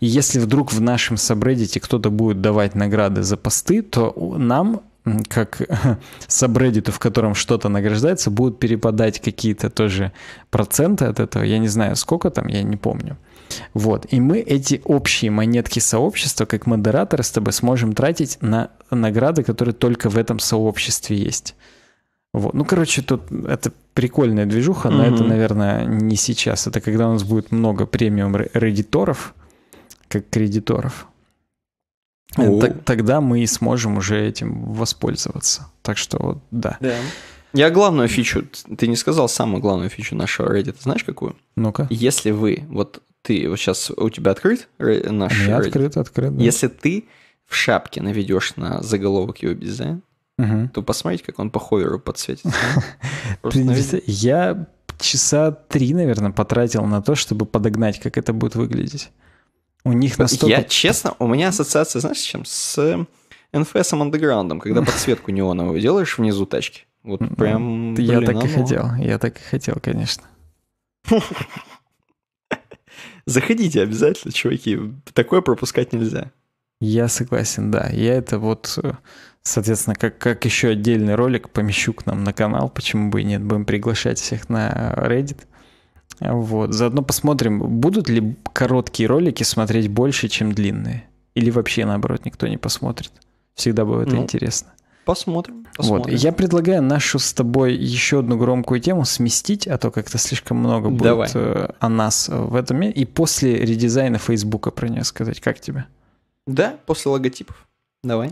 И если вдруг в нашем сабреддите кто-то будет давать награды за посты, то нам как сабреддиту, в котором что-то награждается, будут перепадать какие-то тоже проценты от этого. Я не знаю, сколько там, я не помню. Вот. И мы эти общие монетки сообщества, как модераторы с тобой, сможем тратить на награды, которые только в этом сообществе есть. Вот. Ну, короче, тут это прикольная движуха, но угу. это, наверное, не сейчас. Это когда у нас будет много премиум редиторов, как кредиторов. Э, так, тогда мы и сможем уже этим воспользоваться. Так что вот, да. да. Я главную фичу, ты не сказал самую главную фичу нашего Reddit, знаешь какую? Ну-ка. Если вы, вот ты, вот сейчас у тебя открыт наш Reddit? открыт, открыт. Да. Если ты в шапке наведешь на заголовок его дизайн угу. то посмотрите, как он по ховеру подсветит. Я часа три, наверное, потратил на то, чтобы подогнать, как это будет выглядеть. У них настолько... Я, честно, у меня ассоциация, знаешь, с чем? С NFS э, Underground, когда подсветку неоновую делаешь внизу тачки. Вот прям... Я так и хотел, я так и хотел, конечно. Заходите обязательно, чуваки. Такое пропускать нельзя. Я согласен, да. Я это вот э, Соответственно, как, как еще отдельный ролик помещу к нам на канал, почему бы и нет, будем приглашать всех на Reddit. Вот, заодно посмотрим, будут ли короткие ролики смотреть больше, чем длинные. Или вообще, наоборот, никто не посмотрит. Всегда бывает ну, интересно. Посмотрим, посмотрим. Вот. Я предлагаю нашу с тобой еще одну громкую тему сместить, а то как-то слишком много будет Давай. Э, о нас в этом. И после редизайна Фейсбука про нее сказать. Как тебе? Да, после логотипов. Давай.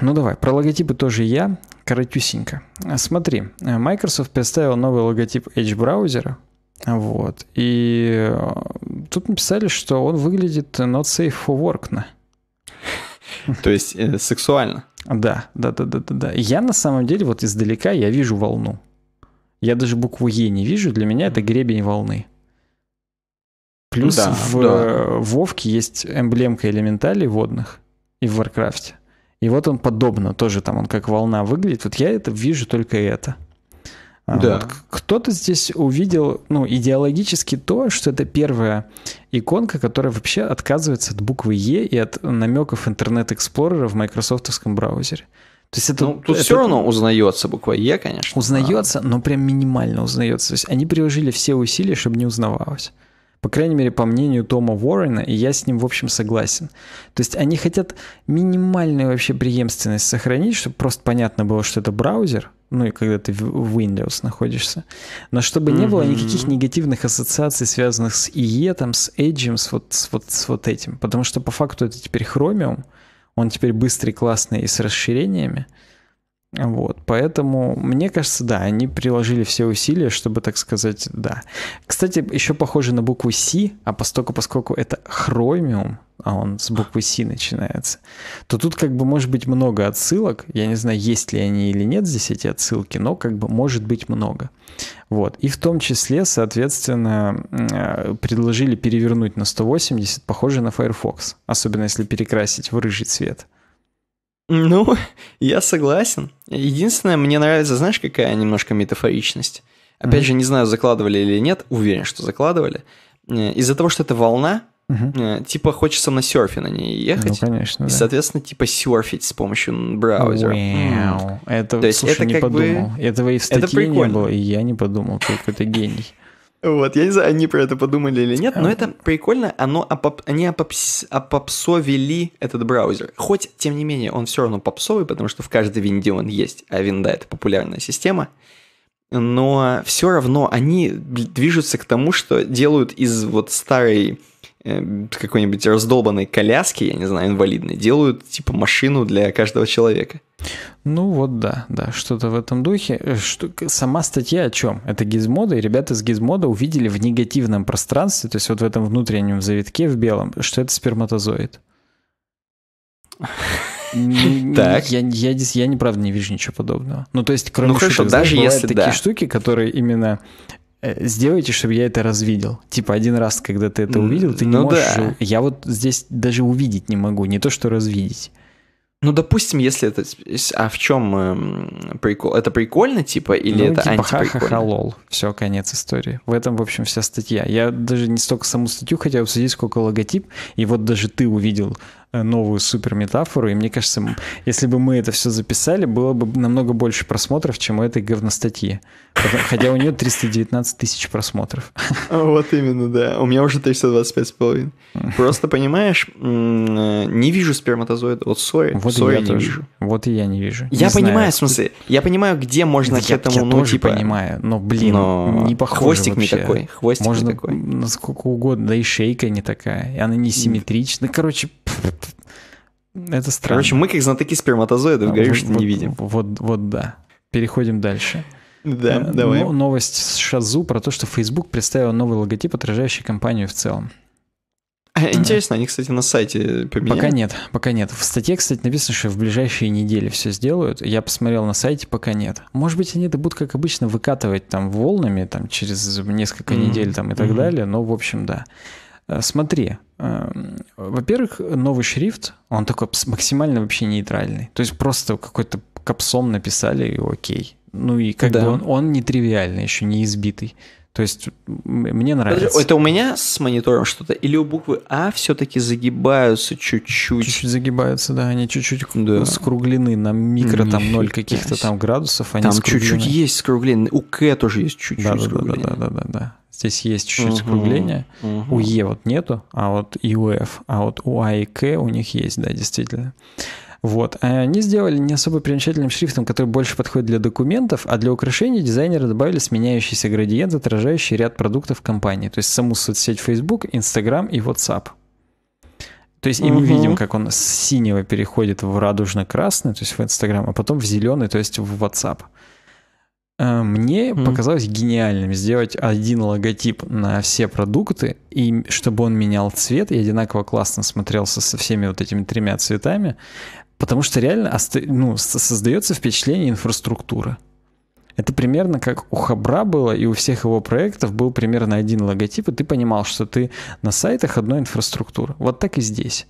Ну давай, про логотипы тоже я, коротюсенько. Смотри, э, Microsoft представил новый логотип Edge браузера, вот, и э, тут написали, что он выглядит not safe for work. -на. То есть э, сексуально. Да, да, да, да, да, да. Я на самом деле вот издалека я вижу волну. Я даже букву Е не вижу, для меня это гребень волны. Плюс да, в да. Вовке есть эмблемка элементалей водных и в Варкрафте. И вот он подобно, тоже там он как волна выглядит. Вот я это вижу только это. А да. Вот кто-то здесь увидел, ну, идеологически то, что это первая иконка, которая вообще отказывается от буквы Е и от намеков интернет-эксплорера в майкрософтовском браузере. То есть это, ну, тут это, все равно узнается буква Е, конечно. Узнается, а. но прям минимально узнается. То есть они приложили все усилия, чтобы не узнавалось. По крайней мере, по мнению Тома Уоррена, и я с ним, в общем, согласен. То есть они хотят минимальную вообще преемственность сохранить, чтобы просто понятно было, что это браузер, ну и когда ты в Windows находишься. Но чтобы mm-hmm. не было никаких негативных ассоциаций, связанных с IE, там, с Edge, с вот, с, вот, с вот этим. Потому что по факту это теперь Chromium, он теперь быстрый, классный и с расширениями. Uh, вот, поэтому, мне кажется, да, они приложили все усилия, чтобы, так сказать, да. Кстати, еще похоже на букву C, а постоку, поскольку это хромиум, а он с буквы C начинается, то тут как бы может быть много отсылок. Я не знаю, есть ли они или нет здесь эти отсылки, но как бы может быть много. Вот. И в том числе, соответственно, э, предложили перевернуть на 180, похоже на Firefox, особенно если перекрасить в рыжий цвет. Ну, я согласен. Единственное, мне нравится, знаешь, какая немножко метафоричность. Опять mm-hmm. же, не знаю, закладывали или нет, уверен, что закладывали. Э, из-за того, что это волна, mm-hmm. типа хочется на серфе на ней ехать. Ну, конечно, И, да. соответственно, типа серфить с помощью браузера. Wow. Mm. Это, То есть слушай, это не как подумал. Бы... Этого и в статье это прикольно. не было, и я не подумал, только это гений. Вот, я не знаю, они про это подумали или нет, но а. это прикольно, оно опоп... они опопс... опопсовили этот браузер. Хоть, тем не менее, он все равно попсовый, потому что в каждой винде он есть, а винда — это популярная система. Но все равно они движутся к тому, что делают из вот старой Эм, какой-нибудь раздолбанной коляски, я не знаю, инвалидной, делают типа машину для каждого человека. Ну вот да, да, что-то в этом духе. Э, что, сама статья о чем? Это Гизмода, и ребята с Гизмода увидели в негативном пространстве, то есть вот в этом внутреннем завитке в белом, что это сперматозоид. Так. Я, я, я, я неправда не вижу ничего подобного. Ну, то есть, кроме ну, шуток, хорошо, знаешь, даже бывают если такие штуки, которые именно Э, сделайте, чтобы я это развидел. Типа один раз, когда ты это увидел, ты не ну, можешь. Да. Я вот здесь даже увидеть не могу, не то что развидеть. Ну, допустим, если это... А в чем э, эм, прикол? Это прикольно, типа, или ну, это типа, антиприкольно? лол. Все, конец истории. В этом, в общем, вся статья. Я даже не столько саму статью хотел обсудить, сколько логотип. И вот даже ты увидел Э, новую супер метафору. И мне кажется, если бы мы это все записали, было бы намного больше просмотров, чем у этой говностатьи. Хотя у нее 319 тысяч просмотров. А вот именно, да. У меня уже 325 с половиной. Просто, понимаешь, э, не вижу сперматозоида. Вот сои, вот сои не тоже. вижу. Вот и я не вижу. Я не понимаю, знаю. в смысле, я понимаю, где можно я, к этому, я ну, тоже типа... понимаю, но, блин, но... не похоже Хвостик вообще. не такой, хвостик можно не такой. насколько угодно, да и шейка не такая, и она не симметрична. Короче, это странно. Короче, мы как знатоки сперматозоидов а, говорим, вот, что не вот, видим. Вот, вот да. Переходим дальше. Да, э, Но, давай. Новость с Шазу про то, что Facebook представил новый логотип, отражающий компанию в целом. А, интересно, они, кстати, на сайте поменяли? Пока нет, пока нет. В статье, кстати, написано, что в ближайшие недели все сделают. Я посмотрел на сайте, пока нет. Может быть, они это будут, как обычно, выкатывать там волнами, там через несколько mm-hmm. недель там и так mm-hmm. далее. Но, в общем, да. Э, смотри, эм, во-первых, новый шрифт, он такой максимально вообще нейтральный. То есть просто какой-то капсом написали, и окей. Ну и как да. бы он, он нетривиальный, еще не избитый. То есть мне нравится. Подожди, это у меня с монитором что-то? Или у буквы А все-таки загибаются чуть-чуть? Чуть-чуть загибаются, да. Они чуть-чуть да. скруглены на микро, там, ноль каких-то там градусов. Они там чуть-чуть есть скруглены. У К тоже есть чуть-чуть да, скруглены. Да, да, да, да, да. Здесь есть чуть-чуть скругление. У Е вот нету, а вот и у F, а вот у А и К у них есть, да, действительно. Вот. А они сделали не особо примечательным шрифтом, который больше подходит для документов, а для украшений дизайнеры добавили сменяющийся градиент, отражающий ряд продуктов компании, то есть саму соцсеть Facebook, Instagram и WhatsApp. То есть, и мы угу. видим, как он с синего переходит в радужно-красный, то есть в Instagram, а потом в зеленый, то есть в WhatsApp. Э, мне mm-hmm. показалось гениальным сделать один логотип на все продукты, и чтобы он менял цвет и одинаково классно смотрелся со всеми вот этими тремя цветами, потому что реально ну, создается впечатление инфраструктуры. Это примерно как у Хабра было, и у всех его проектов был примерно один логотип, и ты понимал, что ты на сайтах одной инфраструктуры. Вот так и здесь.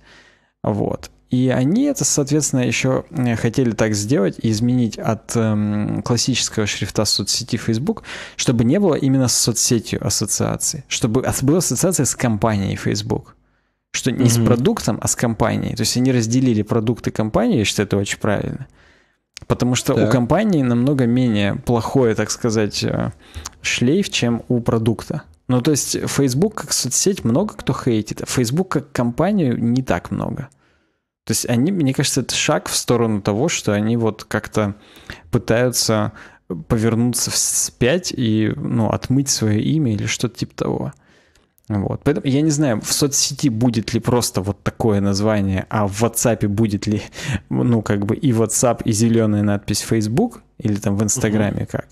Вот. И они это, соответственно, еще э, хотели так сделать и изменить от эм, классического шрифта соцсети Facebook, чтобы не было именно с соцсетью ассоциации, чтобы была ассоциация с компанией Facebook. Что не mm-hmm. с продуктом, а с компанией. То есть они разделили продукты компании, я считаю, это очень правильно. Потому что так. у компании намного менее плохое, так сказать, э, шлейф, чем у продукта. Ну, то есть Facebook как соцсеть много кто хейтит, а Facebook как компанию не так много. То есть они, мне кажется, это шаг в сторону того, что они вот как-то пытаются повернуться вспять и, ну, отмыть свое имя или что-то типа того. Вот. Поэтому я не знаю, в соцсети будет ли просто вот такое название, а в WhatsApp будет ли, ну, как бы и WhatsApp, и зеленая надпись Facebook, или там в Инстаграме угу. как.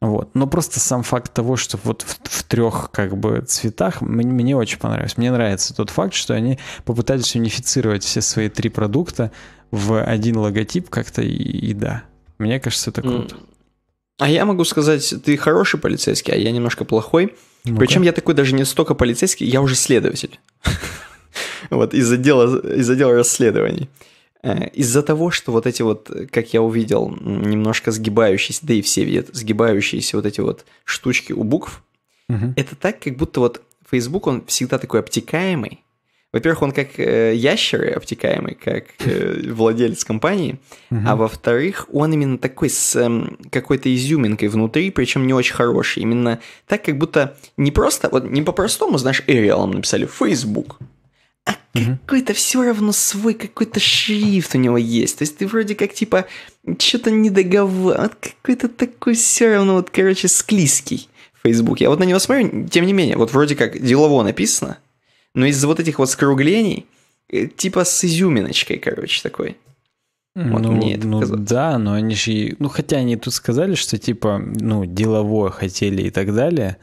Вот. Но просто сам факт того, что вот в, в трех как бы цветах мне, мне очень понравилось. Мне нравится тот факт, что они попытались унифицировать все свои три продукта в один логотип как-то и, и да. Мне кажется, это круто. А я могу сказать, ты хороший полицейский, а я немножко плохой. ну Причем я такой даже не столько полицейский, я уже следователь. Вот, из отдела, из отдела расследований. Э, из-за того, что вот эти вот, э, как я увидел, немножко сгибающиеся, да и все видят, сгибающиеся вот эти вот штучки у букв, угу. это так, как будто вот Facebook, он всегда такой обтекаемый. Во-первых, он как э, ящеры обтекаемый, как э, владелец компании, угу. а во-вторых, он именно такой с э, какой-то изюминкой внутри, причем не очень хороший. Именно так, как будто не просто, вот не по-простому, знаешь, Arial написали Facebook, какой-то все равно свой какой-то шрифт у него есть. То есть ты вроде как типа что-то не договор, какой-то такой все равно вот, короче, склизкий Facebook. Я вот на него смотрю, тем не менее, вот вроде как делово написано, но из-за вот этих вот скруглений, э, типа с изюминочкой, короче, такой. Вот ну, мне это ну да, но они же, ну хотя они тут сказали, что типа, ну деловое хотели и так далее,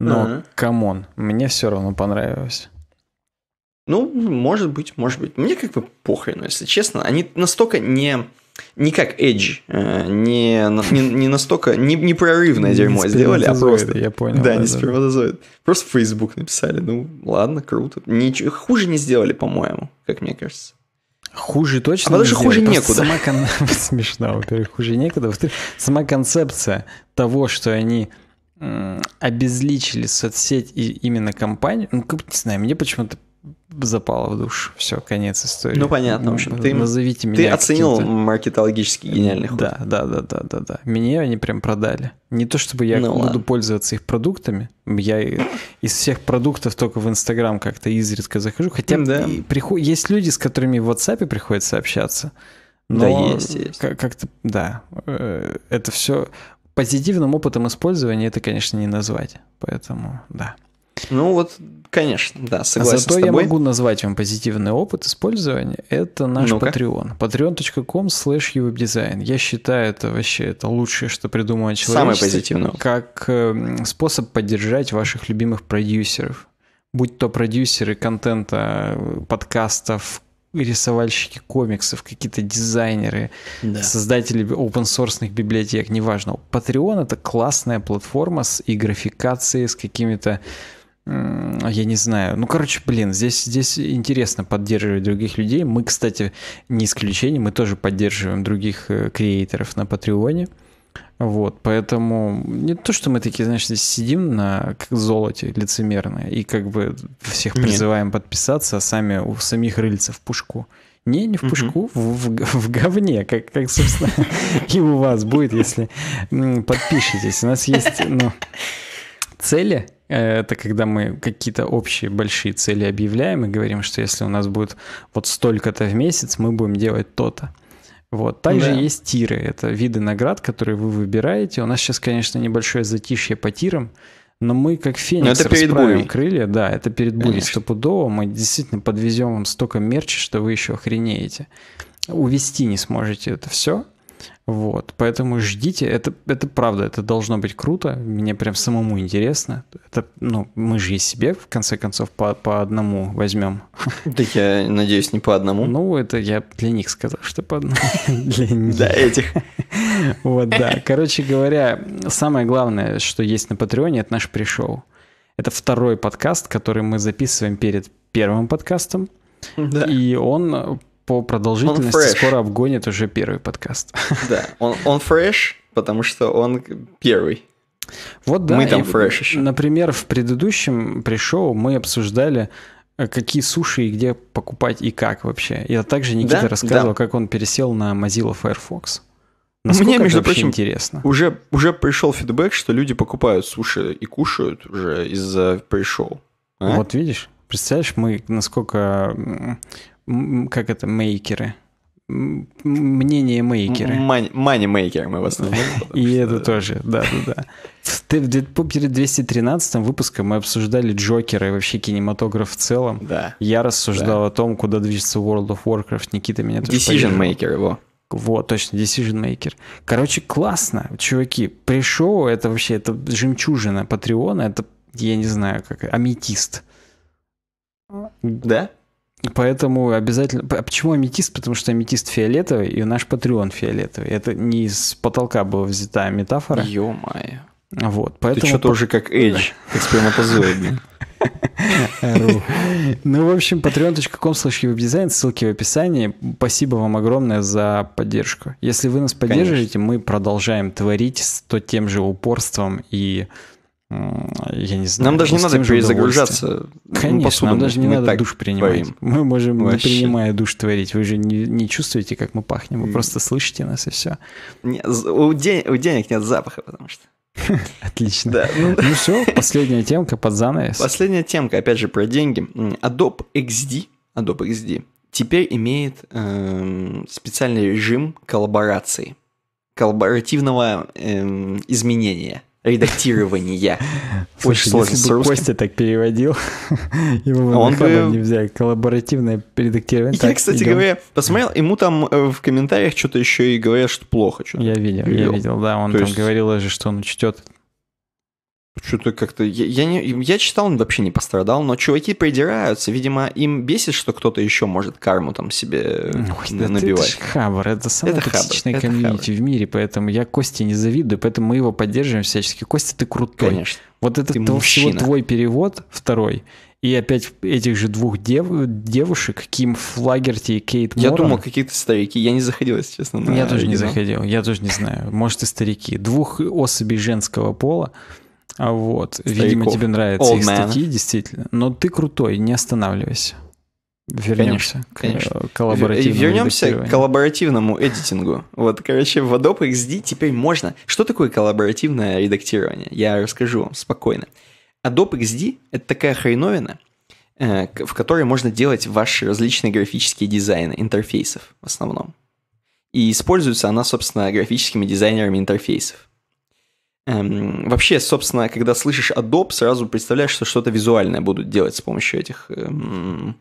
но камон, мне все равно понравилось. Ну, может быть, может быть. Мне как бы похрену, если честно. Они настолько не не как Edge, э, не, не, не настолько, не, не прорывное дерьмо не сделали, а просто... я понял. Да, да не сперматозоид. Просто Facebook написали, ну ладно, круто. Ничего, хуже не сделали, по-моему, как мне кажется. Хуже точно. А потому что хуже некуда. Сама кон... Смешно, во-первых, хуже некуда. Во-вторых, сама концепция того, что они обезличили соцсеть и именно компанию, ну, как не знаю, мне почему-то запала в душ. Все, конец истории. Ну, понятно, в общем. Ты, Назовите меня. Ты оценил маркетологически гениальный ход. Да, да, да, да, да, да. Мне они прям продали. Не то чтобы я ну, буду ладно. пользоваться их продуктами. Я из всех продуктов только в Инстаграм как-то изредка захожу. Хотя да. приход... есть люди, с которыми в WhatsApp приходится общаться. Но да, есть, есть. Как-то, да. Э, это все позитивным опытом использования это, конечно, не назвать. Поэтому, да. Ну вот, конечно, да, а согласен а Зато с тобой. я могу назвать вам позитивный опыт использования. Это наш ну Patreon. patreon.com slash uwebdesign. Я считаю, это вообще это лучшее, что придумано человечество. Самое позитивное. Как эм, способ поддержать ваших любимых продюсеров. Будь то продюсеры контента, э, подкастов, рисовальщики комиксов, какие-то дизайнеры, да. создатели open source библиотек, неважно. Patreon это классная платформа с и графикацией, с какими-то я не знаю. Ну, короче, блин, здесь, здесь интересно поддерживать других людей. Мы, кстати, не исключение, мы тоже поддерживаем других э, креаторов на Патреоне. Вот, поэтому не то, что мы такие, знаешь, здесь сидим на золоте лицемерно и как бы всех призываем Нет. подписаться, а сами у самих рыльца в пушку. Не, не в пушку, угу. в, в, в говне, как, как, собственно, и у вас будет, если подпишетесь. У нас есть, ну, цели, это когда мы какие-то общие большие цели объявляем и говорим, что если у нас будет вот столько-то в месяц, мы будем делать то-то. Вот. Также да. есть тиры. Это виды наград, которые вы выбираете. У нас сейчас, конечно, небольшое затишье по тирам, но мы как феникс это перед бурей. крылья. Да, это перед бурей стопудово. Мы действительно подвезем вам столько мерча, что вы еще охренеете. Увести не сможете это все. Вот, поэтому ждите, это, это правда, это должно быть круто, мне прям самому интересно. Это, ну, мы же и себе, в конце концов, по, по одному возьмем. Да я надеюсь, не по одному. Ну, это я для них сказал, что по одному. Для них. Да, этих. Вот, да. Короче говоря, самое главное, что есть на Патреоне, это наш пришел. Это второй подкаст, который мы записываем перед первым подкастом. Да. И он по продолжительности скоро обгонит уже первый подкаст. Да, он, он fresh, потому что он первый. Вот да. Мы там фреш еще. Например, в предыдущем пришел мы обсуждали, э, какие суши и где покупать и как вообще. я также Никита да? рассказывал, да. как он пересел на Mozilla Firefox. Насколько Мне, между прочим, интересно. Уже, уже пришел фидбэк, что люди покупают суши и кушают уже из-за пришел. А? Вот видишь, представляешь, мы насколько как это, мейкеры. Мнение мейкеры. мани мейкеры мы в основном И это тоже, да, да, да. Перед 213 выпуском мы обсуждали Джокера и вообще кинематограф в целом. Да. Я рассуждал о том, куда движется World of Warcraft. Никита меня тоже Decision Maker его. Вот, точно, Decision Maker. Короче, классно, чуваки. пришел это вообще, это жемчужина Патреона, это, я не знаю, как, аметист. Да? Поэтому обязательно... А почему аметист? Потому что аметист фиолетовый, и наш патреон фиолетовый. Это не с потолка была взята метафора. Ё-моё. Вот, поэтому... Ты что то уже как Эдж, как сперматозоидный. Ну, в общем, patreon.com slash веб-дизайн, ссылки в описании. Спасибо вам огромное за поддержку. Если вы нас поддерживаете, мы продолжаем творить с то тем же упорством и я не знаю. Нам даже не надо перезагружаться. Конечно, нам даже не надо душ принимать. Творим. Мы можем, Вообще. не принимая душ, творить. Вы же не, не чувствуете, как мы пахнем, вы mm. просто слышите нас и все. Нет, у, ден- у денег нет запаха, потому что... Отлично. Да, ну... ну все, последняя темка под занавес. Последняя темка, опять же, про деньги. Adobe XD, Adobe XD теперь имеет э, специальный режим коллаборации, коллаборативного э, изменения – редактирования. Слушай, Очень сложно если бы Костя так переводил, его бы Он бы... не взял. Коллаборативное редактирование. Я, кстати говоря, посмотрел, ему там э, в комментариях что-то еще и говорят, что плохо. я видел, я видел, да. Он там говорил даже, что он учтет что-то как-то... Я, я, не... я читал, он вообще не пострадал, но чуваки придираются. Видимо, им бесит, что кто-то еще может карму там себе э, ну, Ой, да набивать. Это это самое это токсичное хабр, комьюнити хабр. в мире, поэтому я Косте не завидую, поэтому мы его поддерживаем всячески. Костя, ты крутой. Конечно. Вот это ты всего твой перевод, второй, и опять этих же двух дев, девушек, Ким Флагерти и Кейт Мора. Я думал, какие-то старики. Я не заходил, если честно. На я тоже не заходил. Я тоже не знаю. Может, и старики. Двух особей женского пола. А вот. Стариков. Видимо, тебе нравятся Old их статьи, действительно. Но ты крутой, не останавливайся. Вернемся э, конечно, к конечно. коллаборативному Вернемся к коллаборативному эдитингу. Вот, короче, в Adobe XD теперь можно. Что такое коллаборативное редактирование? Я расскажу вам спокойно. Adobe XD — это такая хреновина, э, в которой можно делать ваши различные графические дизайны интерфейсов в основном. И используется она, собственно, графическими дизайнерами интерфейсов. Эм, вообще, собственно, когда слышишь Adobe, сразу представляешь, что что-то визуальное будут делать с помощью этих эм,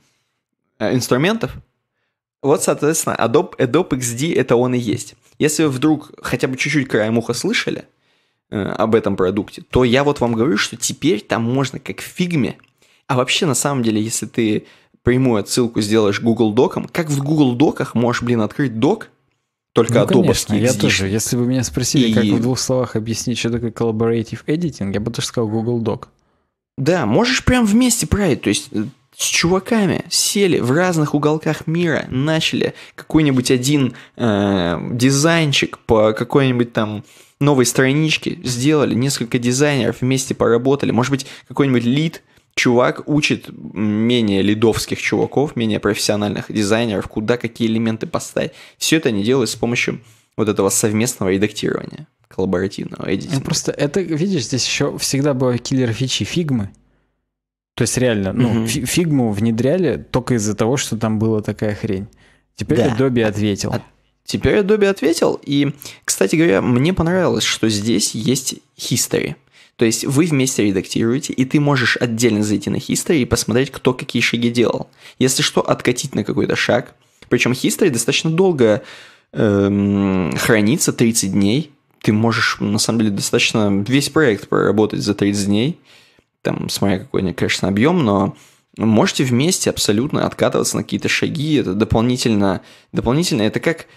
э, инструментов. Вот, соответственно, Adobe, Adobe XD это он и есть. Если вы вдруг хотя бы чуть-чуть краем уха слышали э, об этом продукте, то я вот вам говорю, что теперь там можно как в фигме. А вообще, на самом деле, если ты прямую отсылку сделаешь Google Доком, как в Google Доках можешь, блин, открыть док – только ну, адобовский конечно, я тоже. Если бы меня спросили, и... как в двух словах объяснить, что такое collaborative editing, я бы тоже сказал Google Doc. Да, можешь прям вместе править, то есть э, с чуваками сели в разных уголках мира, начали какой-нибудь один э, дизайнчик по какой-нибудь там новой страничке, сделали несколько дизайнеров вместе поработали, может быть какой-нибудь лид чувак учит менее лидовских чуваков, менее профессиональных дизайнеров, куда какие элементы поставить. Все это они делают с помощью вот этого совместного редактирования, коллаборативного ну, эдитинга. Ну, просто это, видишь, здесь еще всегда было киллер фичи фигмы. То есть реально, ну, угу. фигму внедряли только из-за того, что там была такая хрень. Теперь да. Adobe а ответил. От... А теперь Adobe ответил, и, кстати говоря, мне понравилось, что здесь есть history. То есть вы вместе редактируете, и ты можешь отдельно зайти на history и посмотреть, кто какие шаги делал. Если что, откатить на какой-то шаг. Причем history достаточно долго эм, хранится, 30 дней. Ты можешь, на самом деле, достаточно весь проект проработать за 30 дней. Там, смотря какой, конечно, объем, но можете вместе абсолютно откатываться на какие-то шаги. Это дополнительно, дополнительно это как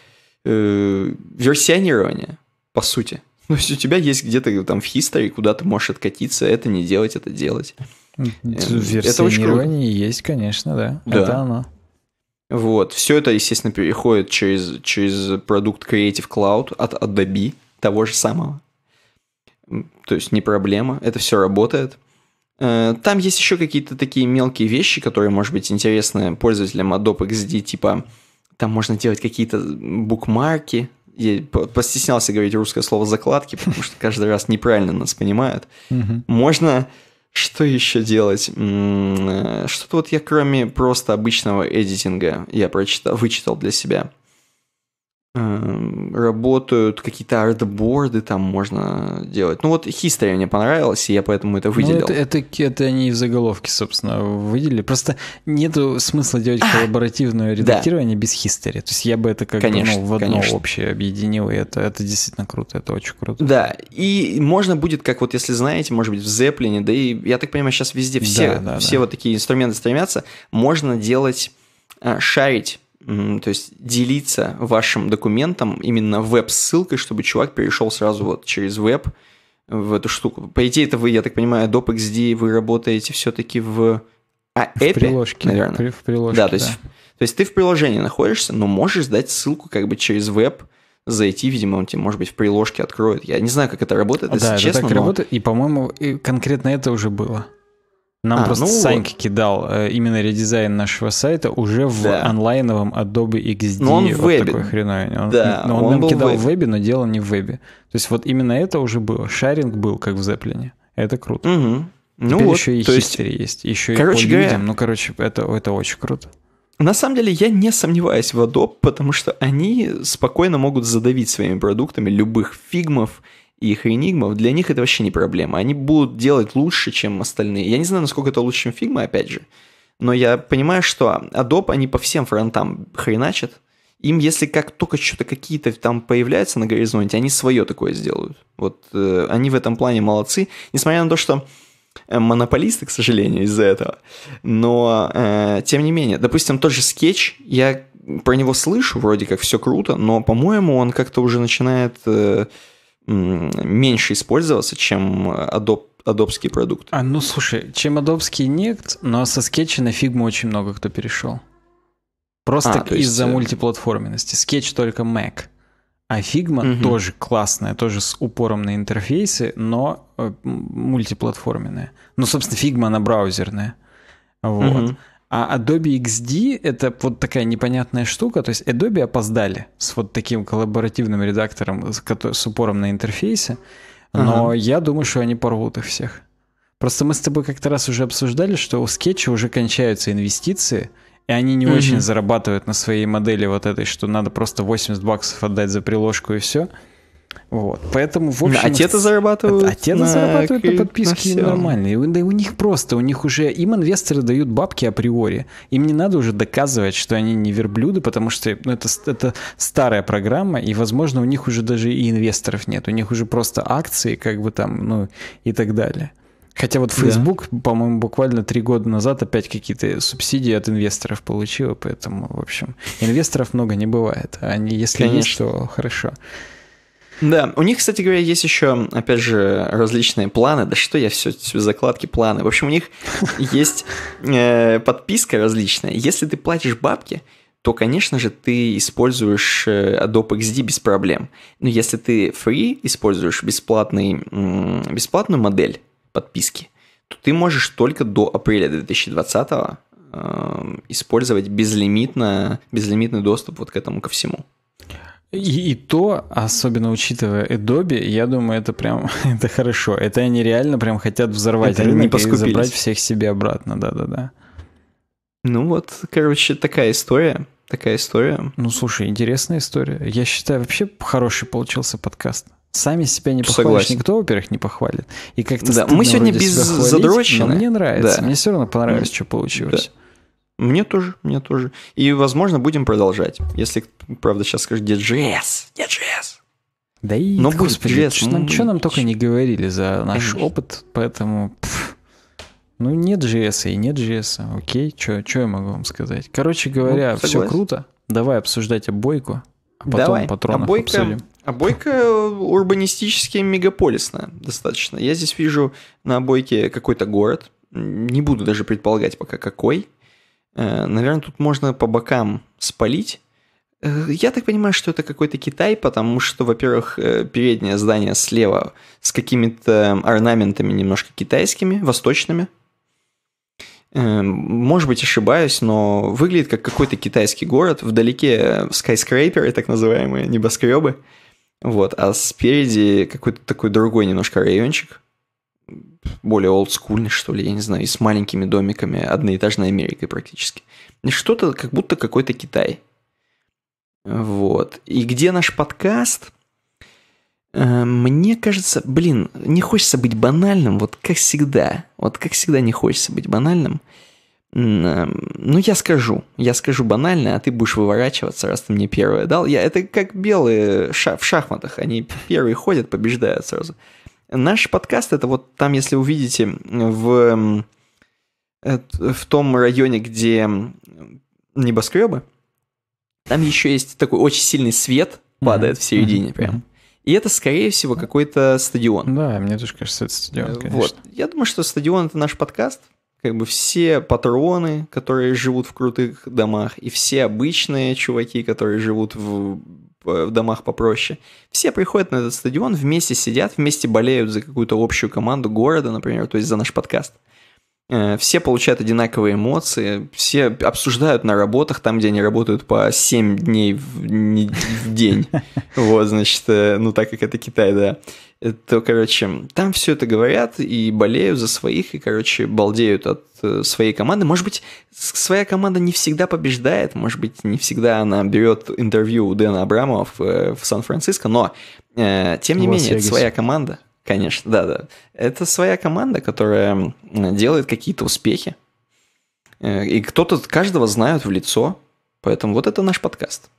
э, версионирование, по сути. Ну, если у тебя есть где-то там в history, куда ты можешь откатиться, это не делать, это делать. Э, это очень Версионирование есть, конечно, да. да. Это оно. Вот. Все это, естественно, переходит через, через продукт Creative Cloud от Adobe, того же самого. То есть не проблема, это все работает. Э, там есть еще какие-то такие мелкие вещи, которые, может быть, интересны пользователям Adobe XD, типа там можно делать какие-то букмарки, я постеснялся говорить русское слово закладки, потому что каждый раз неправильно нас понимают. Можно что еще делать? Э, что-то вот я кроме просто обычного эдитинга я прочитал, вычитал для себя. Эм, работают какие-то артборды, там можно делать. Ну вот History мне понравилась и я поэтому это ну, выделил. Ну, это, это, это они в заголовке, собственно, выделили. Просто нету смысла делать а! коллаборативное редактирование да. без History. То есть я бы это как конечно, бы ну, в одно конечно. общее объединил, и это, это действительно круто, это очень круто. Да, и можно будет, как вот если знаете, может быть, в Zeppelin, да и я так понимаю, сейчас везде все, да, да, все да. вот такие инструменты стремятся, можно делать, э, шарить то есть делиться вашим документом именно веб-ссылкой, чтобы чувак перешел сразу вот через веб в эту штуку. По идее, это вы, я так понимаю, доп. XD, вы работаете все-таки в а в App, приложке, наверное. При, в приложке, да, то есть, да. то есть ты в приложении находишься, но можешь дать ссылку как бы через веб, зайти, видимо, он тебе, может быть, в приложке откроет. Я не знаю, как это работает, если да, честно. Да, так но... работает, и, по-моему, конкретно это уже было. Нам а, просто ну, Санька кидал э, именно редизайн нашего сайта уже в да. онлайновом Adobe XD. Но он вот в вебе. такой хреновине. Он, да, но он, он нам кидал в вебе. вебе, но дело не в вебе. То есть вот именно это уже было. Шаринг был, как в Зеплине. Это круто. Угу. Теперь ну еще вот, и хистери есть. есть. Еще короче и по говоря, Ну, короче, это, это очень круто. На самом деле я не сомневаюсь в Adobe, потому что они спокойно могут задавить своими продуктами любых фигмов и их энигмов. Для них это вообще не проблема. Они будут делать лучше, чем остальные. Я не знаю, насколько это лучше, чем фигмы, опять же. Но я понимаю, что Adobe, они по всем фронтам хреначат. Им, если как только что-то какие-то там появляются на горизонте, они свое такое сделают. Вот э, они в этом плане молодцы. Несмотря на то, что Э, монополисты, к сожалению, из-за этого. Но, э, тем не менее, допустим, тот же скетч, я про него слышу, вроде как все круто, но, по-моему, он как-то уже начинает э, меньше использоваться, чем Adobe адобский продукт. А, ну слушай, чем адобский нет, но со скетча на фигму очень много кто перешел. Просто а, из-за есть... Э, мультиплатформенности. Скетч только Mac. А Figma угу. тоже классная, тоже с упором на интерфейсы, но э, мультиплатформенная. Ну, собственно, Figma, она браузерная. Вот. Угу. А Adobe XD — это вот такая непонятная штука. То есть Adobe опоздали с вот таким коллаборативным редактором с упором на интерфейсе. Но ага. я думаю, что они порвут их всех. Просто мы с тобой как-то раз уже обсуждали, что у скетча уже кончаются инвестиции — и они не mm-hmm. очень зарабатывают на своей модели вот этой, что надо просто 80 баксов отдать за приложку и все. Вот, поэтому в а общем... А те-то зарабатывают? А те-то на... зарабатывают на подписке на нормально. И, да у них просто, у них уже... Им инвесторы дают бабки априори. Им не надо уже доказывать, что они не верблюды, потому что ну, это, это старая программа, и, возможно, у них уже даже и инвесторов нет. У них уже просто акции, как бы там, ну, и так далее. Хотя вот Facebook, да. по-моему, буквально три года назад опять какие-то субсидии от инвесторов получила, поэтому, в общем, инвесторов много не бывает. Они, если Конечно. есть, то хорошо. Да, у них, кстати говоря, есть еще, опять же, различные планы. Да что я все, все закладки, планы. В общем, у них есть э, подписка различная. Если ты платишь бабки, то, конечно же, ты используешь э, Adobe XD без проблем. Но если ты free используешь бесплатный, бесплатную модель, подписки, то ты можешь только до апреля 2020 э, использовать безлимитно, безлимитный доступ вот к этому ко всему. И, и то, особенно учитывая Adobe, я думаю, это прям это хорошо. Это они реально прям хотят взорвать это рынок не и забрать всех себе обратно, да-да-да. Ну вот, короче, такая история. Такая история. Ну слушай, интересная история. Я считаю, вообще хороший получился подкаст сами себя не похвалишь, Согласен. никто, во-первых, не похвалит. И как-то да, мы сегодня без хвалить, мне нравится, да. мне все равно понравилось, да. что получилось. Да. Мне тоже, мне тоже. И, возможно, будем продолжать. Если, правда, сейчас скажешь, где JS? Где JS? Да и, Но господи, будет, что, ну, что нам только не говорили за наш конечно. опыт, поэтому... Пфф. Ну, нет JS и нет JS, окей, что я могу вам сказать? Короче говоря, ну, все круто. Давай обсуждать обойку, а потом Давай. патронов обойка... обсудим. Обойка а э, урбанистически мегаполисная достаточно. Я здесь вижу на обойке какой-то город. Не буду даже предполагать пока какой. Э, Наверное, тут можно по бокам спалить. Э, я так понимаю, что это какой-то Китай, потому что, во-первых, переднее здание слева с какими-то орнаментами немножко китайскими, восточными. Может быть, ошибаюсь, но выглядит как какой-то китайский город. Вдалеке скайскрейперы, так называемые, небоскребы. Вот, а спереди какой-то такой другой немножко райончик, более олдскульный, что ли, я не знаю, и с маленькими домиками, одноэтажной Америкой практически. Что-то, как будто какой-то Китай. Вот. И где наш подкаст? Эм, мне кажется, блин, не хочется быть банальным, вот как всегда. Вот как всегда не хочется быть банальным. Э, ну, я скажу, я скажу банально, а ты будешь выворачиваться, раз ты мне первое дал. Я, это как белые ша, в шахматах, они первые ходят, побеждают сразу. Наш подкаст, это вот там, если увидите, в, в том районе, где небоскребы, там еще есть такой очень сильный свет, падает mm-hmm. в середине mm-hmm. прям. И это, скорее всего, какой-то стадион. Да, мне тоже кажется, это стадион, конечно. Вот. Я думаю, что стадион — это наш подкаст как бы все патроны, которые живут в крутых домах, и все обычные чуваки, которые живут в, в домах попроще, все приходят на этот стадион, вместе сидят, вместе болеют за какую-то общую команду города, например, то есть за наш подкаст. Mm Э, все получают одинаковые эмоции, все обсуждают на работах, там, где они работают по 7 дней в, в день. Вот, значит, э, ну так как это Китай, да. Э, то, короче, там все это говорят и болеют за своих, и, короче, балдеют от своей команды. Может быть, своя команда не всегда побеждает, может быть, не всегда она берет интервью у Дэна Абрамова в, в Сан-Франциско, но, э, тем не менее, это своя команда. Конечно, да, да. Это своя команда, которая делает какие-то успехи. Э, и кто-то каждого знает в лицо. Поэтому вот это наш подкаст.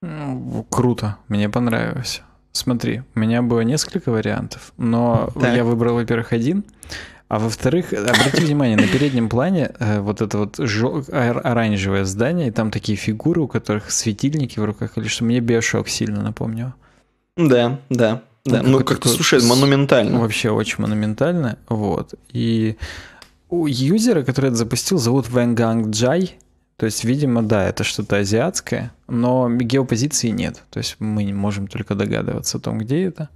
Ну, круто, мне понравилось. Смотри, у меня было несколько вариантов, но так. я выбрал, во-первых, один, а во-вторых, обрати внимание, на переднем плане э, вот это вот жел... оранжевое здание, и там такие фигуры, у которых светильники в руках, или что мне биошок сильно напомнил. Да, да. Да, ну, ну как-то, слушай, монументально. Вообще очень монументально, вот. И у юзера, который это запустил, зовут Венганг Джай, то есть, видимо, да, это что-то азиатское, но геопозиции нет. То есть мы не можем только догадываться о том, где это.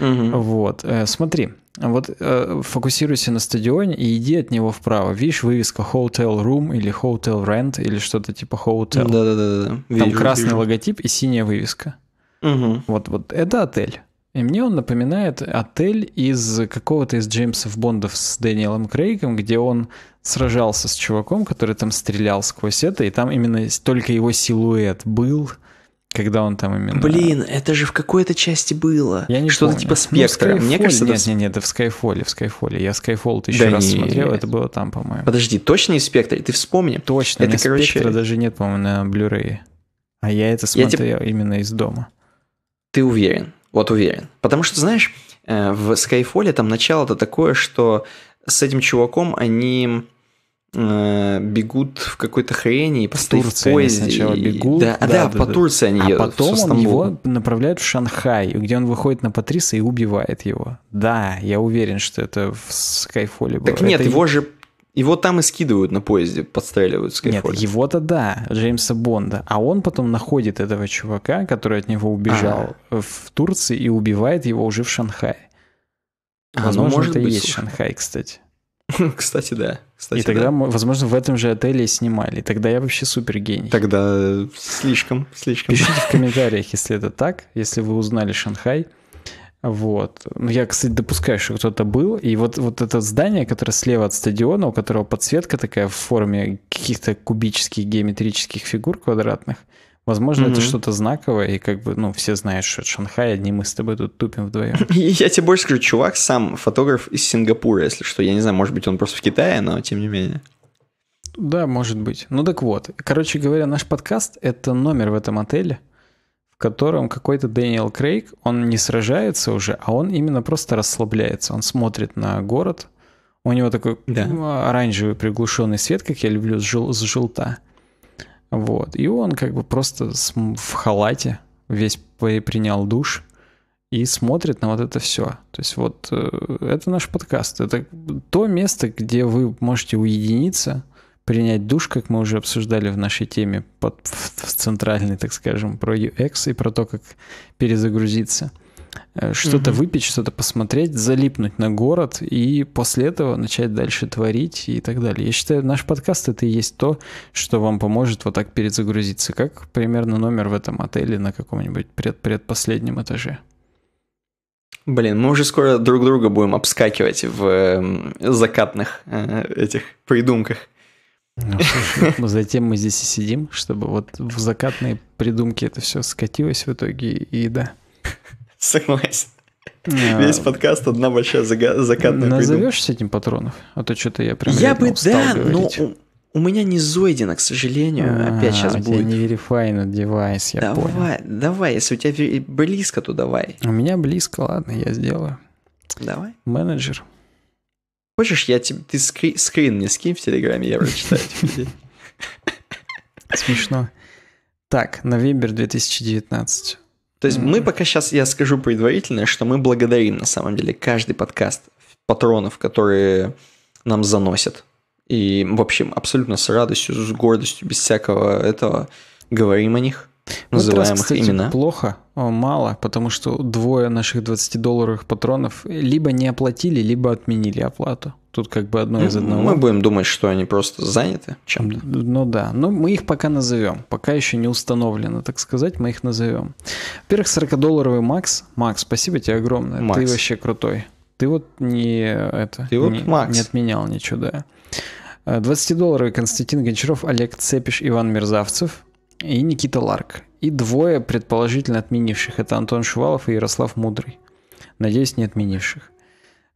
Угу. Вот, э, смотри, вот э, фокусируйся на стадионе и иди от него вправо. Видишь вывеска Hotel Room или Hotel Rent или что-то типа Hotel. Да-да-да. Там вижу, красный вижу. логотип и синяя вывеска. Угу. Вот, вот это отель. И мне он напоминает отель из какого-то из Джеймсов Бондов с Дэниелом Крейгом, где он сражался с чуваком, который там стрелял сквозь это, и там именно только его силуэт был, когда он там именно... Блин, это же в какой-то части было. Я не Что-то типа ну, спектра. Ну, Мне кажется, нет, это... нет, нет, это в Скайфоле, в Скайфоле. Я Скайфол еще да раз не... смотрел, это было там, по-моему. Подожди, точно не спектр? Ты вспомни. Точно, это, короче... спектра даже нет, по-моему, на Blu-ray. А я это смотрел я тебе... именно из дома. Ты уверен? Вот уверен. Потому что, знаешь, э, в Skyfall там начало-то такое, что с этим чуваком они э, бегут в какой-то хрени и по Турции в поезде. Они сначала бегут. Да, да, да, да по да. Турции они а едут. А потом его направляют в Шанхай, где он выходит на Патриса и убивает его. Да, я уверен, что это в Скайфоле было. Так нет, это... его же его там и скидывают на поезде, подстреливают с Нет, его-то да, Джеймса Бонда. А он потом находит этого чувака, который от него убежал а -а -а. в Турции и убивает его уже в Шанхае. Возможно, а, ну, может это быть, и есть слушай. Шанхай, кстати. Кстати, да. Кстати, и тогда, да. возможно, в этом же отеле снимали. И тогда я вообще супер гений. Тогда слишком, слишком. Пишите в комментариях, если это так, если вы узнали Шанхай. Вот. Ну, я, кстати, допускаю, что кто-то был. И вот, вот это здание, которое слева от стадиона, у которого подсветка такая в форме каких-то кубических геометрических фигур квадратных, Возможно, mm-hmm. это что-то знаковое, и как бы, ну, все знают, что это Шанхай, одни мы с тобой тут тупим вдвоем. Я тебе больше скажу, чувак сам фотограф из Сингапура, если что. Я не знаю, может быть, он просто в Китае, но тем не менее. Да, может быть. Ну так вот. Короче говоря, наш подкаст — это номер в этом отеле — котором какой-то Дэниел Крейг, он не сражается уже, а он именно просто расслабляется. Он смотрит на город, у него такой да. Ну, оранжевый приглушенный свет, как я люблю, с, жел- с желта. Вот. И он как бы просто в халате весь принял душ и смотрит на вот это все. То есть вот э, это наш подкаст. Это то место, где вы можете уединиться – принять душ, как мы уже обсуждали в нашей теме под, в, в центральной, так скажем, про UX и про то, как перезагрузиться. Э, что-то угу. выпить, что-то посмотреть, залипнуть на город и после этого начать дальше творить и так далее. Я считаю, наш подкаст это и есть то, что вам поможет вот так перезагрузиться, как примерно номер в этом отеле на каком-нибудь пред предпоследнем этаже. Блин, мы уже скоро друг друга будем обскакивать в эм, закатных э, этих придумках. Ну, затем мы здесь и сидим, чтобы вот в закатные придумки это все скатилось в итоге, и да. Согласен. А... Весь подкаст одна большая зага... закатная Назовешь с этим патронов? А то что-то я прям Я бы, да, говорить. но у, у меня не зойдено, к сожалению. А, Опять сейчас у будет. У тебя не верифайна девайс, я давай, понял. Давай, давай, если у тебя близко, то давай. У меня близко, ладно, я сделаю. Давай. Менеджер. Хочешь, я тебе... Ты скри... скрин не скинь в Телеграме, я прочитаю Смешно. Так, Новембер 2019. То есть mm мы пока сейчас, я скажу предварительно, что мы благодарим на самом деле каждый подкаст патронов, которые нам заносят. И, в общем, абсолютно с радостью, с гордостью, без всякого этого говорим о них называемых вот раз, кстати, имена. плохо, э, мало, потому что двое наших 20-долларовых патронов либо не оплатили, либо отменили оплату. Тут как бы одно из ну, одного. Мы будем думать, что они просто заняты чем-то. Ну да, но мы их пока назовем. Пока еще не установлено, так сказать, мы их назовем. Во-первых, 40-долларовый Макс. Макс, спасибо тебе огромное. Макс. Ты вообще крутой. Ты вот не э, это. Ты вот не, Макс. Не отменял ничего, да. 20-долларовый э, Константин Гончаров, Олег Цепиш, Иван Мерзавцев и Никита Ларк. И двое предположительно отменивших. Это Антон Шувалов и Ярослав Мудрый. Надеюсь, не отменивших.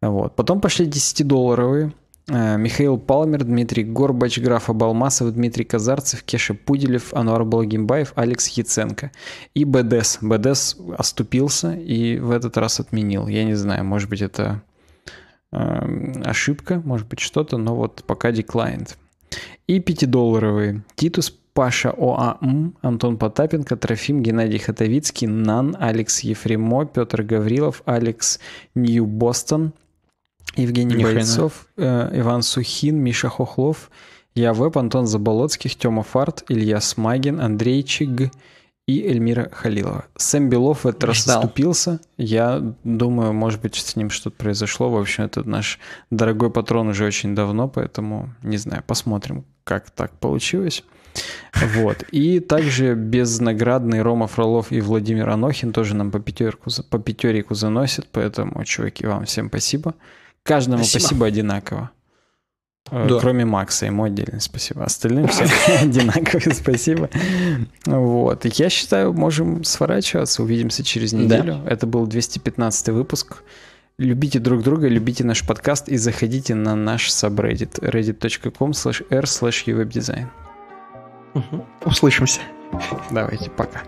Вот. Потом пошли 10-долларовые. Э, Михаил Палмер, Дмитрий Горбач, Граф Абалмасов, Дмитрий Казарцев, Кеша Пуделев, Ануар Балагимбаев, Алекс Яценко. И БДС. БДС оступился и в этот раз отменил. Я не знаю, может быть это э, ошибка, может быть что-то, но вот пока деклайнт. И 5-долларовые. Титус Паша ОАМ, Антон Потапенко, Трофим, Геннадий Хатовицкий, Нан, Алекс Ефремо, Петр Гаврилов, Алекс Нью-Бостон, Евгений Ни Бойцов, э, Иван Сухин, Миша Хохлов, Я Веб, Антон Заболоцких, Тёма Фарт, Илья Смагин, Андрей Чиг и Эльмира Халилова. Сэм Белов в этот раз Ждал. Я думаю, может быть, с ним что-то произошло. В общем, этот наш дорогой патрон уже очень давно, поэтому, не знаю, посмотрим, как так получилось. Вот. И также безнаградные Рома Фролов и Владимир Анохин тоже нам по пятерку, по пятерику заносят, поэтому, чуваки, вам всем спасибо. Каждому спасибо, спасибо одинаково. Э, да. Кроме Макса, ему отдельно спасибо. Остальным всем одинаково спасибо. Вот. Я считаю, можем сворачиваться. Увидимся через неделю. Да. Это был 215 выпуск. Любите друг друга, любите наш подкаст и заходите на наш subreddit reddit.com slash r slash webdesign. Услышимся. Давайте, пока.